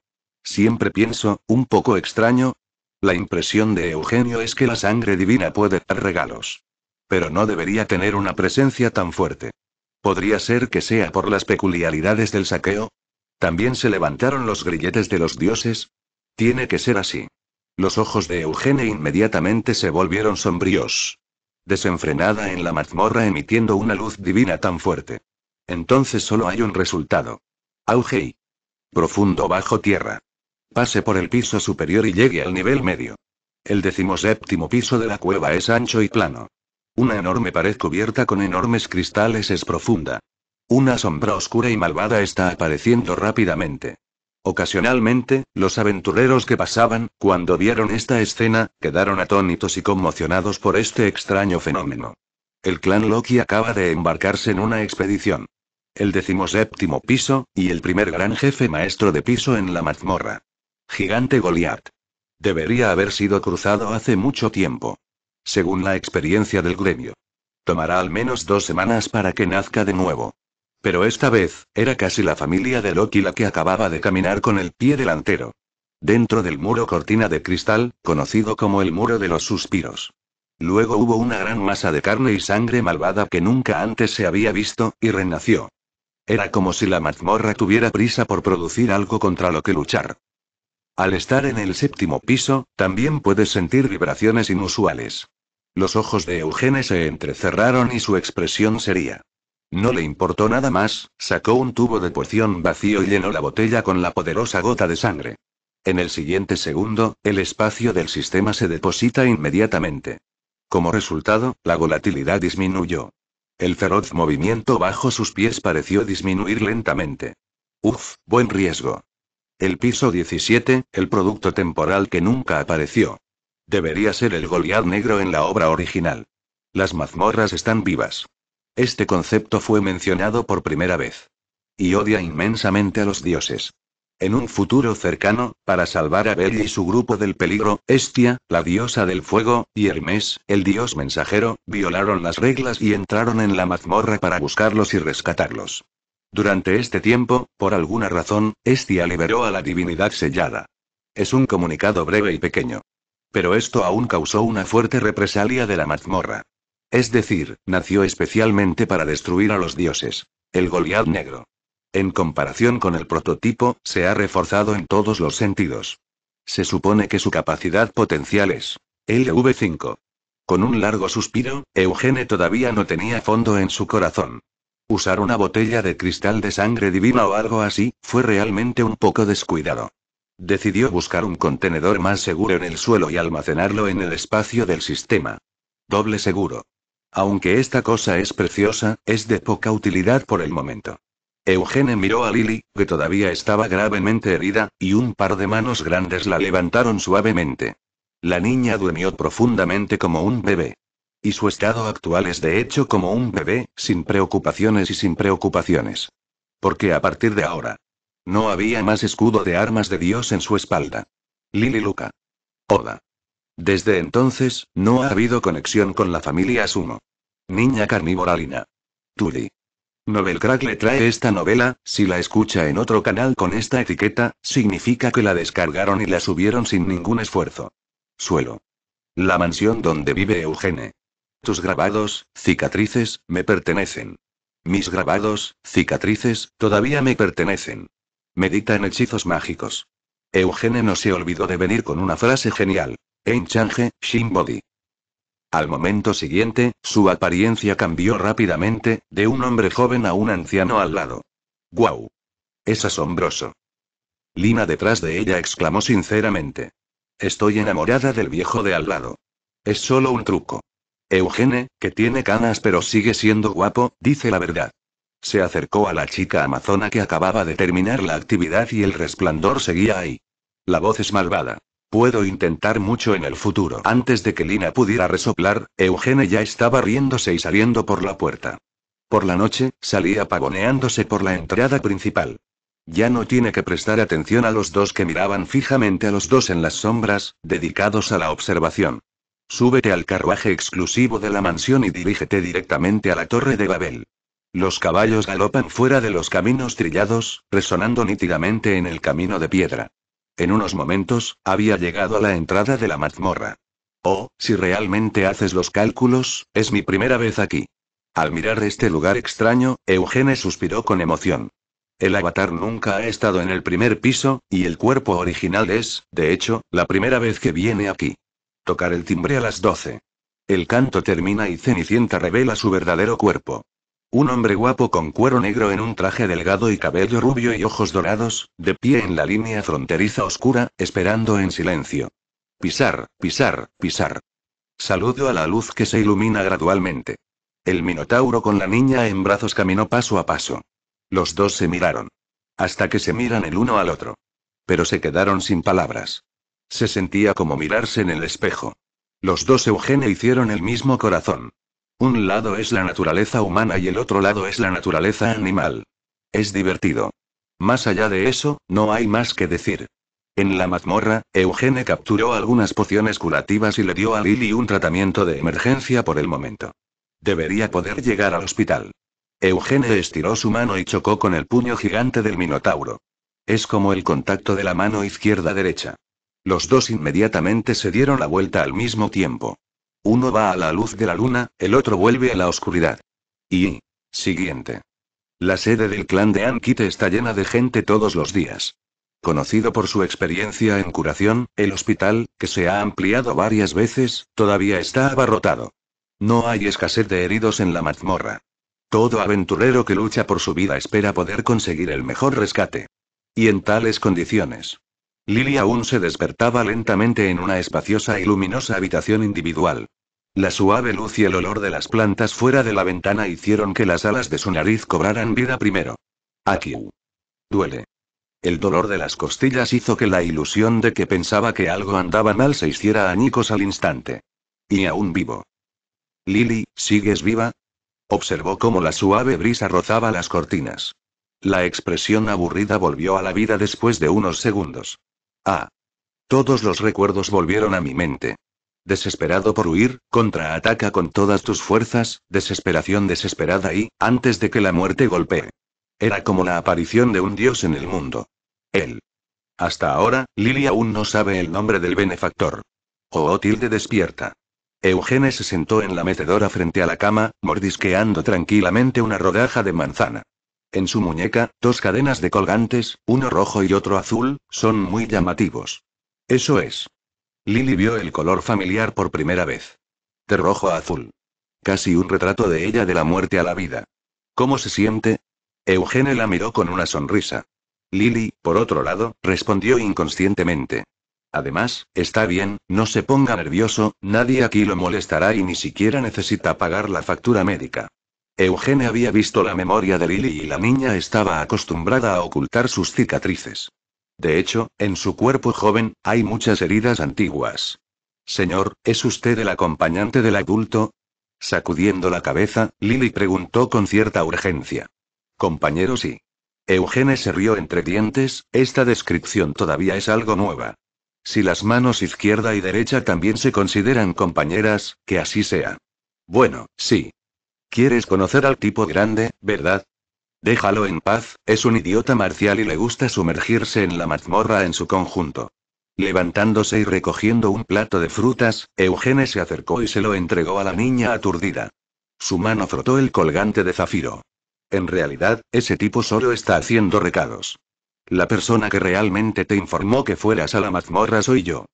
Siempre pienso, un poco extraño. La impresión de Eugenio es que la sangre divina puede dar regalos. Pero no debería tener una presencia tan fuerte. Podría ser que sea por las peculiaridades del saqueo. También se levantaron los grilletes de los dioses. Tiene que ser así. Los ojos de Eugenio inmediatamente se volvieron sombríos. Desenfrenada en la mazmorra emitiendo una luz divina tan fuerte. Entonces solo hay un resultado. Augei. profundo bajo tierra pase por el piso superior y llegue al nivel medio. El decimoséptimo piso de la cueva es ancho y plano. Una enorme pared cubierta con enormes cristales es profunda. Una sombra oscura y malvada está apareciendo rápidamente. Ocasionalmente, los aventureros que pasaban, cuando vieron esta escena, quedaron atónitos y conmocionados por este extraño fenómeno. El clan Loki acaba de embarcarse en una expedición. El decimoséptimo piso, y el primer gran jefe maestro de piso en la mazmorra. Gigante Goliath. Debería haber sido cruzado hace mucho tiempo. Según la experiencia del gremio. Tomará al menos dos semanas para que nazca de nuevo. Pero esta vez, era casi la familia de Loki la que acababa de caminar con el pie delantero. Dentro del muro cortina de cristal, conocido como el muro de los suspiros. Luego hubo una gran masa de carne y sangre malvada que nunca antes se había visto, y renació. Era como si la mazmorra tuviera prisa por producir algo contra lo que luchar. Al estar en el séptimo piso, también puedes sentir vibraciones inusuales. Los ojos de Eugene se entrecerraron y su expresión sería. No le importó nada más, sacó un tubo de poción vacío y llenó la botella con la poderosa gota de sangre. En el siguiente segundo, el espacio del sistema se deposita inmediatamente. Como resultado, la volatilidad disminuyó. El feroz movimiento bajo sus pies pareció disminuir lentamente. Uf, buen riesgo. El piso 17, el producto temporal que nunca apareció. Debería ser el Goliat negro en la obra original. Las mazmorras están vivas. Este concepto fue mencionado por primera vez. Y odia inmensamente a los dioses. En un futuro cercano, para salvar a Betty y su grupo del peligro, Estia, la diosa del fuego, y Hermes, el dios mensajero, violaron las reglas y entraron en la mazmorra para buscarlos y rescatarlos. Durante este tiempo, por alguna razón, Estia liberó a la divinidad sellada. Es un comunicado breve y pequeño. Pero esto aún causó una fuerte represalia de la mazmorra. Es decir, nació especialmente para destruir a los dioses. El Goliat negro. En comparación con el prototipo, se ha reforzado en todos los sentidos. Se supone que su capacidad potencial es LV5. Con un largo suspiro, Eugene todavía no tenía fondo en su corazón. Usar una botella de cristal de sangre divina o algo así, fue realmente un poco descuidado. Decidió buscar un contenedor más seguro en el suelo y almacenarlo en el espacio del sistema. Doble seguro. Aunque esta cosa es preciosa, es de poca utilidad por el momento. Eugene miró a Lily, que todavía estaba gravemente herida, y un par de manos grandes la levantaron suavemente. La niña durmió profundamente como un bebé. Y su estado actual es de hecho como un bebé, sin preocupaciones y sin preocupaciones. Porque a partir de ahora. No había más escudo de armas de Dios en su espalda. Lily Luca. Oda. Desde entonces, no ha habido conexión con la familia Sumo. Niña carnívora Lina. tuli Novel Crack le trae esta novela, si la escucha en otro canal con esta etiqueta, significa que la descargaron y la subieron sin ningún esfuerzo. Suelo. La mansión donde vive Eugene. Tus grabados, cicatrices, me pertenecen. Mis grabados, cicatrices, todavía me pertenecen. Medita en hechizos mágicos. Eugene no se olvidó de venir con una frase genial. shin body. Al momento siguiente, su apariencia cambió rápidamente, de un hombre joven a un anciano al lado. ¡Guau! Es asombroso. Lina detrás de ella exclamó sinceramente. Estoy enamorada del viejo de al lado. Es solo un truco. Eugene, que tiene canas pero sigue siendo guapo, dice la verdad. Se acercó a la chica amazona que acababa de terminar la actividad y el resplandor seguía ahí. La voz es malvada. Puedo intentar mucho en el futuro. Antes de que Lina pudiera resoplar, Eugene ya estaba riéndose y saliendo por la puerta. Por la noche, salía pavoneándose por la entrada principal. Ya no tiene que prestar atención a los dos que miraban fijamente a los dos en las sombras, dedicados a la observación. Súbete al carruaje exclusivo de la mansión y dirígete directamente a la torre de Babel. Los caballos galopan fuera de los caminos trillados, resonando nítidamente en el camino de piedra. En unos momentos, había llegado a la entrada de la mazmorra. Oh, si realmente haces los cálculos, es mi primera vez aquí. Al mirar este lugar extraño, Eugene suspiró con emoción. El avatar nunca ha estado en el primer piso, y el cuerpo original es, de hecho, la primera vez que viene aquí. Tocar el timbre a las 12. El canto termina y Cenicienta revela su verdadero cuerpo. Un hombre guapo con cuero negro en un traje delgado y cabello rubio y ojos dorados, de pie en la línea fronteriza oscura, esperando en silencio. Pisar, pisar, pisar. Saludo a la luz que se ilumina gradualmente. El minotauro con la niña en brazos caminó paso a paso. Los dos se miraron. Hasta que se miran el uno al otro. Pero se quedaron sin palabras. Se sentía como mirarse en el espejo. Los dos Eugene hicieron el mismo corazón. Un lado es la naturaleza humana y el otro lado es la naturaleza animal. Es divertido. Más allá de eso, no hay más que decir. En la mazmorra, Eugene capturó algunas pociones curativas y le dio a Lily un tratamiento de emergencia por el momento. Debería poder llegar al hospital. Eugene estiró su mano y chocó con el puño gigante del Minotauro. Es como el contacto de la mano izquierda-derecha. Los dos inmediatamente se dieron la vuelta al mismo tiempo. Uno va a la luz de la luna, el otro vuelve a la oscuridad. Y... Siguiente. La sede del clan de Ankite está llena de gente todos los días. Conocido por su experiencia en curación, el hospital, que se ha ampliado varias veces, todavía está abarrotado. No hay escasez de heridos en la mazmorra. Todo aventurero que lucha por su vida espera poder conseguir el mejor rescate. Y en tales condiciones. Lily aún se despertaba lentamente en una espaciosa y luminosa habitación individual. La suave luz y el olor de las plantas fuera de la ventana hicieron que las alas de su nariz cobraran vida primero. Aquí. Duele. El dolor de las costillas hizo que la ilusión de que pensaba que algo andaba mal se hiciera añicos al instante. Y aún vivo. Lily, ¿sigues viva? Observó cómo la suave brisa rozaba las cortinas. La expresión aburrida volvió a la vida después de unos segundos. Ah. Todos los recuerdos volvieron a mi mente. Desesperado por huir, contraataca con todas tus fuerzas, desesperación desesperada y, antes de que la muerte golpee. Era como la aparición de un dios en el mundo. Él. Hasta ahora, Lily aún no sabe el nombre del benefactor. Oh, tilde despierta. Eugene se sentó en la metedora frente a la cama, mordisqueando tranquilamente una rodaja de manzana. En su muñeca, dos cadenas de colgantes, uno rojo y otro azul, son muy llamativos. Eso es. Lily vio el color familiar por primera vez. De rojo a azul. Casi un retrato de ella de la muerte a la vida. ¿Cómo se siente? Eugene la miró con una sonrisa. Lily, por otro lado, respondió inconscientemente. Además, está bien, no se ponga nervioso, nadie aquí lo molestará y ni siquiera necesita pagar la factura médica. Eugene había visto la memoria de Lily y la niña estaba acostumbrada a ocultar sus cicatrices. De hecho, en su cuerpo joven, hay muchas heridas antiguas. Señor, ¿es usted el acompañante del adulto? Sacudiendo la cabeza, Lily preguntó con cierta urgencia. Compañero, sí. Eugene se rió entre dientes, esta descripción todavía es algo nueva. Si las manos izquierda y derecha también se consideran compañeras, que así sea. Bueno, sí, Quieres conocer al tipo grande, ¿verdad? Déjalo en paz, es un idiota marcial y le gusta sumergirse en la mazmorra en su conjunto. Levantándose y recogiendo un plato de frutas, Eugene se acercó y se lo entregó a la niña aturdida. Su mano frotó el colgante de zafiro. En realidad, ese tipo solo está haciendo recados. La persona que realmente te informó que fueras a la mazmorra soy yo.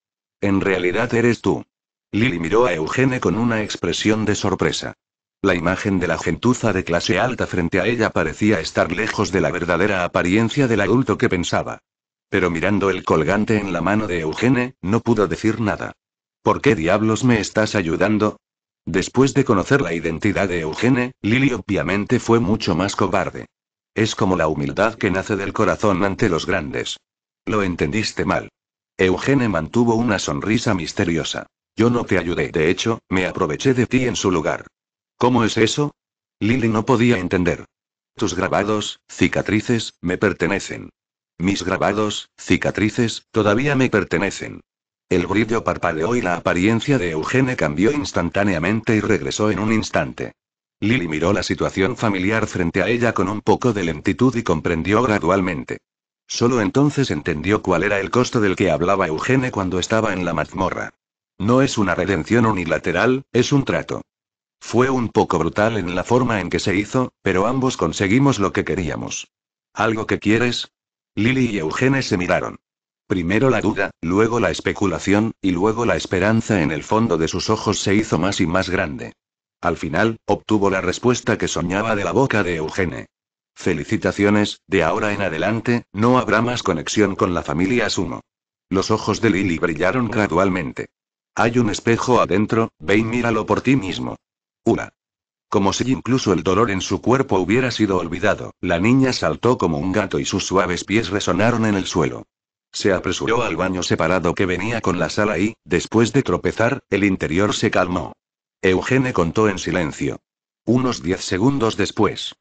En realidad eres tú. Lily miró a Eugene con una expresión de sorpresa. La imagen de la gentuza de clase alta frente a ella parecía estar lejos de la verdadera apariencia del adulto que pensaba. Pero mirando el colgante en la mano de Eugene, no pudo decir nada. ¿Por qué diablos me estás ayudando? Después de conocer la identidad de Eugene, Lily obviamente fue mucho más cobarde. Es como la humildad que nace del corazón ante los grandes. Lo entendiste mal. Eugene mantuvo una sonrisa misteriosa. Yo no te ayudé, de hecho, me aproveché de ti en su lugar. ¿Cómo es eso? Lily no podía entender. Tus grabados, cicatrices, me pertenecen. Mis grabados, cicatrices, todavía me pertenecen. El brillo parpadeó y la apariencia de Eugene cambió instantáneamente y regresó en un instante. Lily miró la situación familiar frente a ella con un poco de lentitud y comprendió gradualmente. Solo entonces entendió cuál era el costo del que hablaba Eugene cuando estaba en la mazmorra. No es una redención unilateral, es un trato. Fue un poco brutal en la forma en que se hizo, pero ambos conseguimos lo que queríamos. ¿Algo que quieres? Lily y Eugene se miraron. Primero la duda, luego la especulación, y luego la esperanza en el fondo de sus ojos se hizo más y más grande. Al final, obtuvo la respuesta que soñaba de la boca de Eugene. Felicitaciones, de ahora en adelante, no habrá más conexión con la familia Sumo. Los ojos de Lily brillaron gradualmente. Hay un espejo adentro, ve y míralo por ti mismo. Una. Como si incluso el dolor en su cuerpo hubiera sido olvidado, la niña saltó como un gato y sus suaves pies resonaron en el suelo. Se apresuró al baño separado que venía con la sala y, después de tropezar, el interior se calmó. Eugene contó en silencio. Unos diez segundos después.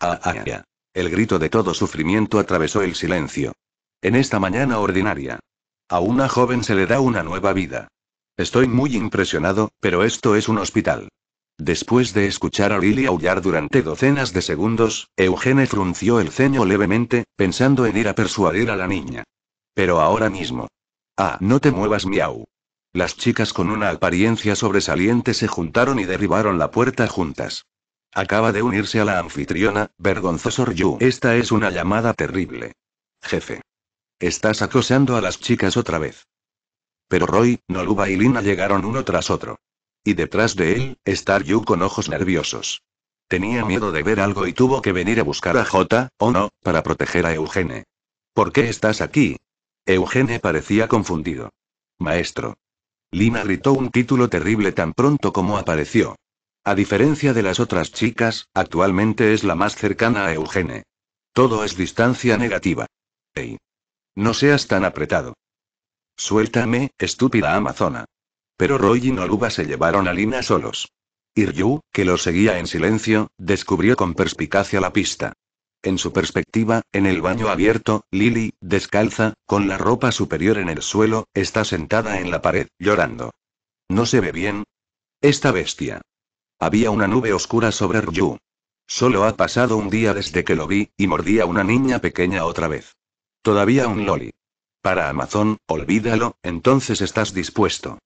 Ah, ah, ah, el grito de todo sufrimiento atravesó el silencio. En esta mañana ordinaria. A una joven se le da una nueva vida. Estoy muy impresionado, pero esto es un hospital. Después de escuchar a Lily aullar durante docenas de segundos, Eugene frunció el ceño levemente, pensando en ir a persuadir a la niña. Pero ahora mismo. Ah, no te muevas, miau. Las chicas con una apariencia sobresaliente se juntaron y derribaron la puerta juntas. Acaba de unirse a la anfitriona, vergonzoso Ryu. Esta es una llamada terrible. Jefe. Estás acosando a las chicas otra vez. Pero Roy, Noluba y Lina llegaron uno tras otro. Y detrás de él, estar Yu con ojos nerviosos. Tenía miedo de ver algo y tuvo que venir a buscar a J. o no, para proteger a Eugene. ¿Por qué estás aquí? Eugene parecía confundido. Maestro. Lina gritó un título terrible tan pronto como apareció. A diferencia de las otras chicas, actualmente es la más cercana a Eugene. Todo es distancia negativa. Ey. No seas tan apretado. Suéltame, estúpida amazona. Pero Roy y Noruba se llevaron a Lina solos. Iryu, que lo seguía en silencio, descubrió con perspicacia la pista. En su perspectiva, en el baño abierto, Lily, descalza, con la ropa superior en el suelo, está sentada en la pared, llorando. ¿No se ve bien? Esta bestia. Había una nube oscura sobre Ryu. Solo ha pasado un día desde que lo vi, y mordía a una niña pequeña otra vez. Todavía un loli. Para Amazon, olvídalo, entonces estás dispuesto.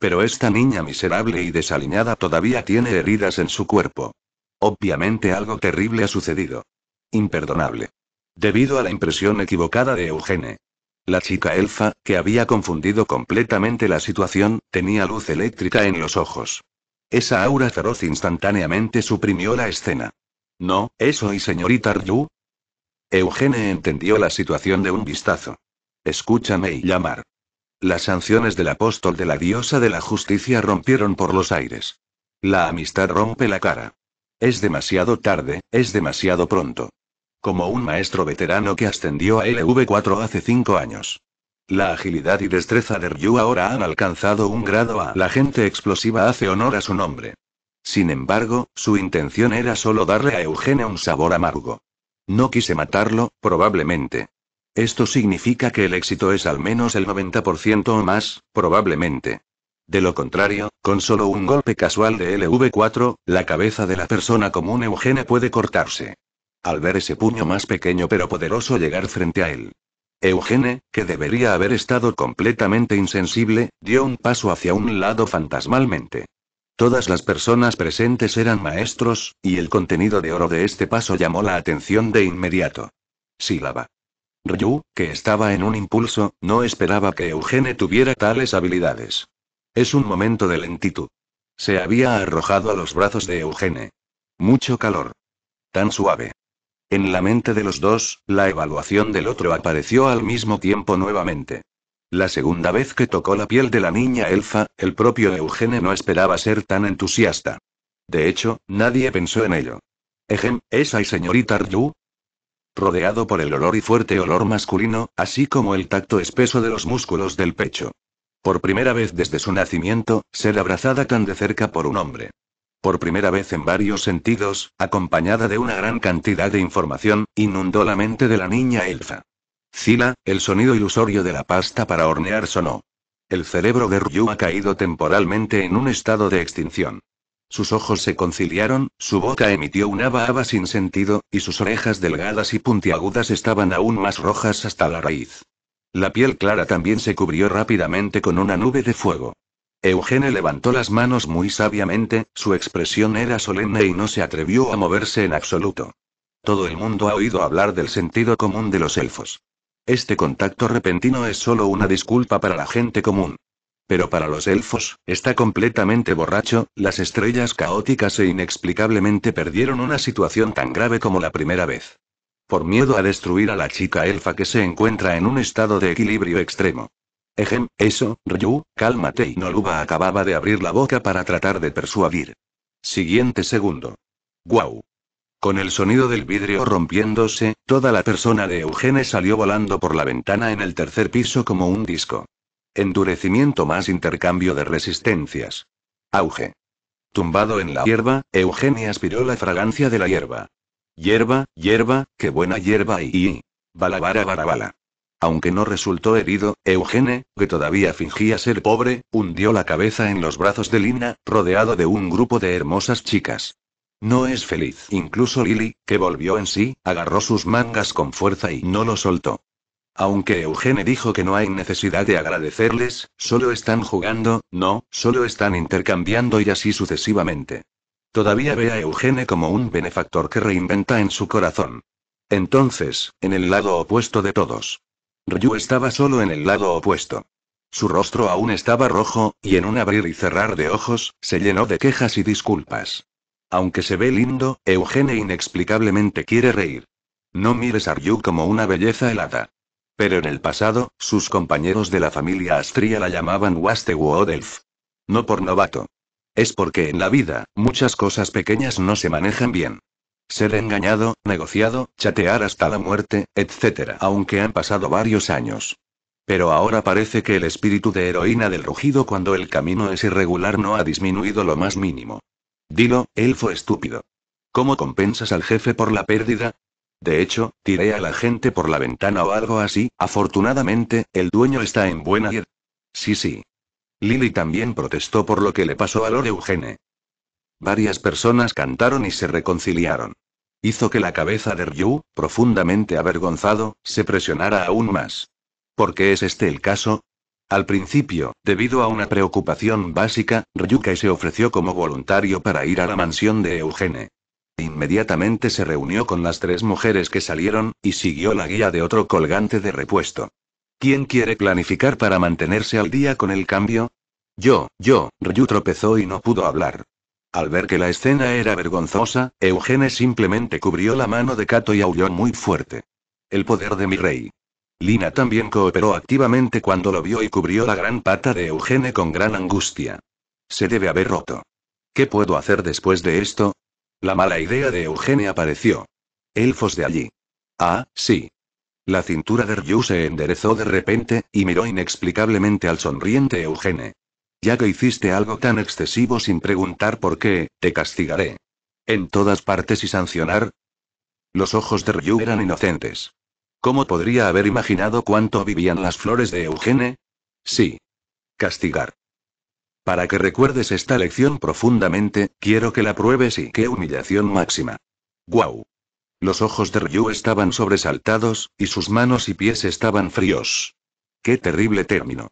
Pero esta niña miserable y desaliñada todavía tiene heridas en su cuerpo. Obviamente algo terrible ha sucedido. Imperdonable. Debido a la impresión equivocada de Eugene. La chica elfa, que había confundido completamente la situación, tenía luz eléctrica en los ojos. Esa aura feroz instantáneamente suprimió la escena. No, eso y señorita Ryu. Eugene entendió la situación de un vistazo. Escúchame y llamar. Las sanciones del apóstol de la diosa de la justicia rompieron por los aires. La amistad rompe la cara. Es demasiado tarde, es demasiado pronto. Como un maestro veterano que ascendió a LV4 hace cinco años. La agilidad y destreza de Ryu ahora han alcanzado un grado A. La gente explosiva hace honor a su nombre. Sin embargo, su intención era solo darle a Eugene un sabor amargo. No quise matarlo, probablemente, esto significa que el éxito es al menos el 90% o más, probablemente. De lo contrario, con solo un golpe casual de LV4, la cabeza de la persona común Eugene puede cortarse. Al ver ese puño más pequeño pero poderoso llegar frente a él, Eugene, que debería haber estado completamente insensible, dio un paso hacia un lado fantasmalmente. Todas las personas presentes eran maestros, y el contenido de oro de este paso llamó la atención de inmediato. Sílaba. Ryu, que estaba en un impulso, no esperaba que Eugene tuviera tales habilidades. Es un momento de lentitud. Se había arrojado a los brazos de Eugene. Mucho calor. Tan suave. En la mente de los dos, la evaluación del otro apareció al mismo tiempo nuevamente. La segunda vez que tocó la piel de la niña elfa, el propio Eugene no esperaba ser tan entusiasta. De hecho, nadie pensó en ello. Ejem, esa y señorita Ryu, rodeado por el olor y fuerte olor masculino, así como el tacto espeso de los músculos del pecho. Por primera vez desde su nacimiento, ser abrazada tan de cerca por un hombre. Por primera vez en varios sentidos, acompañada de una gran cantidad de información, inundó la mente de la niña Elfa. Zila, el sonido ilusorio de la pasta para hornear sonó. El cerebro de Ryu ha caído temporalmente en un estado de extinción. Sus ojos se conciliaron, su boca emitió una baba sin sentido, y sus orejas delgadas y puntiagudas estaban aún más rojas hasta la raíz. La piel clara también se cubrió rápidamente con una nube de fuego. Eugene levantó las manos muy sabiamente, su expresión era solemne y no se atrevió a moverse en absoluto. Todo el mundo ha oído hablar del sentido común de los elfos. Este contacto repentino es solo una disculpa para la gente común. Pero para los elfos, está completamente borracho, las estrellas caóticas e inexplicablemente perdieron una situación tan grave como la primera vez. Por miedo a destruir a la chica elfa que se encuentra en un estado de equilibrio extremo. Ejem, eso, Ryu, cálmate. Y Noluba acababa de abrir la boca para tratar de persuadir. Siguiente segundo. ¡Guau! Con el sonido del vidrio rompiéndose, toda la persona de Eugene salió volando por la ventana en el tercer piso como un disco. Endurecimiento más intercambio de resistencias. Auge. Tumbado en la hierba, Eugenia aspiró la fragancia de la hierba. Hierba, hierba, qué buena hierba y... Balabara barabala. Aunque no resultó herido, Eugene, que todavía fingía ser pobre, hundió la cabeza en los brazos de Lina, rodeado de un grupo de hermosas chicas. No es feliz. Incluso Lily, que volvió en sí, agarró sus mangas con fuerza y no lo soltó. Aunque Eugene dijo que no hay necesidad de agradecerles, solo están jugando, no, solo están intercambiando y así sucesivamente. Todavía ve a Eugene como un benefactor que reinventa en su corazón. Entonces, en el lado opuesto de todos. Ryu estaba solo en el lado opuesto. Su rostro aún estaba rojo, y en un abrir y cerrar de ojos, se llenó de quejas y disculpas. Aunque se ve lindo, Eugene inexplicablemente quiere reír. No mires a Ryu como una belleza helada. Pero en el pasado, sus compañeros de la familia Astria la llamaban Wastewodelf. Elf. No por novato. Es porque en la vida, muchas cosas pequeñas no se manejan bien. Ser engañado, negociado, chatear hasta la muerte, etc. Aunque han pasado varios años. Pero ahora parece que el espíritu de heroína del rugido cuando el camino es irregular no ha disminuido lo más mínimo. Dilo, elfo estúpido. ¿Cómo compensas al jefe por la pérdida? De hecho, tiré a la gente por la ventana o algo así, afortunadamente, el dueño está en buena ir. Sí, sí. Lily también protestó por lo que le pasó a Lord Eugene. Varias personas cantaron y se reconciliaron. Hizo que la cabeza de Ryu, profundamente avergonzado, se presionara aún más. ¿Por qué es este el caso? Al principio, debido a una preocupación básica, Ryukai se ofreció como voluntario para ir a la mansión de Eugene. Inmediatamente se reunió con las tres mujeres que salieron, y siguió la guía de otro colgante de repuesto. ¿Quién quiere planificar para mantenerse al día con el cambio? Yo, yo, Ryu tropezó y no pudo hablar. Al ver que la escena era vergonzosa, Eugene simplemente cubrió la mano de Kato y aulló muy fuerte. El poder de mi rey. Lina también cooperó activamente cuando lo vio y cubrió la gran pata de Eugene con gran angustia. Se debe haber roto. ¿Qué puedo hacer después de esto? La mala idea de Eugene apareció. Elfos de allí. Ah, sí. La cintura de Ryu se enderezó de repente, y miró inexplicablemente al sonriente Eugene. Ya que hiciste algo tan excesivo sin preguntar por qué, te castigaré. En todas partes y sancionar. Los ojos de Ryu eran inocentes. ¿Cómo podría haber imaginado cuánto vivían las flores de Eugene? Sí. Castigar. Para que recuerdes esta lección profundamente, quiero que la pruebes y qué humillación máxima. ¡Guau! Los ojos de Ryu estaban sobresaltados, y sus manos y pies estaban fríos. ¡Qué terrible término!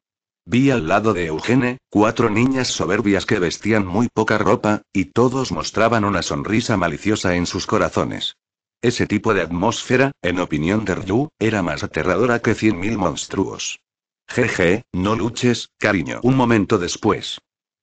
Vi al lado de Eugene, cuatro niñas soberbias que vestían muy poca ropa, y todos mostraban una sonrisa maliciosa en sus corazones. Ese tipo de atmósfera, en opinión de Ryu, era más aterradora que cien mil monstruos. Jeje, no luches, cariño. Un momento después.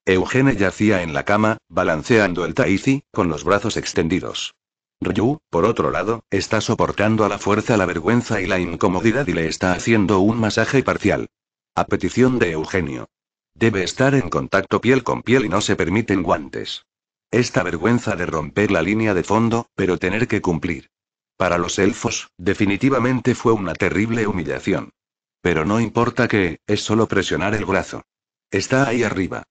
Eugene yacía en la cama, balanceando el taizi, con los brazos extendidos. Ryu, por otro lado, está soportando a la fuerza la vergüenza y la incomodidad y le está haciendo un masaje parcial. A petición de Eugenio. Debe estar en contacto piel con piel y no se permiten guantes. Esta vergüenza de romper la línea de fondo, pero tener que cumplir. Para los elfos, definitivamente fue una terrible humillación. Pero no importa que, es solo presionar el brazo. Está ahí arriba.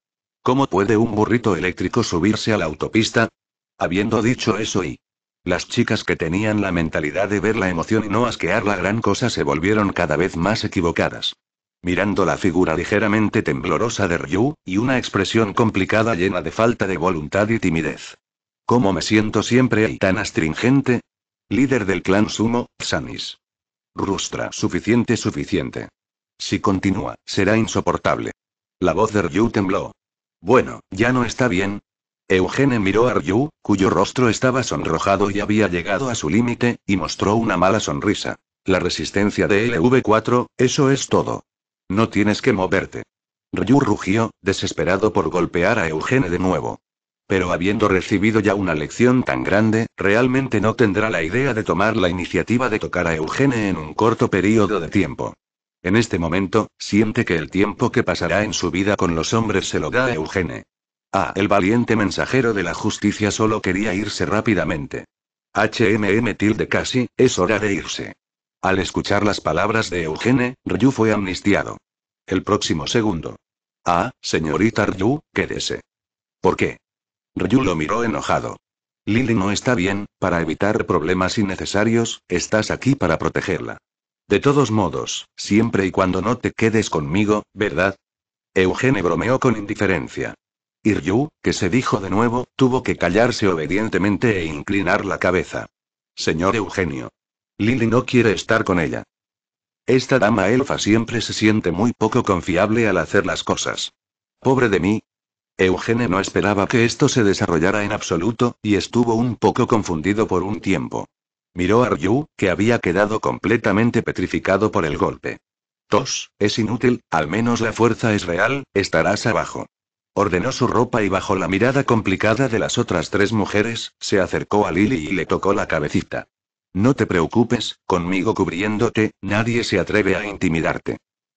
¿Cómo puede un burrito eléctrico subirse a la autopista? Habiendo dicho eso y... Las chicas que tenían la mentalidad de ver la emoción y no asquear la gran cosa se volvieron cada vez más equivocadas. Mirando la figura ligeramente temblorosa de Ryu, y una expresión complicada llena de falta de voluntad y timidez. ¿Cómo me siento siempre ahí tan astringente? Líder del clan Sumo, Xanis. Rustra, suficiente, suficiente. Si continúa, será insoportable. La voz de Ryu tembló, bueno, ya no está bien. Eugene miró a Ryu, cuyo rostro estaba sonrojado y había llegado a su límite, y mostró una mala sonrisa. La resistencia de LV4, eso es todo. No tienes que moverte. Ryu rugió, desesperado por golpear a Eugene de nuevo. Pero habiendo recibido ya una lección tan grande, realmente no tendrá la idea de tomar la iniciativa de tocar a Eugene en un corto periodo de tiempo. En este momento, siente que el tiempo que pasará en su vida con los hombres se lo da a Eugene. Ah, el valiente mensajero de la justicia solo quería irse rápidamente. HMM tilde casi, es hora de irse. Al escuchar las palabras de Eugene, Ryu fue amnistiado. El próximo segundo. Ah, señorita Ryu, quédese. ¿Por qué? Ryu lo miró enojado. Lily no está bien, para evitar problemas innecesarios, estás aquí para protegerla. De todos modos, siempre y cuando no te quedes conmigo, ¿verdad? Eugene bromeó con indiferencia. Iryu, que se dijo de nuevo, tuvo que callarse obedientemente e inclinar la cabeza. Señor Eugenio. Lily no quiere estar con ella. Esta dama elfa siempre se siente muy poco confiable al hacer las cosas. Pobre de mí. Eugene no esperaba que esto se desarrollara en absoluto, y estuvo un poco confundido por un tiempo. Miró a Ryu, que había quedado completamente petrificado por el golpe. Tos, es inútil, al menos la fuerza es real, estarás abajo. Ordenó su ropa y bajo la mirada complicada de las otras tres mujeres, se acercó a Lily y le tocó la cabecita. No te preocupes, conmigo cubriéndote, nadie se atreve a intimidarte.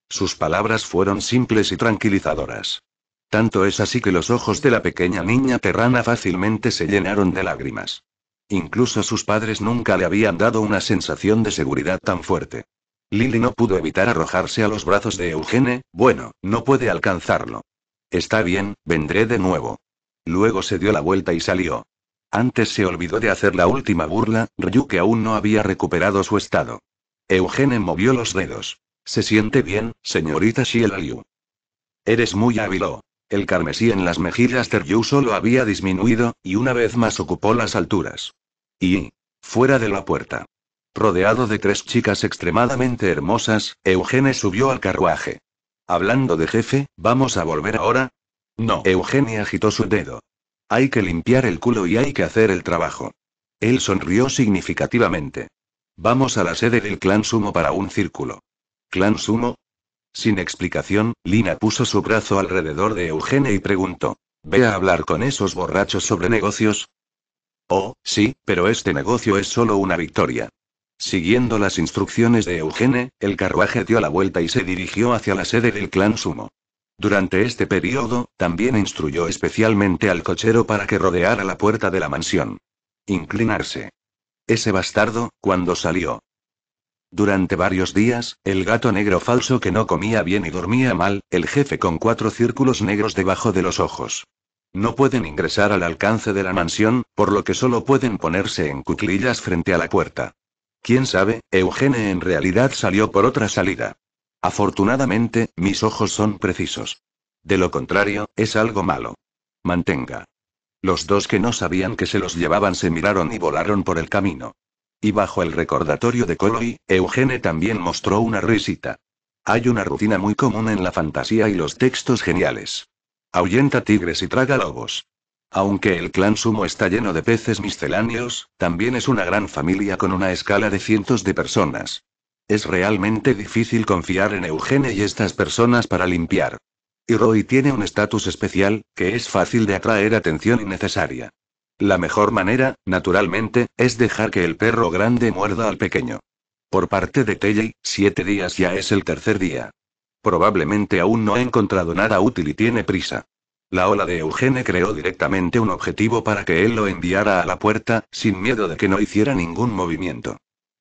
Sus palabras fueron simples y tranquilizadoras. Tanto es así que los ojos de la pequeña niña terrana fácilmente se llenaron de lágrimas. Incluso sus padres nunca le habían dado una sensación de seguridad tan fuerte. Lily no pudo evitar arrojarse a los brazos de Eugene, bueno, no puede alcanzarlo. Está bien, vendré de nuevo. Luego se dio la vuelta y salió. Antes se olvidó de hacer la última burla, que aún no había recuperado su estado. Eugene movió los dedos. ¿Se siente bien, señorita Ryu. Eres muy hábil. Oh. El carmesí en las mejillas de solo había disminuido, y una vez más ocupó las alturas. Y. fuera de la puerta. Rodeado de tres chicas extremadamente hermosas, Eugene subió al carruaje. Hablando de jefe, ¿vamos a volver ahora? No. Eugenia agitó su dedo. Hay que limpiar el culo y hay que hacer el trabajo. Él sonrió significativamente. Vamos a la sede del clan Sumo para un círculo. ¿Clan Sumo? Sin explicación, Lina puso su brazo alrededor de Eugene y preguntó. ¿Ve a hablar con esos borrachos sobre negocios? Oh, sí, pero este negocio es solo una victoria. Siguiendo las instrucciones de Eugene, el carruaje dio la vuelta y se dirigió hacia la sede del clan Sumo. Durante este periodo, también instruyó especialmente al cochero para que rodeara la puerta de la mansión. Inclinarse. Ese bastardo, cuando salió, durante varios días, el gato negro falso que no comía bien y dormía mal, el jefe con cuatro círculos negros debajo de los ojos. No pueden ingresar al alcance de la mansión, por lo que solo pueden ponerse en cuclillas frente a la puerta. Quién sabe, Eugene en realidad salió por otra salida. Afortunadamente, mis ojos son precisos. De lo contrario, es algo malo. Mantenga. Los dos que no sabían que se los llevaban se miraron y volaron por el camino. Y bajo el recordatorio de Coloy, Eugene también mostró una risita. Hay una rutina muy común en la fantasía y los textos geniales. Ahuyenta tigres y traga lobos. Aunque el clan sumo está lleno de peces misceláneos, también es una gran familia con una escala de cientos de personas. Es realmente difícil confiar en Eugene y estas personas para limpiar. Y Roy tiene un estatus especial, que es fácil de atraer atención innecesaria. La mejor manera, naturalmente, es dejar que el perro grande muerda al pequeño. Por parte de Telly, siete días ya es el tercer día. Probablemente aún no ha encontrado nada útil y tiene prisa. La ola de Eugene creó directamente un objetivo para que él lo enviara a la puerta, sin miedo de que no hiciera ningún movimiento.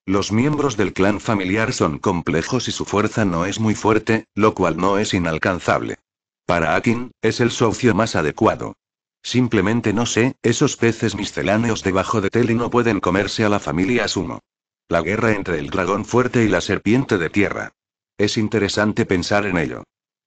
Los miembros del clan familiar son complejos y su fuerza no es muy fuerte, lo cual no es inalcanzable. Para Akin, es el socio más adecuado. Simplemente no sé, esos peces misceláneos debajo de Teli no pueden comerse a la familia Sumo. La guerra entre el dragón fuerte y la serpiente de tierra. Es interesante pensar en ello.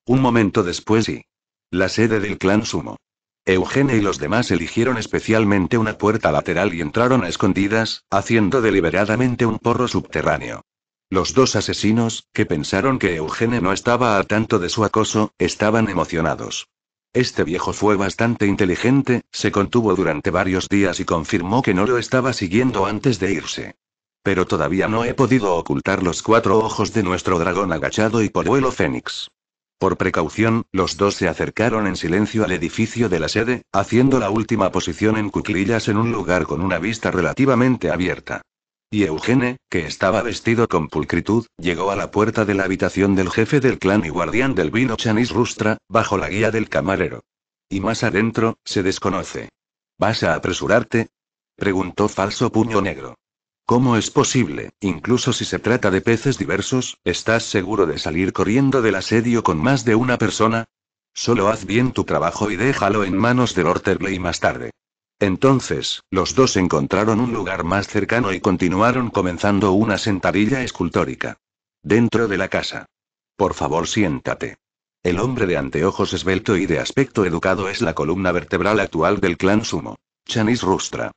Un momento después y... La sede del clan Sumo. Eugene y los demás eligieron especialmente una puerta lateral y entraron a escondidas, haciendo deliberadamente un porro subterráneo. Los dos asesinos, que pensaron que Eugene no estaba a tanto de su acoso, estaban emocionados. Este viejo fue bastante inteligente, se contuvo durante varios días y confirmó que no lo estaba siguiendo antes de irse. Pero todavía no he podido ocultar los cuatro ojos de nuestro dragón agachado y por vuelo fénix. Por precaución, los dos se acercaron en silencio al edificio de la sede, haciendo la última posición en cuclillas en un lugar con una vista relativamente abierta. Y Eugene, que estaba vestido con pulcritud, llegó a la puerta de la habitación del jefe del clan y guardián del vino Chanis Rustra, bajo la guía del camarero. Y más adentro, se desconoce. ¿Vas a apresurarte? preguntó Falso Puño Negro. ¿Cómo es posible, incluso si se trata de peces diversos, estás seguro de salir corriendo del asedio con más de una persona? Solo haz bien tu trabajo y déjalo en manos del Lord más tarde. Entonces, los dos encontraron un lugar más cercano y continuaron comenzando una sentadilla escultórica. Dentro de la casa. Por favor, siéntate. El hombre de anteojos esbelto y de aspecto educado es la columna vertebral actual del clan Sumo. Chanis Rustra.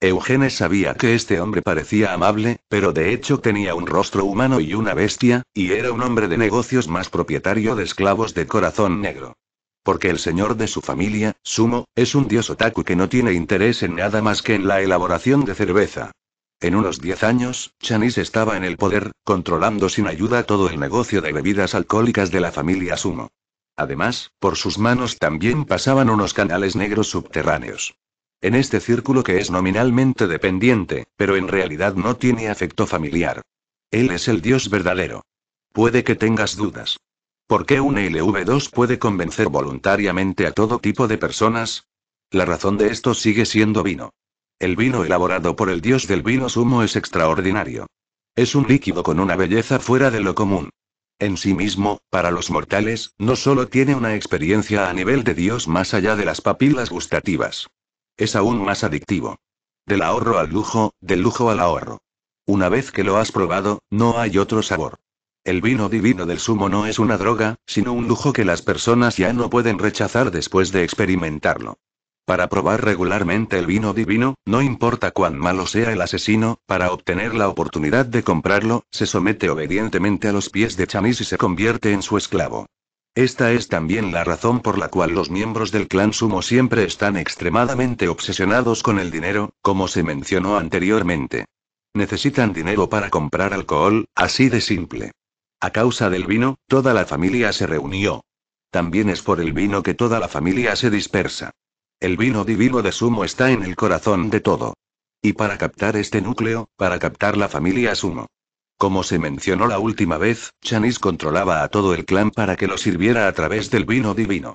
Eugenes sabía que este hombre parecía amable, pero de hecho tenía un rostro humano y una bestia, y era un hombre de negocios más propietario de esclavos de corazón negro. Porque el señor de su familia, Sumo, es un dios otaku que no tiene interés en nada más que en la elaboración de cerveza. En unos 10 años, Chanis estaba en el poder, controlando sin ayuda todo el negocio de bebidas alcohólicas de la familia Sumo. Además, por sus manos también pasaban unos canales negros subterráneos. En este círculo que es nominalmente dependiente, pero en realidad no tiene afecto familiar. Él es el dios verdadero. Puede que tengas dudas. ¿Por qué un LV2 puede convencer voluntariamente a todo tipo de personas? La razón de esto sigue siendo vino. El vino elaborado por el dios del vino sumo es extraordinario. Es un líquido con una belleza fuera de lo común. En sí mismo, para los mortales, no solo tiene una experiencia a nivel de Dios más allá de las papilas gustativas. Es aún más adictivo. Del ahorro al lujo, del lujo al ahorro. Una vez que lo has probado, no hay otro sabor. El vino divino del sumo no es una droga, sino un lujo que las personas ya no pueden rechazar después de experimentarlo. Para probar regularmente el vino divino, no importa cuán malo sea el asesino, para obtener la oportunidad de comprarlo, se somete obedientemente a los pies de Chamis y se convierte en su esclavo. Esta es también la razón por la cual los miembros del clan sumo siempre están extremadamente obsesionados con el dinero, como se mencionó anteriormente. Necesitan dinero para comprar alcohol, así de simple. A causa del vino, toda la familia se reunió. También es por el vino que toda la familia se dispersa. El vino divino de Sumo está en el corazón de todo. Y para captar este núcleo, para captar la familia Sumo. Como se mencionó la última vez, Chanis controlaba a todo el clan para que lo sirviera a través del vino divino.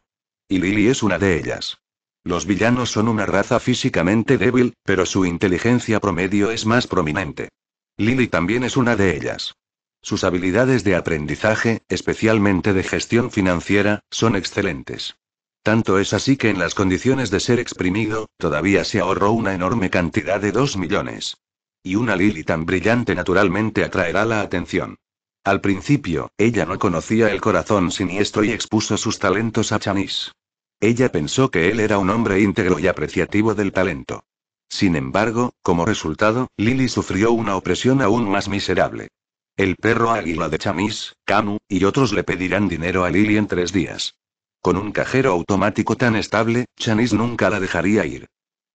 Y Lily es una de ellas. Los villanos son una raza físicamente débil, pero su inteligencia promedio es más prominente. Lily también es una de ellas. Sus habilidades de aprendizaje, especialmente de gestión financiera, son excelentes. Tanto es así que en las condiciones de ser exprimido, todavía se ahorró una enorme cantidad de dos millones. Y una Lily tan brillante naturalmente atraerá la atención. Al principio, ella no conocía el corazón siniestro y expuso sus talentos a Chanis. Ella pensó que él era un hombre íntegro y apreciativo del talento. Sin embargo, como resultado, Lily sufrió una opresión aún más miserable. El perro águila de Chamis, Camu, y otros le pedirán dinero a Lily en tres días. Con un cajero automático tan estable, Chanis nunca la dejaría ir.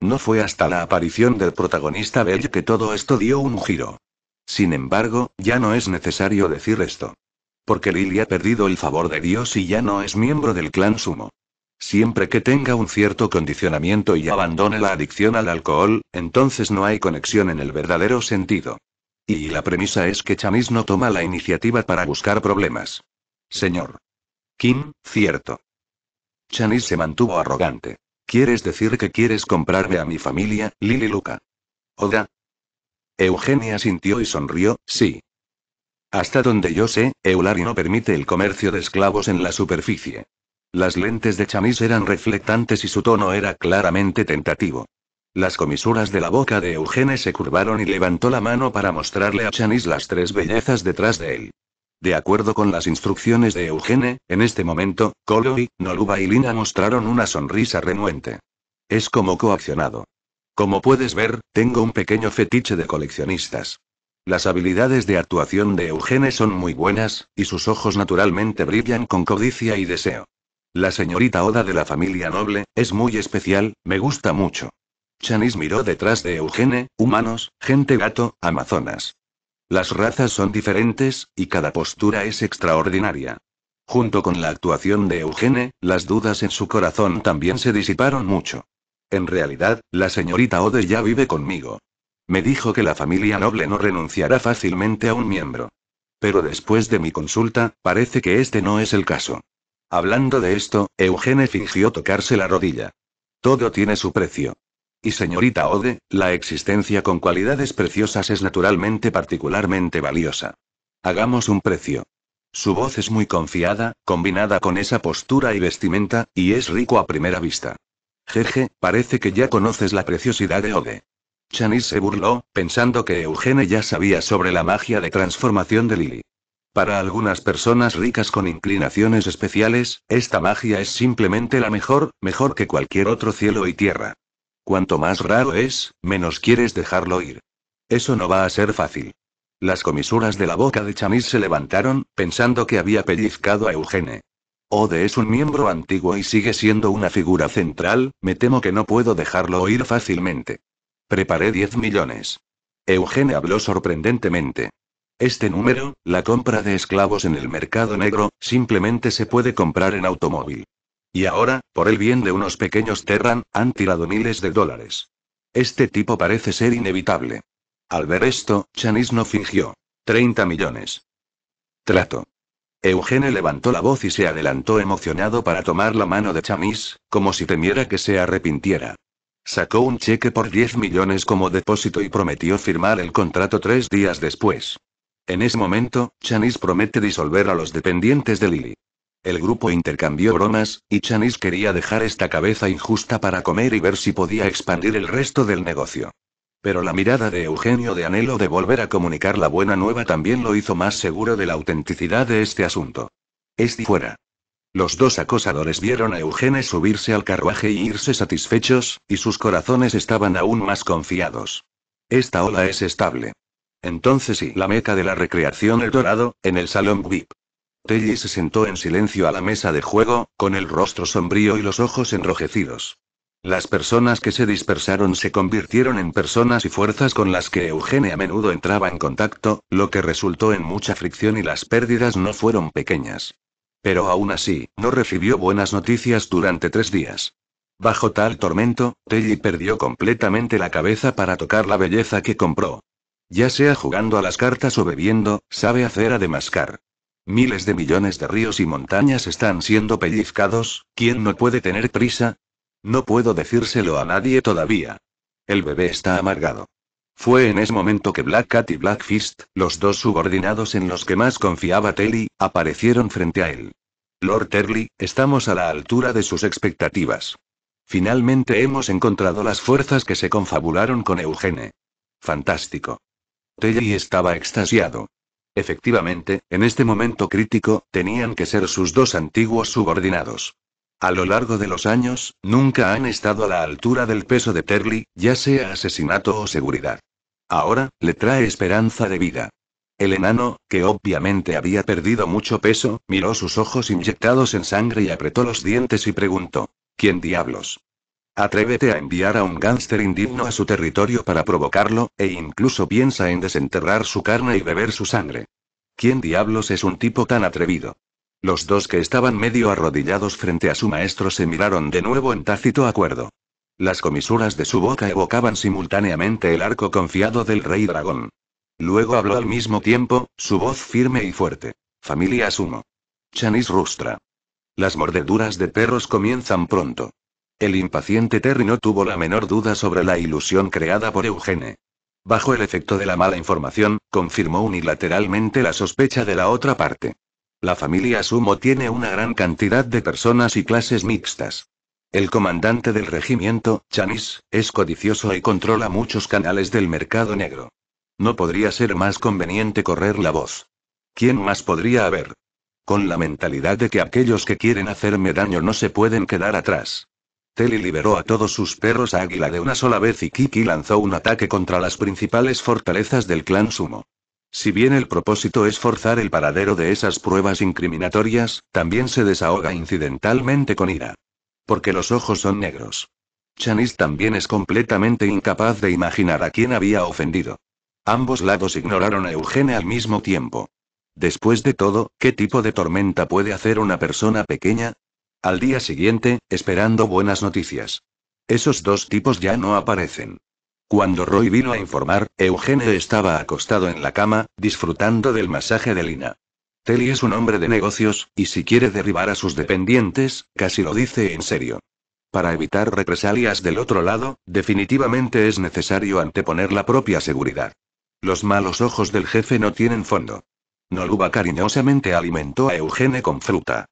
No fue hasta la aparición del protagonista Bell que todo esto dio un giro. Sin embargo, ya no es necesario decir esto. Porque Lily ha perdido el favor de Dios y ya no es miembro del clan sumo. Siempre que tenga un cierto condicionamiento y abandone la adicción al alcohol, entonces no hay conexión en el verdadero sentido. Y la premisa es que Chamis no toma la iniciativa para buscar problemas. Señor. Kim, cierto. Chamis se mantuvo arrogante. ¿Quieres decir que quieres comprarme a mi familia, Lili Luca? Oda. Eugenia sintió y sonrió, sí. Hasta donde yo sé, Eulari no permite el comercio de esclavos en la superficie. Las lentes de Chamis eran reflectantes y su tono era claramente tentativo. Las comisuras de la boca de Eugene se curvaron y levantó la mano para mostrarle a Chanis las tres bellezas detrás de él. De acuerdo con las instrucciones de Eugene, en este momento, y, Noluba y Lina mostraron una sonrisa renuente. Es como coaccionado. Como puedes ver, tengo un pequeño fetiche de coleccionistas. Las habilidades de actuación de Eugene son muy buenas, y sus ojos naturalmente brillan con codicia y deseo. La señorita Oda de la familia noble, es muy especial, me gusta mucho. Chanis miró detrás de Eugene, humanos, gente gato, amazonas. Las razas son diferentes, y cada postura es extraordinaria. Junto con la actuación de Eugene, las dudas en su corazón también se disiparon mucho. En realidad, la señorita Ode ya vive conmigo. Me dijo que la familia noble no renunciará fácilmente a un miembro. Pero después de mi consulta, parece que este no es el caso. Hablando de esto, Eugene fingió tocarse la rodilla. Todo tiene su precio. Y señorita Ode, la existencia con cualidades preciosas es naturalmente particularmente valiosa. Hagamos un precio. Su voz es muy confiada, combinada con esa postura y vestimenta, y es rico a primera vista. Jeje, parece que ya conoces la preciosidad de Ode. Chanis se burló, pensando que Eugene ya sabía sobre la magia de transformación de Lily. Para algunas personas ricas con inclinaciones especiales, esta magia es simplemente la mejor, mejor que cualquier otro cielo y tierra. Cuanto más raro es, menos quieres dejarlo ir. Eso no va a ser fácil. Las comisuras de la boca de Chamis se levantaron, pensando que había pellizcado a Eugene. Ode es un miembro antiguo y sigue siendo una figura central, me temo que no puedo dejarlo ir fácilmente. Preparé 10 millones. Eugene habló sorprendentemente. Este número, la compra de esclavos en el mercado negro, simplemente se puede comprar en automóvil. Y ahora, por el bien de unos pequeños Terran, han tirado miles de dólares. Este tipo parece ser inevitable. Al ver esto, Chanis no fingió. 30 millones. Trato. Eugene levantó la voz y se adelantó emocionado para tomar la mano de Chanis, como si temiera que se arrepintiera. Sacó un cheque por 10 millones como depósito y prometió firmar el contrato tres días después. En ese momento, Chanis promete disolver a los dependientes de Lily. El grupo intercambió bromas, y Chanis quería dejar esta cabeza injusta para comer y ver si podía expandir el resto del negocio. Pero la mirada de Eugenio de anhelo de volver a comunicar la buena nueva también lo hizo más seguro de la autenticidad de este asunto. Es fuera. Los dos acosadores vieron a Eugenio subirse al carruaje y irse satisfechos, y sus corazones estaban aún más confiados. Esta ola es estable. Entonces y la meca de la recreación El Dorado, en el Salón VIP. Telly se sentó en silencio a la mesa de juego, con el rostro sombrío y los ojos enrojecidos. Las personas que se dispersaron se convirtieron en personas y fuerzas con las que Eugene a menudo entraba en contacto, lo que resultó en mucha fricción y las pérdidas no fueron pequeñas. Pero aún así, no recibió buenas noticias durante tres días. Bajo tal tormento, Telly perdió completamente la cabeza para tocar la belleza que compró. Ya sea jugando a las cartas o bebiendo, sabe hacer a demascar. Miles de millones de ríos y montañas están siendo pellizcados, ¿quién no puede tener prisa? No puedo decírselo a nadie todavía. El bebé está amargado. Fue en ese momento que Black Cat y Black Fist, los dos subordinados en los que más confiaba Telly, aparecieron frente a él. Lord Telly, estamos a la altura de sus expectativas. Finalmente hemos encontrado las fuerzas que se confabularon con Eugene. Fantástico. Telly estaba extasiado. Efectivamente, en este momento crítico, tenían que ser sus dos antiguos subordinados. A lo largo de los años, nunca han estado a la altura del peso de Terly, ya sea asesinato o seguridad. Ahora, le trae esperanza de vida. El enano, que obviamente había perdido mucho peso, miró sus ojos inyectados en sangre y apretó los dientes y preguntó, ¿quién diablos? Atrévete a enviar a un gángster indigno a su territorio para provocarlo, e incluso piensa en desenterrar su carne y beber su sangre. ¿Quién diablos es un tipo tan atrevido? Los dos que estaban medio arrodillados frente a su maestro se miraron de nuevo en tácito acuerdo. Las comisuras de su boca evocaban simultáneamente el arco confiado del rey dragón. Luego habló al mismo tiempo, su voz firme y fuerte. Familia Sumo. Chanis Rustra. Las mordeduras de perros comienzan pronto. El impaciente Terry no tuvo la menor duda sobre la ilusión creada por Eugene. Bajo el efecto de la mala información, confirmó unilateralmente la sospecha de la otra parte. La familia Sumo tiene una gran cantidad de personas y clases mixtas. El comandante del regimiento, Chanis, es codicioso y controla muchos canales del mercado negro. No podría ser más conveniente correr la voz. ¿Quién más podría haber? Con la mentalidad de que aquellos que quieren hacerme daño no se pueden quedar atrás. Telly liberó a todos sus perros águila de una sola vez y Kiki lanzó un ataque contra las principales fortalezas del clan Sumo. Si bien el propósito es forzar el paradero de esas pruebas incriminatorias, también se desahoga incidentalmente con ira. Porque los ojos son negros. Chanis también es completamente incapaz de imaginar a quién había ofendido. Ambos lados ignoraron a Eugene al mismo tiempo. Después de todo, ¿qué tipo de tormenta puede hacer una persona pequeña? Al día siguiente, esperando buenas noticias. Esos dos tipos ya no aparecen. Cuando Roy vino a informar, Eugene estaba acostado en la cama, disfrutando del masaje de Lina. Telly es un hombre de negocios, y si quiere derribar a sus dependientes, casi lo dice en serio. Para evitar represalias del otro lado, definitivamente es necesario anteponer la propia seguridad. Los malos ojos del jefe no tienen fondo. Noluba cariñosamente alimentó a Eugene con fruta.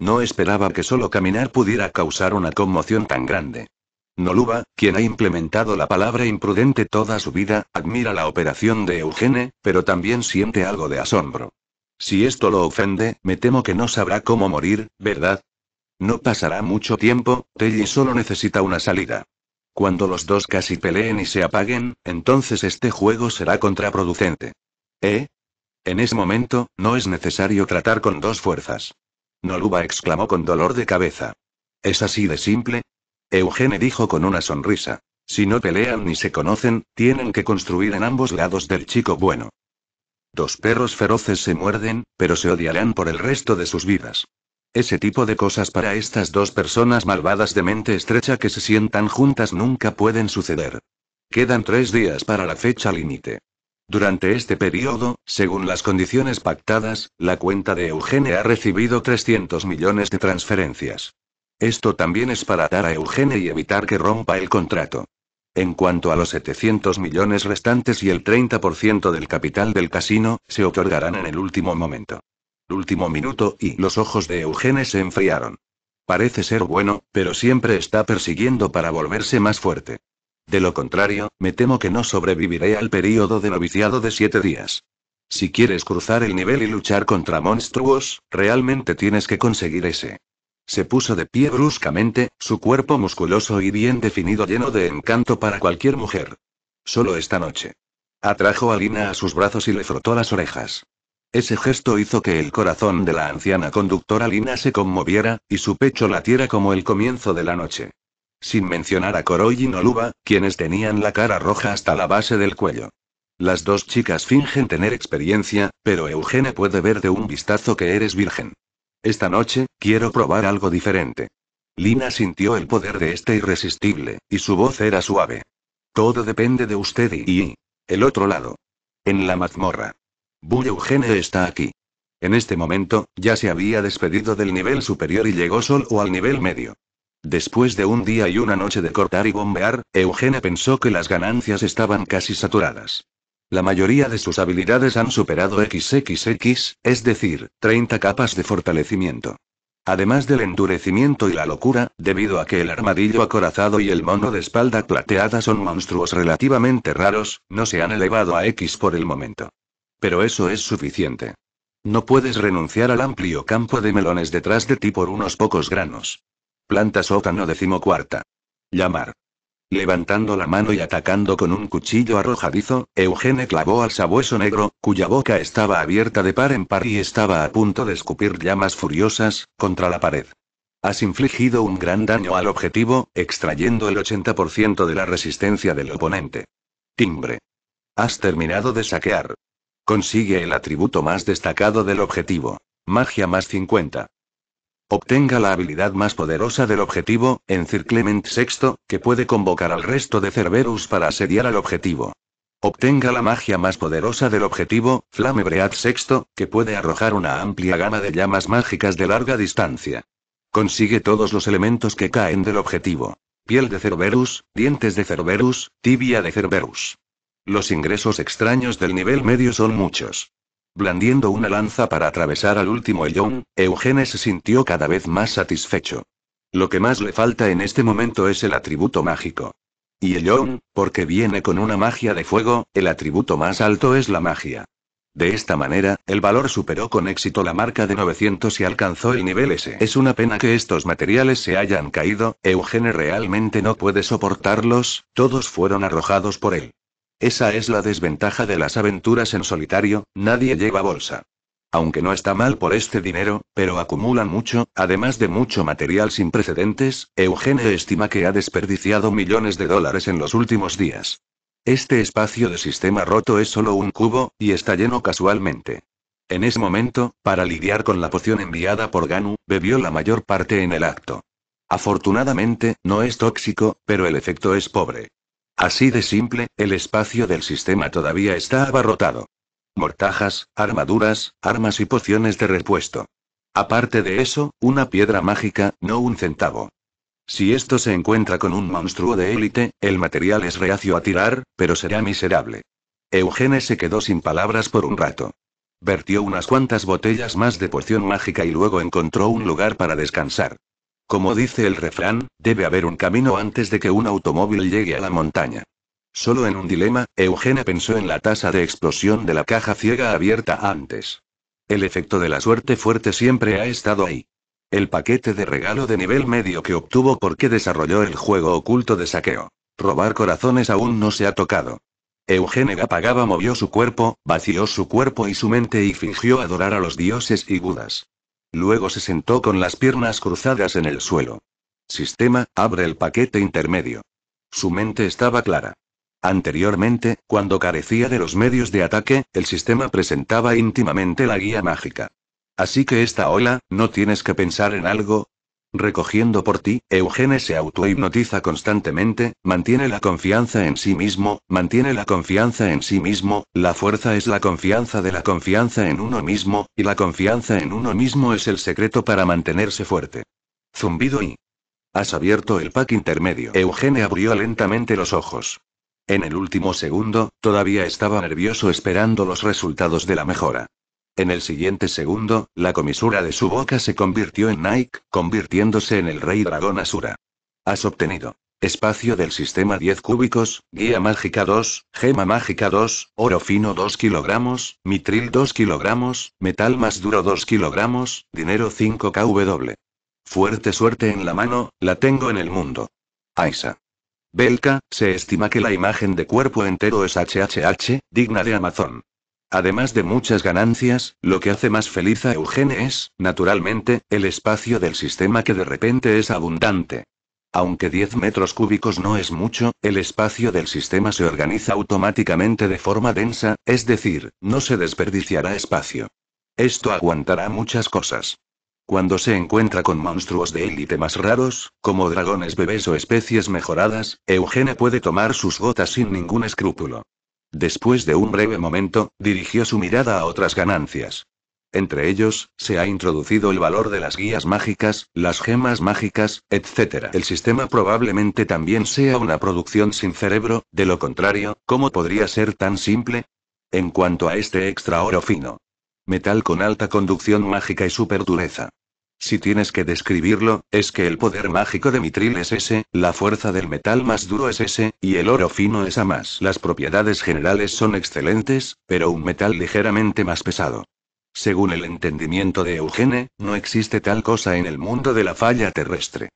No esperaba que solo caminar pudiera causar una conmoción tan grande. Noluba, quien ha implementado la palabra imprudente toda su vida, admira la operación de Eugene, pero también siente algo de asombro. Si esto lo ofende, me temo que no sabrá cómo morir, ¿verdad? No pasará mucho tiempo, Telly solo necesita una salida. Cuando los dos casi peleen y se apaguen, entonces este juego será contraproducente. ¿Eh? En ese momento, no es necesario tratar con dos fuerzas. Noluba exclamó con dolor de cabeza. ¿Es así de simple? Eugene dijo con una sonrisa. Si no pelean ni se conocen, tienen que construir en ambos lados del chico bueno. Dos perros feroces se muerden, pero se odiarán por el resto de sus vidas. Ese tipo de cosas para estas dos personas malvadas de mente estrecha que se sientan juntas nunca pueden suceder. Quedan tres días para la fecha límite. Durante este periodo, según las condiciones pactadas, la cuenta de Eugene ha recibido 300 millones de transferencias. Esto también es para atar a Eugene y evitar que rompa el contrato. En cuanto a los 700 millones restantes y el 30% del capital del casino, se otorgarán en el último momento. El último minuto y los ojos de Eugene se enfriaron. Parece ser bueno, pero siempre está persiguiendo para volverse más fuerte. De lo contrario, me temo que no sobreviviré al período de noviciado de siete días. Si quieres cruzar el nivel y luchar contra monstruos, realmente tienes que conseguir ese. Se puso de pie bruscamente, su cuerpo musculoso y bien definido lleno de encanto para cualquier mujer. Solo esta noche. Atrajo a Lina a sus brazos y le frotó las orejas. Ese gesto hizo que el corazón de la anciana conductora Lina se conmoviera, y su pecho latiera como el comienzo de la noche sin mencionar a Koroyin y Luba, quienes tenían la cara roja hasta la base del cuello. Las dos chicas fingen tener experiencia, pero Eugene puede ver de un vistazo que eres virgen. Esta noche, quiero probar algo diferente. Lina sintió el poder de este irresistible, y su voz era suave. Todo depende de usted y... el otro lado. En la mazmorra. Bu Eugene está aquí. En este momento, ya se había despedido del nivel superior y llegó solo al nivel medio. Después de un día y una noche de cortar y bombear, Eugene pensó que las ganancias estaban casi saturadas. La mayoría de sus habilidades han superado XXX, es decir, 30 capas de fortalecimiento. Además del endurecimiento y la locura, debido a que el armadillo acorazado y el mono de espalda plateada son monstruos relativamente raros, no se han elevado a X por el momento. Pero eso es suficiente. No puedes renunciar al amplio campo de melones detrás de ti por unos pocos granos. Planta sótano decimocuarta. Llamar. Levantando la mano y atacando con un cuchillo arrojadizo, Eugene clavó al sabueso negro, cuya boca estaba abierta de par en par y estaba a punto de escupir llamas furiosas, contra la pared. Has infligido un gran daño al objetivo, extrayendo el 80% de la resistencia del oponente. Timbre. Has terminado de saquear. Consigue el atributo más destacado del objetivo. Magia más 50. Obtenga la habilidad más poderosa del objetivo, Encirclement VI, que puede convocar al resto de Cerberus para asediar al objetivo. Obtenga la magia más poderosa del objetivo, Flamebread VI, que puede arrojar una amplia gama de llamas mágicas de larga distancia. Consigue todos los elementos que caen del objetivo. Piel de Cerberus, dientes de Cerberus, tibia de Cerberus. Los ingresos extraños del nivel medio son muchos. Blandiendo una lanza para atravesar al último Eyón, Eugene se sintió cada vez más satisfecho. Lo que más le falta en este momento es el atributo mágico. Y Eyón, porque viene con una magia de fuego, el atributo más alto es la magia. De esta manera, el valor superó con éxito la marca de 900 y alcanzó el nivel S. Es una pena que estos materiales se hayan caído, Eugene realmente no puede soportarlos, todos fueron arrojados por él. Esa es la desventaja de las aventuras en solitario, nadie lleva bolsa. Aunque no está mal por este dinero, pero acumulan mucho, además de mucho material sin precedentes, Eugene estima que ha desperdiciado millones de dólares en los últimos días. Este espacio de sistema roto es solo un cubo, y está lleno casualmente. En ese momento, para lidiar con la poción enviada por Ganu, bebió la mayor parte en el acto. Afortunadamente, no es tóxico, pero el efecto es pobre. Así de simple, el espacio del sistema todavía está abarrotado. Mortajas, armaduras, armas y pociones de repuesto. Aparte de eso, una piedra mágica, no un centavo. Si esto se encuentra con un monstruo de élite, el material es reacio a tirar, pero será miserable. Eugene se quedó sin palabras por un rato. Vertió unas cuantas botellas más de poción mágica y luego encontró un lugar para descansar. Como dice el refrán, debe haber un camino antes de que un automóvil llegue a la montaña. Solo en un dilema, Eugenia pensó en la tasa de explosión de la caja ciega abierta antes. El efecto de la suerte fuerte siempre ha estado ahí. El paquete de regalo de nivel medio que obtuvo porque desarrolló el juego oculto de saqueo. Robar corazones aún no se ha tocado. Eugenia apagaba movió su cuerpo, vació su cuerpo y su mente y fingió adorar a los dioses y Budas. Luego se sentó con las piernas cruzadas en el suelo. Sistema, abre el paquete intermedio. Su mente estaba clara. Anteriormente, cuando carecía de los medios de ataque, el sistema presentaba íntimamente la guía mágica. Así que esta ola, no tienes que pensar en algo, recogiendo por ti, Eugene se auto-hipnotiza constantemente, mantiene la confianza en sí mismo, mantiene la confianza en sí mismo, la fuerza es la confianza de la confianza en uno mismo, y la confianza en uno mismo es el secreto para mantenerse fuerte. Zumbido y... Has abierto el pack intermedio. Eugene abrió lentamente los ojos. En el último segundo, todavía estaba nervioso esperando los resultados de la mejora. En el siguiente segundo, la comisura de su boca se convirtió en Nike, convirtiéndose en el rey dragón Asura. Has obtenido. Espacio del sistema 10 cúbicos, guía mágica 2, gema mágica 2, oro fino 2 kilogramos, mitril 2 kilogramos, metal más duro 2 kilogramos, dinero 5 kW. Fuerte suerte en la mano, la tengo en el mundo. Aisa. Belka, se estima que la imagen de cuerpo entero es HHH, digna de Amazon. Además de muchas ganancias, lo que hace más feliz a Eugene es, naturalmente, el espacio del sistema que de repente es abundante. Aunque 10 metros cúbicos no es mucho, el espacio del sistema se organiza automáticamente de forma densa, es decir, no se desperdiciará espacio. Esto aguantará muchas cosas. Cuando se encuentra con monstruos de élite más raros, como dragones bebés o especies mejoradas, Eugene puede tomar sus gotas sin ningún escrúpulo. Después de un breve momento, dirigió su mirada a otras ganancias. Entre ellos, se ha introducido el valor de las guías mágicas, las gemas mágicas, etc. El sistema probablemente también sea una producción sin cerebro, de lo contrario, ¿cómo podría ser tan simple? En cuanto a este extra oro fino. Metal con alta conducción mágica y super dureza. Si tienes que describirlo, es que el poder mágico de Mitril es ese, la fuerza del metal más duro es ese, y el oro fino es a más. Las propiedades generales son excelentes, pero un metal ligeramente más pesado. Según el entendimiento de Eugene, no existe tal cosa en el mundo de la falla terrestre.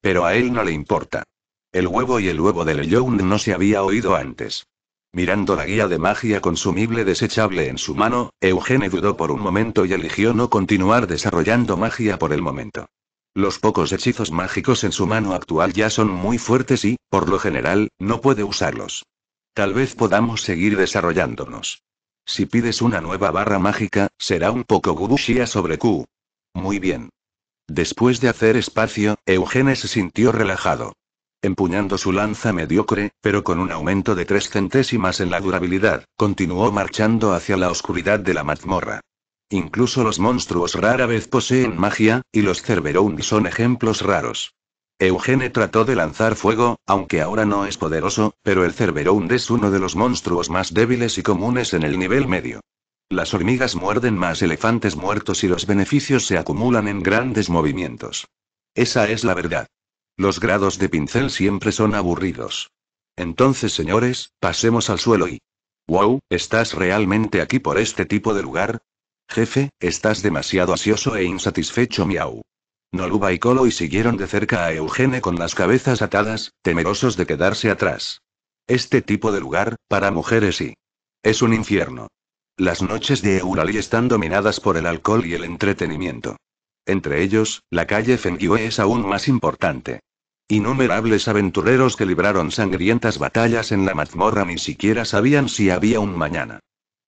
Pero a él no le importa. El huevo y el huevo de Leyoun no se había oído antes. Mirando la guía de magia consumible desechable en su mano, Eugene dudó por un momento y eligió no continuar desarrollando magia por el momento. Los pocos hechizos mágicos en su mano actual ya son muy fuertes y, por lo general, no puede usarlos. Tal vez podamos seguir desarrollándonos. Si pides una nueva barra mágica, será un poco gubushia sobre Q. Muy bien. Después de hacer espacio, Eugene se sintió relajado empuñando su lanza mediocre, pero con un aumento de tres centésimas en la durabilidad, continuó marchando hacia la oscuridad de la mazmorra. Incluso los monstruos rara vez poseen magia, y los Cerberound son ejemplos raros. Eugene trató de lanzar fuego, aunque ahora no es poderoso, pero el Cerberound es uno de los monstruos más débiles y comunes en el nivel medio. Las hormigas muerden más elefantes muertos y los beneficios se acumulan en grandes movimientos. Esa es la verdad. Los grados de pincel siempre son aburridos. Entonces, señores, pasemos al suelo y... ¡Wow! ¿Estás realmente aquí por este tipo de lugar? Jefe, estás demasiado ansioso e insatisfecho, miau. Noluba y Colo y siguieron de cerca a Eugene con las cabezas atadas, temerosos de quedarse atrás. Este tipo de lugar, para mujeres y... Es un infierno. Las noches de Eurali están dominadas por el alcohol y el entretenimiento. Entre ellos, la calle Fengyue es aún más importante. Innumerables aventureros que libraron sangrientas batallas en la mazmorra ni siquiera sabían si había un mañana.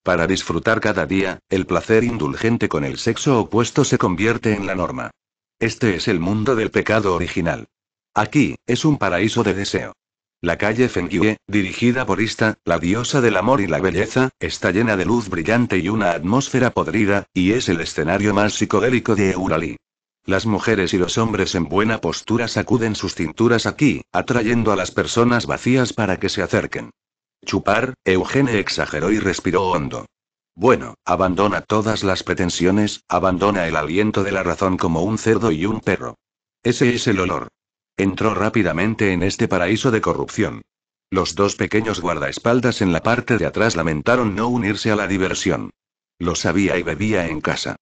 Para disfrutar cada día, el placer indulgente con el sexo opuesto se convierte en la norma. Este es el mundo del pecado original. Aquí, es un paraíso de deseo. La calle Fengyue, dirigida por Ista, la diosa del amor y la belleza, está llena de luz brillante y una atmósfera podrida, y es el escenario más psicodélico de Eurali. Las mujeres y los hombres en buena postura sacuden sus cinturas aquí, atrayendo a las personas vacías para que se acerquen. Chupar, Eugene exageró y respiró hondo. Bueno, abandona todas las pretensiones, abandona el aliento de la razón como un cerdo y un perro. Ese es el olor. Entró rápidamente en este paraíso de corrupción. Los dos pequeños guardaespaldas en la parte de atrás lamentaron no unirse a la diversión. Lo sabía y bebía en casa.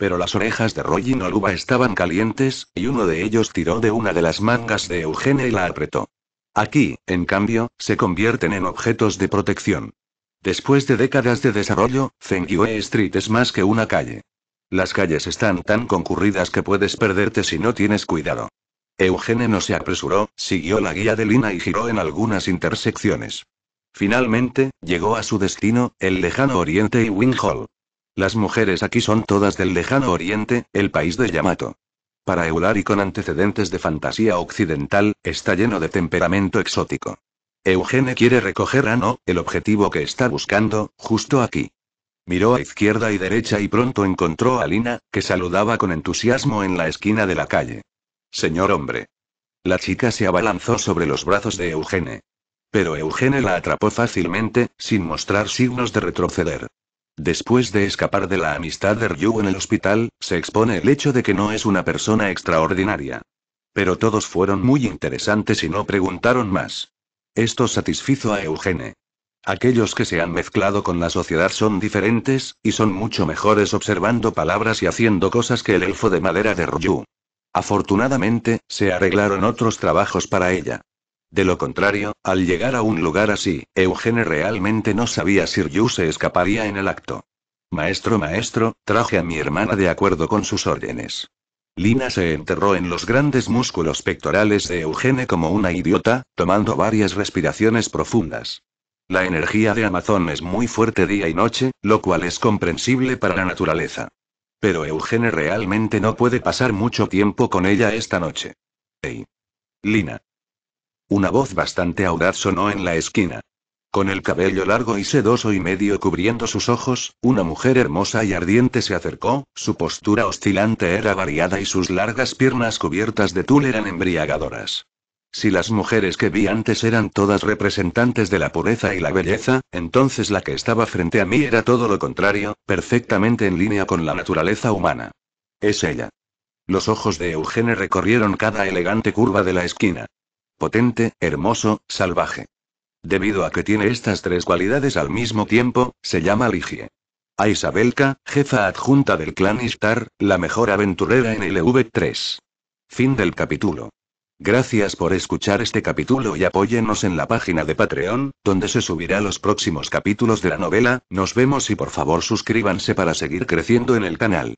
Pero las orejas de y Oluba estaban calientes, y uno de ellos tiró de una de las mangas de Eugene y la apretó. Aquí, en cambio, se convierten en objetos de protección. Después de décadas de desarrollo, Zengyue Street es más que una calle. Las calles están tan concurridas que puedes perderte si no tienes cuidado. Eugene no se apresuró, siguió la guía de Lina y giró en algunas intersecciones. Finalmente, llegó a su destino, el lejano oriente y Wing Hall. Las mujeres aquí son todas del lejano oriente, el país de Yamato. Para Eulari con antecedentes de fantasía occidental, está lleno de temperamento exótico. Eugene quiere recoger a No, el objetivo que está buscando, justo aquí. Miró a izquierda y derecha y pronto encontró a Lina, que saludaba con entusiasmo en la esquina de la calle. Señor hombre. La chica se abalanzó sobre los brazos de Eugene. Pero Eugene la atrapó fácilmente, sin mostrar signos de retroceder. Después de escapar de la amistad de Ryu en el hospital, se expone el hecho de que no es una persona extraordinaria. Pero todos fueron muy interesantes y no preguntaron más. Esto satisfizo a Eugene. Aquellos que se han mezclado con la sociedad son diferentes, y son mucho mejores observando palabras y haciendo cosas que el elfo de madera de Ryu. Afortunadamente, se arreglaron otros trabajos para ella. De lo contrario, al llegar a un lugar así, Eugene realmente no sabía si Ryu se escaparía en el acto. Maestro, maestro, traje a mi hermana de acuerdo con sus órdenes. Lina se enterró en los grandes músculos pectorales de Eugene como una idiota, tomando varias respiraciones profundas. La energía de Amazon es muy fuerte día y noche, lo cual es comprensible para la naturaleza. Pero Eugene realmente no puede pasar mucho tiempo con ella esta noche. Hey. Lina. Una voz bastante audaz sonó en la esquina. Con el cabello largo y sedoso y medio cubriendo sus ojos, una mujer hermosa y ardiente se acercó, su postura oscilante era variada y sus largas piernas cubiertas de tul eran embriagadoras. Si las mujeres que vi antes eran todas representantes de la pureza y la belleza, entonces la que estaba frente a mí era todo lo contrario, perfectamente en línea con la naturaleza humana. Es ella. Los ojos de Eugene recorrieron cada elegante curva de la esquina potente, hermoso, salvaje. Debido a que tiene estas tres cualidades al mismo tiempo, se llama Ligie. A Isabelka, jefa adjunta del clan Istar, la mejor aventurera en LV3. E fin del capítulo. Gracias por escuchar este capítulo y apóyenos en la página de Patreon, donde se subirá los próximos capítulos de la novela, nos vemos y por favor suscríbanse para seguir creciendo en el canal.